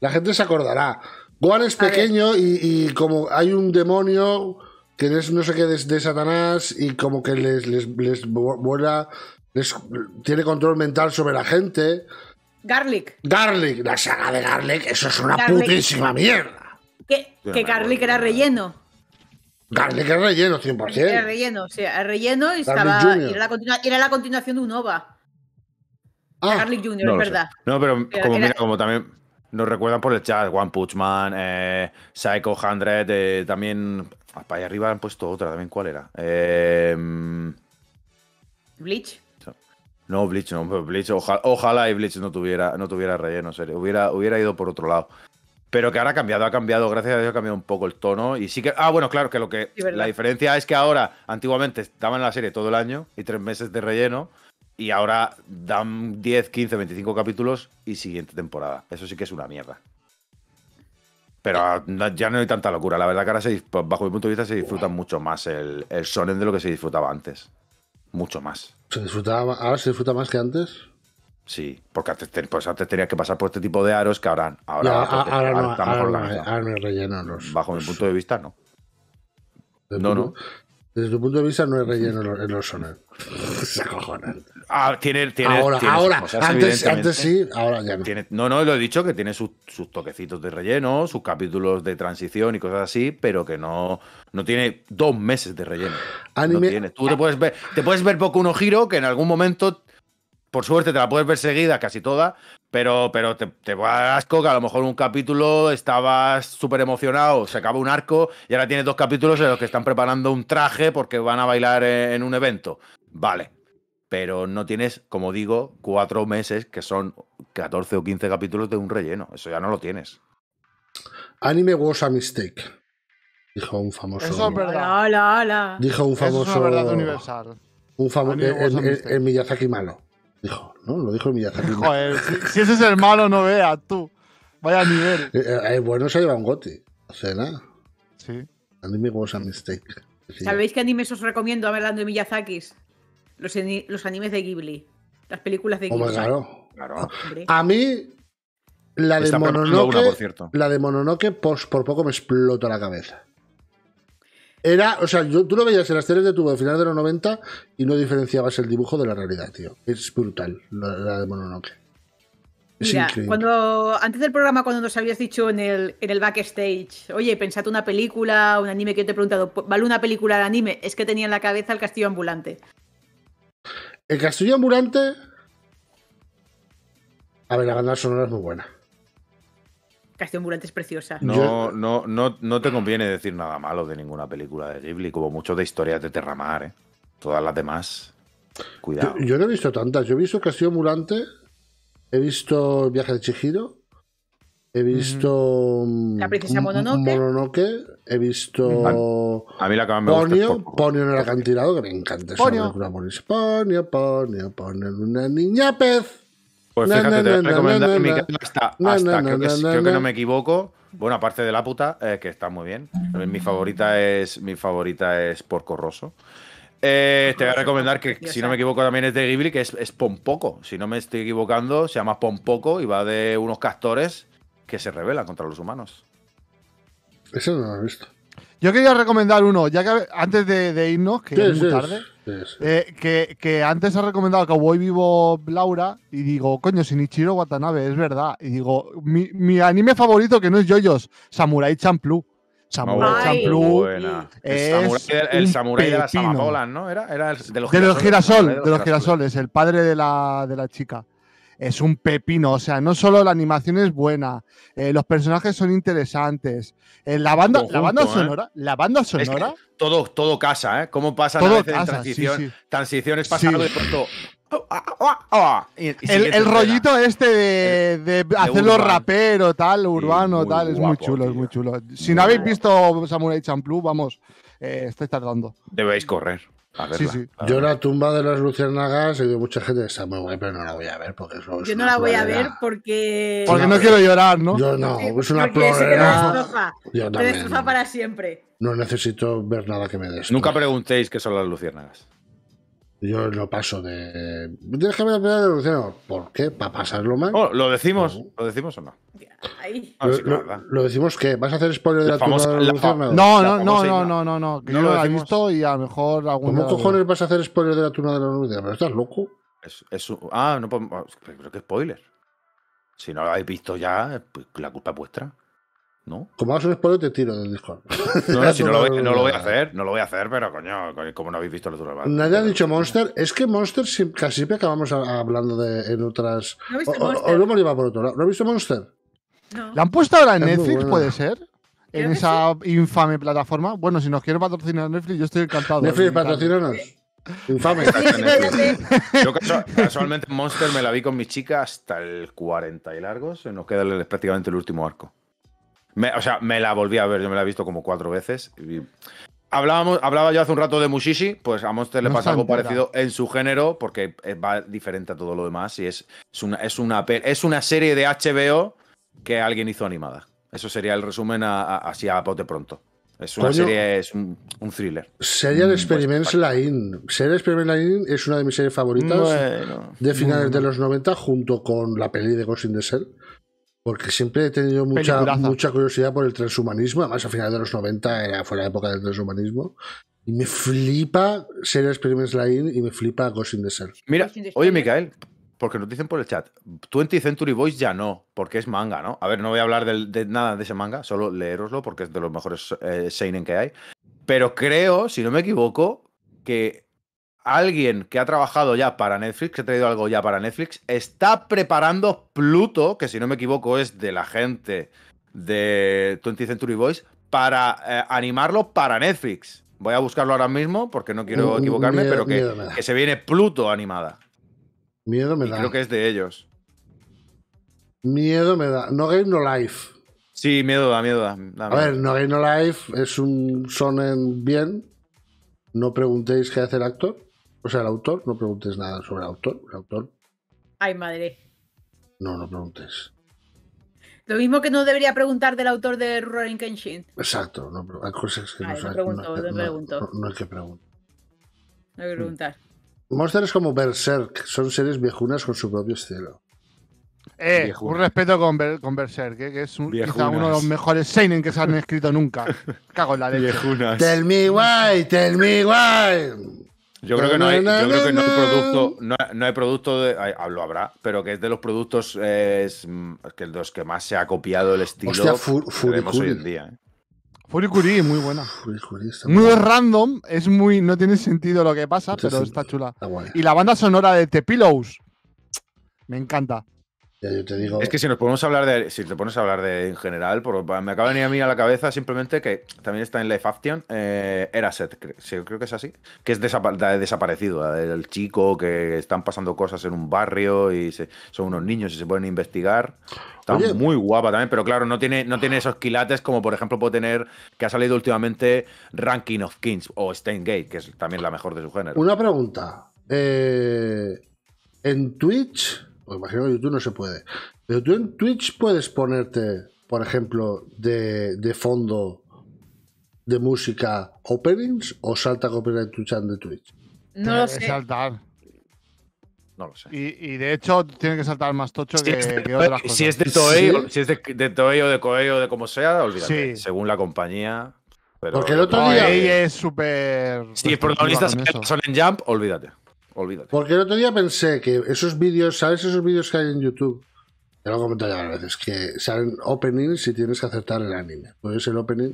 La gente se acordará. Gohan es pequeño y, como hay un demonio que es no sé qué de, de Satanás y como que les, les, les vuela tiene control mental sobre la gente. Garlic. Garlic, la saga de Garlic, eso es una putísima mierda. Que, que Garlic era relleno. Garlic era relleno, 100%. Era relleno, relleno y estaba, era, la continuación de un OVA. Ah. Garlic Jr., es verdad. No, pero como, también nos recuerdan por el chat, One Punch Man, eh, Psycho 100, eh, también... Para allá arriba han puesto otra, también, ¿cuál era? Eh, Bleach. No, Bleach no, Bleach, ojalá, y Bleach no tuviera, no tuviera relleno, serio. Hubiera, hubiera ido por otro lado. Pero que ahora ha cambiado, ha cambiado, gracias a Dios ha cambiado un poco el tono. Y sí que. Ah, bueno, claro, que lo que. la diferencia es que ahora, antiguamente, en la serie todo el año y tres meses de relleno. Y ahora dan 10, 15, 25 capítulos y siguiente temporada. Eso sí que es una mierda. Pero ya no hay tanta locura. La verdad que ahora, se, pues, bajo mi punto de vista, se disfruta mucho más el, el Sonen de lo que se disfrutaba antes. Mucho más. Se disfrutaba, ahora se disfruta más que antes. Sí, porque antes, pues antes tenía que pasar por este tipo de aros que ahora, ahora, no, ahora, no, Bajo mi punto de vista, no. No, no. Desde tu punto de vista no es relleno en los sonar. (laughs) Se acojonan. Ah, ahora, antes, sí, ahora ya no. no, no, lo he dicho que tiene sus, toquecitos de relleno, sus capítulos de transición y cosas así, pero que no, no tiene dos meses de relleno. Tú te puedes ver, te puedes ver poco uno giro que en algún momento, por suerte, te la puedes ver seguida casi toda, pero, pero te, te va asco que a lo mejor un capítulo estabas súper emocionado, se acaba un arco y ahora tienes dos capítulos en los que están preparando un traje porque van a bailar en un evento. Vale, pero no tienes, como digo, cuatro meses que son 14 o 15 capítulos de un relleno. Eso ya no lo tienes. Anime was a mistake. Dijo un famoso. Eso es verdad. Hola, hola. Dijo un famoso. es verdad universal. Un famoso. El, eh, eh, eh, Miyazaki malo. Dijo, ¿no? Lo dijo el Miyazaki malo. si, ese es el malo, no vea, tú. Vaya nivel. bueno, se lleva un goti. Sí. Anime was a mistake. ¿Sabéis qué animes os recomiendo hablando de Miyazakis? los, animes de Ghibli, las películas de Ghibli. claro. A mí, la de, Mononoke, por la de Mononoke, por, por poco me explotó la cabeza. Era, o sea, yo, tú lo veías en las series de tubo al final de los 90 y no diferenciabas el dibujo de la realidad, tío. Es brutal la, de Mononoke. cuando antes del programa, cuando nos habías dicho en el, en el backstage, oye, pensad una película, un anime que yo te he preguntado, ¿vale una película de anime? Es que tenía en la cabeza el castillo ambulante. El castillo ambulante. A ver, la banda sonora es muy buena. Castillo ambulante es preciosa. No, no, te conviene decir nada malo de ninguna película de Ghibli, como mucho de historias de Terramar, ¿eh? Todas las demás. Cuidado. Yo, no he visto tantas. Yo he visto Castillo ambulante. He visto Viaje de Chihiro. He visto. Mm, la princesa Mononoke. He visto. A, mí la acaban de Ponio, Ponio en el acantilado, que me encanta. Ponio. Ponio, Ponio, Ponio, una niña pez. Pues fíjate, te voy a recomendar mi hasta, hasta creo, que, creo que no me equivoco. Bueno, aparte de la puta, eh, que está muy bien. Eh, mi favorita es, mi favorita es Porco Rosso. Eh, te voy a recomendar que, si no me equivoco, también es de Ghibli, que es, es Pompoco. Si no me estoy equivocando, se llama Pompoco y va de unos castores que se rebelan contra los humanos. Eso no lo he visto. Yo quería recomendar uno, ya que antes de, irnos, que es muy tarde, eh, que, antes ha recomendado Cowboy Vivo Laura, y digo, coño, Sinichiro Watanabe, es verdad. Y digo, mi, anime favorito, que no es Yoyos, Samurai Champloo. Samurai Champloo. Es el, Samurai de las amapolas, ¿no? Era, el, de los, girasoles, de los, girasoles, el padre de la, de la chica es un pepino. O sea, no solo la animación es buena, eh, los personajes son interesantes. Eh, la, banda, la banda ¿eh? sonora, la banda sonora. todo, todo casa, ¿eh? Cómo pasa todo a veces transición. Transiciones de pronto. Oh, ah, ah, ah, el, rollito este de, hacerlo rapero, tal, urbano, tal, es muy chulo, es muy chulo. Si no habéis visto Samurai Champloo, vamos, estoy tardando. Debéis correr sí, sí. Yo la tumba de las luciérnagas y oído mucha gente que está muy guay, pero no la voy a ver porque Yo no la voy a ver porque... Porque no quiero llorar, ¿no? Yo no, es una plorera para siempre. No necesito ver nada que me des. Nunca preguntéis qué son las luciérnagas. Yo lo paso de. Déjame de ¿Por qué? ¿Para pasarlo mal? Oh, ¿Lo decimos? ¿Lo decimos o no? Ah, lo, decimos qué? ¿Vas a hacer spoiler de la, famosa, de la turna No, no, no, no, no, no, no. no lo, he visto y a lo mejor algún. ¿Cómo cojones vas a hacer spoiler de la turna de la Luciana? ¿Pero estás loco? Es, es, ah, no, Creo que spoiler. Si no lo habéis visto ya, pues la culpa es vuestra. ¿no? Como vas un spoiler, te tiro del Discord. (laughs) No, lo voy, a (laughs) hacer, no lo voy a hacer, pero coño, como no habéis visto los turbantes. Nadie ha dicho Monster. Es que Monster casi siempre acabamos hablando de, en otras. ¿No o, por otro lado. ¿No has visto Monster? No. ¿La han puesto ahora en Netflix? ¿Puede ser? en esa infame plataforma. Bueno, si nos quieres patrocinar Netflix, yo estoy encantado. Netflix, patrocínanos. Infame. (laughs) Yo casualmente Monster me la vi con mi chica hasta el 40 y largos. Nos queda prácticamente el último arco o sea, me la volví a ver, yo me la he visto como cuatro veces. Hablábamos, hablaba yo hace un rato de Mushishi, pues a Monster le pasa algo parecido en su género, porque eh, va diferente a todo lo demás y es, una, es, una, es una serie de HBO que alguien hizo animada. Eso sería el resumen así a pote pronto. Es una serie, es un, un thriller. Serial mm, Experiments pues, Line. Serial Experiments Line es una de mis series favoritas de finales de mm. los 90 junto con la peli de Ghost in the Shell. Porque siempre he tenido mucha, mucha curiosidad por el transhumanismo. Además, a finales de los 90 era, fue la época del transhumanismo. Y me flipa series Experiments Line y me flipa Ghost in the Mira, oye, Micael, porque nos dicen por el chat, 20 Century Boys ya no, porque es manga, ¿no? A ver, no voy a hablar de, nada de ese manga, solo leeroslo porque es de los mejores eh, seinen que hay. Pero creo, si no me equivoco, que alguien que ha trabajado ya para Netflix, que ha traído algo ya para Netflix, está preparando Pluto, que si no me equivoco es de la gente de 20th Century Boys, para eh, animarlo para Netflix. Voy a buscarlo ahora mismo porque no quiero mm, mm, equivocarme, pero que, se viene Pluto animada. Miedo me da. Creo que es de ellos. Miedo me da. No Game No Life. Sí, miedo da, miedo da. a ver, No Game No Life es un sonen bien. No preguntéis qué hace el actor. O sea, el autor, no preguntes nada sobre el autor. El autor. Ay, madre. No, no preguntes. Lo mismo que no debería preguntar del autor de Rural Kenshin. Exacto, no, hay cosas que no, pregunto, no, no, pregunto. no, hay que preguntar. No hay que mm. preguntar. Monsters como Berserk son seres viejunas con su propio estilo. Eh, un respeto con, Berserk, eh, que es quizá uno de los mejores seinen que se han escrito nunca. (laughs) Cago en la leche. Viejunas. Tell me why, tell me why. Yo creo que no hay, producto, no, hay producto de, hablo habrá, pero que es de los productos es, que los que más se ha copiado el estilo que hoy día. ¿eh? Furikuri, muy buena. muy random, es muy, no tiene sentido lo que pasa, pero está chula. y la banda sonora de The Pillows, me encanta. Es que si nos ponemos a hablar de, si te pones a hablar de en general, me acaba de venir a mí a la cabeza simplemente que también está en Life Action, eh, Eraset, creo, creo que es así, que es desaparecido, el chico que están pasando cosas en un barrio y son unos niños y se pueden investigar. Está muy guapa también, pero claro, no tiene, no tiene esos quilates como por ejemplo puede tener que ha salido últimamente Ranking of Kings o Gate, que es también la mejor de su género. Una pregunta. Eh, en Twitch pues imagino que YouTube no se puede. Pero tú en Twitch puedes ponerte, por ejemplo, de, de fondo de música openings o salta copyright Twitch de Twitch? No lo sé. Saltar. No lo sé. Y, y, de hecho tiene que saltar más tocho que, que, Si es de Toei, o, si es de, de o de o de como sea, olvídate. Sí. Según la compañía. Porque el otro día. Toei es súper. Si es protagonista son en Jump, olvídate. Porque el otro día pensé que esos vídeos, ¿sabes esos vídeos que hay en YouTube? Te lo he comentado ya veces, que salen openings y tienes que aceptar el anime. Pues el opening,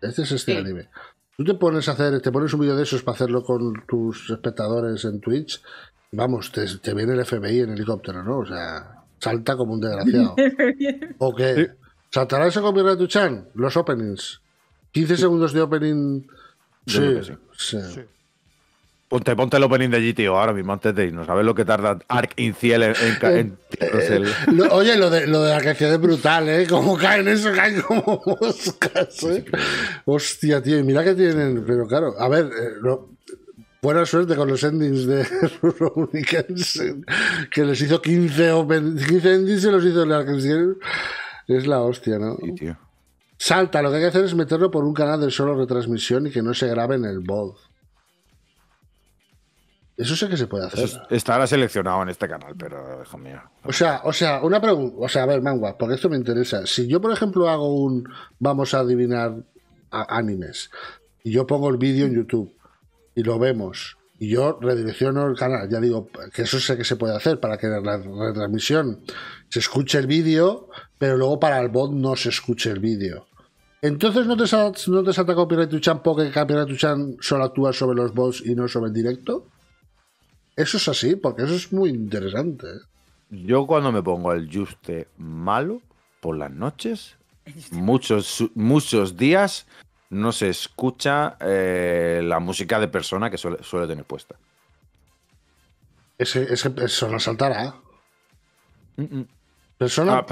este es este anime. Tú te pones a hacer, te pones un vídeo de esos para hacerlo con tus espectadores en Twitch, vamos, te, viene el FBI en helicóptero, ¿no? O sea, salta como un desgraciado. (laughs) ¿O qué? a eso con tu chan? Los openings. 15 segundos de opening. sí. sí. Ponte, ponte el opening de GTO ahora mismo antes de irnos. A ver lo que tarda Ark Inciel en, en, eh, eh, Oye, lo de, lo de la canción es brutal, ¿eh? Cómo caen eso, caen como moscas, ¿eh? Hostia, tío. Y mira que tienen... Pero claro, a ver... Eh, buena suerte con los endings de (laughs) Ruronicans, que les hizo 15, 15 endings y los hizo el Ark Inciel. Es la hostia, ¿no? tío. Salta, lo que hay que hacer es meterlo por un canal de solo retransmisión y que no se grabe en el bot. Eso sé que se puede hacer. Está estará seleccionado en este canal, pero hijo mío. O sea, o sea, una pregunta. O sea, a ver, Mangua, porque esto me interesa. Si yo, por ejemplo, hago un vamos a adivinar animes, y yo pongo el vídeo en YouTube y lo vemos, y yo redirecciono el canal, ya digo que eso sé que se puede hacer para que la retransmisión se escuche el vídeo, pero luego para el bot no se escuche el vídeo. Entonces no te, salta, no te salta Copyright chan porque Copyright Chan solo actúa sobre los bots y no sobre el directo. Eso es así, porque eso es muy interesante. Yo cuando me pongo el juste malo por las noches, muchos, muchos días no se escucha eh, la música de persona que suele, suele tener puesta. Ese, persona saltará. Mm, mm. Persona,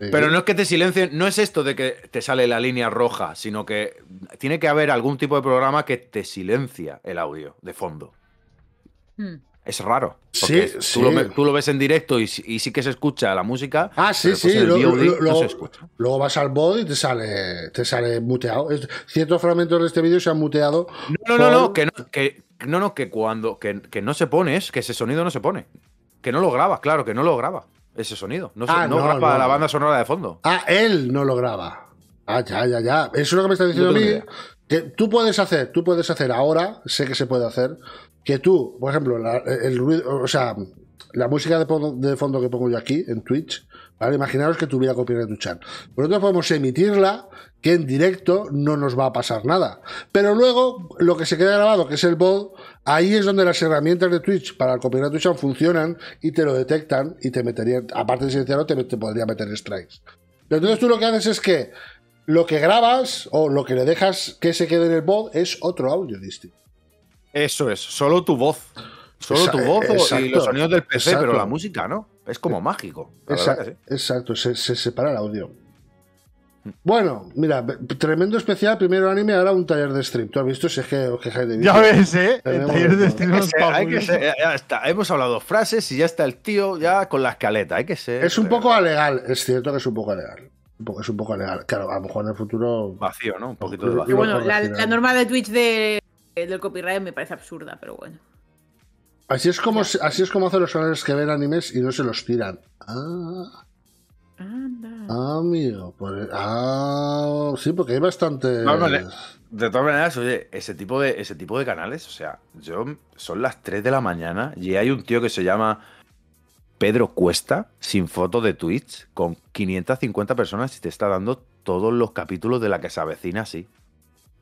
pero no es que te silencien, no es esto de que te sale la línea roja, sino que tiene que haber algún tipo de programa que te silencia el audio de fondo. Hmm. Es raro. Sí, tú, Lo, ves en directo y, sí que se escucha la música. Ah, sí, pues sí. Luego vas al bot y te sale, te sale muteado. Ciertos fragmentos de este vídeo se han muteado. No, no, no, que no, que, no, no, que cuando que, no se pone, que ese sonido no se pone. Que no lo graba, claro, que no lo graba ese sonido. No, ah, no, graba la banda sonora de fondo. Ah, él no lo graba. Ah, ya, ya, ya. Eso es lo que me está diciendo a mí. tú puedes hacer, tú puedes hacer ahora, sé que se puede hacer, que tú, por ejemplo, el o sea, la música de, de fondo que pongo yo aquí en Twitch, Imaginaros que tuviera copyright chat Nosotros podemos emitirla, que en directo no nos va a pasar nada. Pero luego, lo que se queda grabado, que es el bot, ahí es donde las herramientas de Twitch para el copyright chat funcionan y te lo detectan y te meterían, aparte de silenciarlo, te, te podría meter strikes. Pero entonces tú lo que haces es que lo que grabas o lo que le dejas que se quede en el bot es otro audio distinto. Eso es, solo tu voz. Solo tu voz y los sonidos del PC, pero la música, ¿no? Es como mágico. Exacto, se, separa el audio. Bueno, mira, tremendo especial, primero anime, ahora un taller de strip. ¿Tú has visto ese que de Ya ves, ¿eh? el taller de strip ya Hemos hablado frases y ya está el tío ya con la escaleta, hay que ser. Es un poco alegal, es cierto que es un poco alegal. Es un poco alegal. Claro, a lo mejor en el futuro. Vacío, ¿no? Un poquito de vacío. Bueno, la, norma de Twitch de, del copyright me parece absurda, pero bueno. Así es como, así es como hacen los canales que ven animes y no se los tiran. Ah. ah amigo. Pues, ah, sí, porque hay bastante. de todas maneras, oye, ese tipo, de, ese tipo de canales, o sea, yo son las 3 de la mañana y hay un tío que se llama Pedro Cuesta, sin foto de Twitch, con 550 personas y te está dando todos los capítulos de la que se avecina así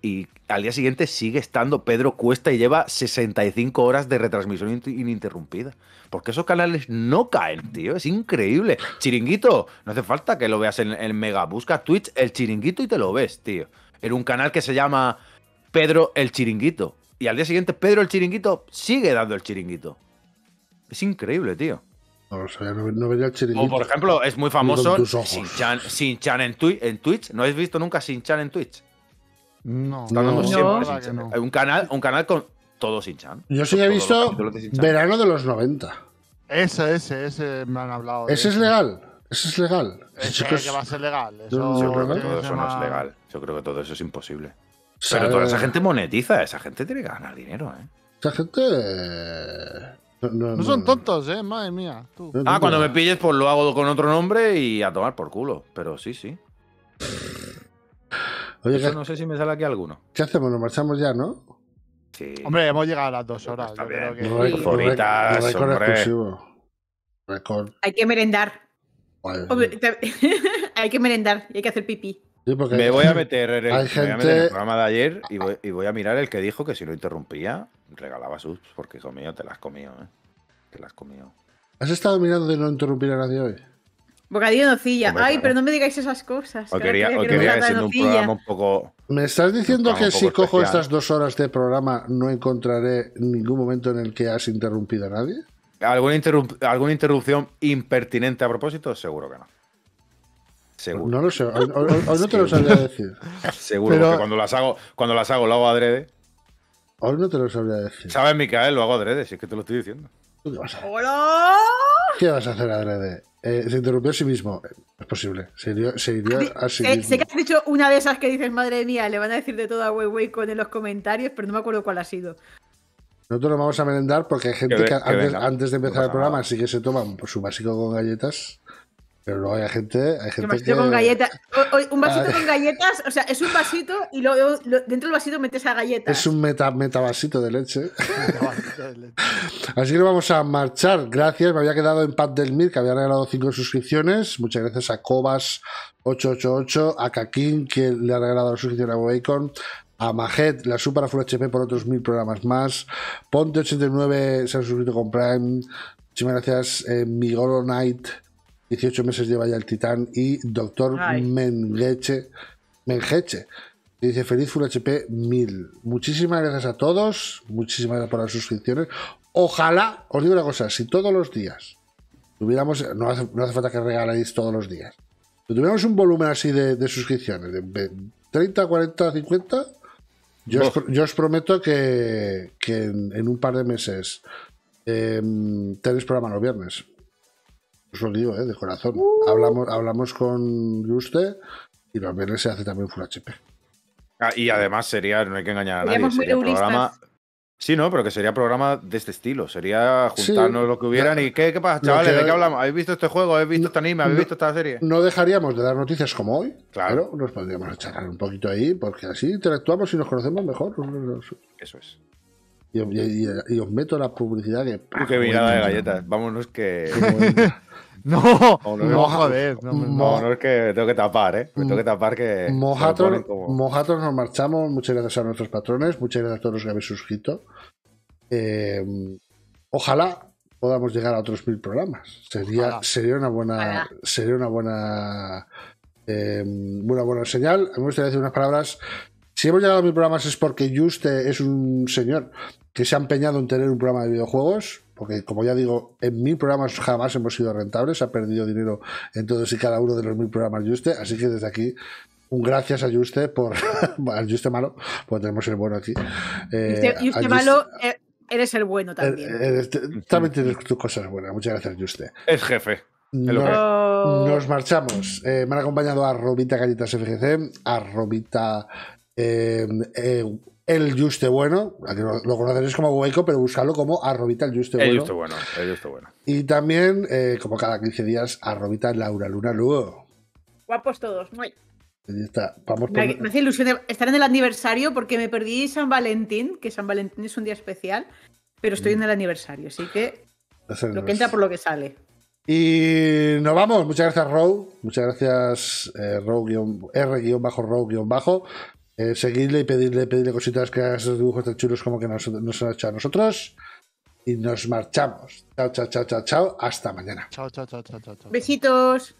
y al día siguiente sigue estando Pedro Cuesta y lleva 65 horas de retransmisión ininterrumpida. Porque esos canales no caen, tío. Es increíble. Chiringuito, no hace falta que lo veas en, el Mega. Busca Twitch el chiringuito y te lo ves, tío. En un canal que se llama Pedro el Chiringuito. Y al día siguiente Pedro el Chiringuito sigue dando el chiringuito. Es increíble, tío. o sea, no, el chiringuito. O por ejemplo, es muy famoso Sin Chan, en, Twitch, ¿No habéis visto nunca Sinchan en Twitch? No, no, siempre Un canal, un canal con todos hinchan. Yo sí he visto verano de los 90. Ese, ese, ese me han hablado. Ese es legal. Eso es legal. que va a ser legal. yo creo que todo eso no es legal. Yo creo que todo eso es imposible. Pero toda esa gente monetiza, esa gente tiene que ganar dinero, ¿eh? Esa gente. Eh, no, son tontos, eh, madre mía. Ah, cuando me pilles, pues lo hago con otro nombre y a tomar por culo. Pero sí, sí no sé si me sale aquí alguno. ¿Qué hacemos? Nos marchamos ya, ¿no? Sí. Hombre, hemos llegado a las dos horas. hay, que merendar. (laughs) hay que merendar y hay que hacer pipí. me voy a meter en el, programa de ayer y voy, a mirar el que dijo que si lo interrumpía, regalaba sus, porque hijo mío, te las comió, ¿eh? Te las comió. ¿Has estado mirando de no interrumpir a nadie hoy? Bocadillo de nocilla. Ay, pero no me digáis esas cosas. O quería, quería un programa un poco. ¿Me estás diciendo que si cojo estas dos horas de programa no encontraré ningún momento en el que has interrumpido a nadie? ¿Alguna, interrupción impertinente a propósito? Seguro que no. Seguro. No lo sé. Hoy, no te lo sabría decir. (laughs) Seguro, que porque cuando las hago, cuando las hago, lo hago adrede. Hoy no te lo sabría decir. ¿Sabes, Micael? Lo hago adrede, si es que te lo estoy diciendo. ¿Qué vas a hacer? ¿Qué vas a hacer adrede? Eh, se interrumpió a sí mismo. Es posible. Se hirió, se a sí Sé que has dicho una de esas que dices, madre mía, le van a decir de todo a Weiwei con en los comentarios, pero no me acuerdo cuál ha sido. Nosotros nos vamos a merendar porque hay gente que, antes, antes, de empezar el programa sí que se toman su básico con galletas. Pero luego hay gente, hay gente con galletas. un ah, vasito con galletas, o sea, es un vasito y luego dentro del vasito metes a galletas. Es un meta, meta vasito de leche. (laughs) Así que vamos a marchar. Gracias, me había quedado en Pat del Mir, que había regalado cinco suscripciones. Muchas gracias a Cobas888, a Kakin, que le ha regalado la suscripción a Bacon a Majet, la super Full HP por otros mil programas más. Ponte89 se ha suscrito con Prime. Muchísimas gracias, eh, Migoro Knight. 18 meses lleva ya el Titán y Doctor Mengeche, Mengeche. Dice feliz Full HP 1000. Muchísimas gracias a todos. Muchísimas gracias por las suscripciones. Ojalá, os digo una cosa, si todos los días tuviéramos, no hace, falta que regaléis todos los días, si tuviéramos un volumen así de, suscripciones, de 30, 40, 50, yo, os, prometo que, en, un par de meses em, tenéis programa los viernes lo digo, ¿eh? de corazón. Uh. Hablamos, hablamos con usted y los viernes se hace también Full HP. Ah, y además sería, no hay que engañar a nadie, sería programa. Sí, no, pero que sería programa de este estilo. Sería juntarnos lo que hubieran y ¿qué, qué pasa, chavales? ¿De qué hablamos? ¿Habéis visto este juego? ¿Habéis visto este anime? ¿Habéis visto esta serie? No dejaríamos de dar noticias como hoy. Claro. nos podríamos charlar un poquito ahí porque así interactuamos y nos conocemos mejor. Eso es. Y, os meto la publicidad que... Qué de galletas. Vámonos que... (laughs) No, no, joder. No, es que tengo que tapar, ¿eh? Me tengo que tapar que. Mojator, como... nos marchamos. Muchas gracias a nuestros patrones. Muchas gracias a todos los que habéis suscrito. Eh, ojalá podamos llegar a otros mil programas. Sería, sería una buena. Sería una buena. Eh, una buena señal. me gustaría decir unas palabras. Si hemos llegado a mil programas es porque Juste es un señor que se ha empeñado en tener un programa de videojuegos porque como ya digo, en mil programas jamás hemos sido rentables, ha perdido dinero en todos y cada uno de los mil programas Juste, así que desde aquí un gracias a Juste por (laughs) a Juste malo, pues tenemos el bueno aquí. Eh, Juste, malo eh, eres el bueno también. Eh, este, también tienes tus cosas buenas, muchas gracias Juste. Es jefe. Oh. Nos, marchamos. me han acompañado a Robita Galletas FGC, a Robita el Juste Bueno, lo conoceréis como hueco pero buscarlo como arrobita el Juste Bueno. Y también, eh, como cada 15 días, arrobita Laura Luna luego Guapos todos, muy. me, hace ilusión estar en el aniversario porque me perdí San Valentín, que San Valentín es un día especial, pero estoy en el aniversario, así que lo que entra por lo que sale. Y nos vamos. Muchas gracias, Row. Muchas gracias, eh, R-Row-Bajo. Eh, seguirle y pedirle, pedirle cositas que haga esos dibujos tan chulos como que nos, han hecho a nosotros. Y nos marchamos. Chao, chao, chao, chao, Hasta mañana. Chao, chao, chao, chao, chao. Besitos.